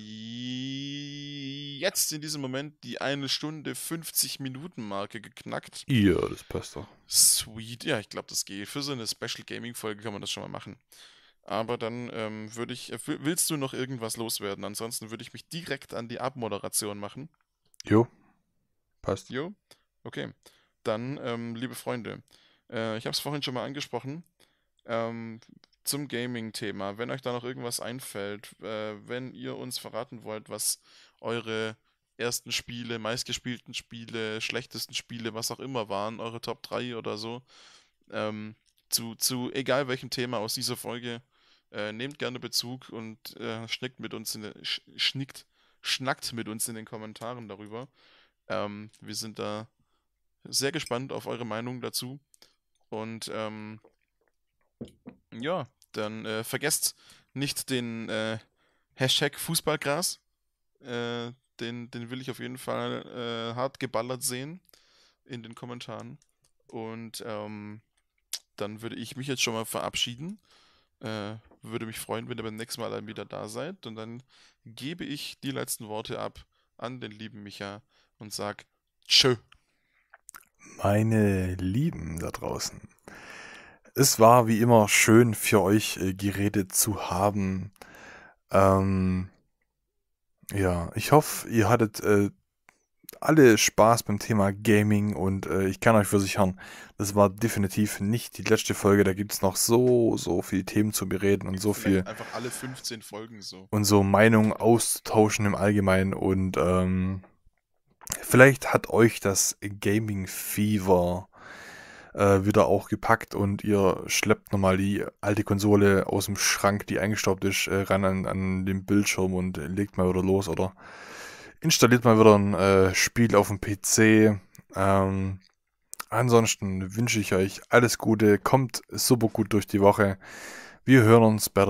jetzt in diesem Moment die eine Stunde 50 Minuten Marke geknackt. Ja, das passt doch. Sweet, ja, ich glaube, das geht. Für so eine Special Gaming Folge kann man das schon mal machen. Aber dann ähm, würde ich, willst du noch irgendwas loswerden? Ansonsten würde ich mich direkt an die Abmoderation machen. Jo, passt. Jo, Okay, dann, ähm, liebe Freunde, äh, ich habe es vorhin schon mal angesprochen. Ähm, zum Gaming-Thema, wenn euch da noch irgendwas einfällt, äh, wenn ihr uns verraten wollt, was eure ersten Spiele, meistgespielten Spiele, schlechtesten Spiele, was auch immer waren, eure Top 3 oder so, ähm, zu, zu egal welchem Thema aus dieser Folge, äh, nehmt gerne Bezug und äh, schnickt mit uns in den, sch, schnickt, schnackt mit uns in den Kommentaren darüber. Ähm, wir sind da sehr gespannt auf eure Meinung dazu. Und ähm, ja, dann äh, vergesst nicht den äh, Hashtag Fußballgras. Äh, den, den will ich auf jeden Fall äh, hart geballert sehen in den Kommentaren. Und ähm, dann würde ich mich jetzt schon mal verabschieden. Äh, würde mich freuen, wenn ihr beim nächsten Mal dann wieder da seid. Und dann gebe ich die letzten Worte ab an den lieben Micha und sage Tschö. Meine Lieben da draußen, es war wie immer schön für euch äh, geredet zu haben. Ähm, ja, ich hoffe, ihr hattet äh, alle Spaß beim Thema Gaming und äh, ich kann euch versichern, das war definitiv nicht die letzte Folge. Da gibt es noch so, so viele Themen zu bereden und so viel. Einfach alle 15 Folgen so. Und so Meinungen auszutauschen im Allgemeinen und ähm, Vielleicht hat euch das Gaming Fever äh, wieder auch gepackt und ihr schleppt nochmal die alte Konsole aus dem Schrank, die eingestaubt ist, äh, ran an, an den Bildschirm und legt mal wieder los oder installiert mal wieder ein äh, Spiel auf dem PC. Ähm, ansonsten wünsche ich euch alles Gute, kommt super gut durch die Woche. Wir hören uns bei der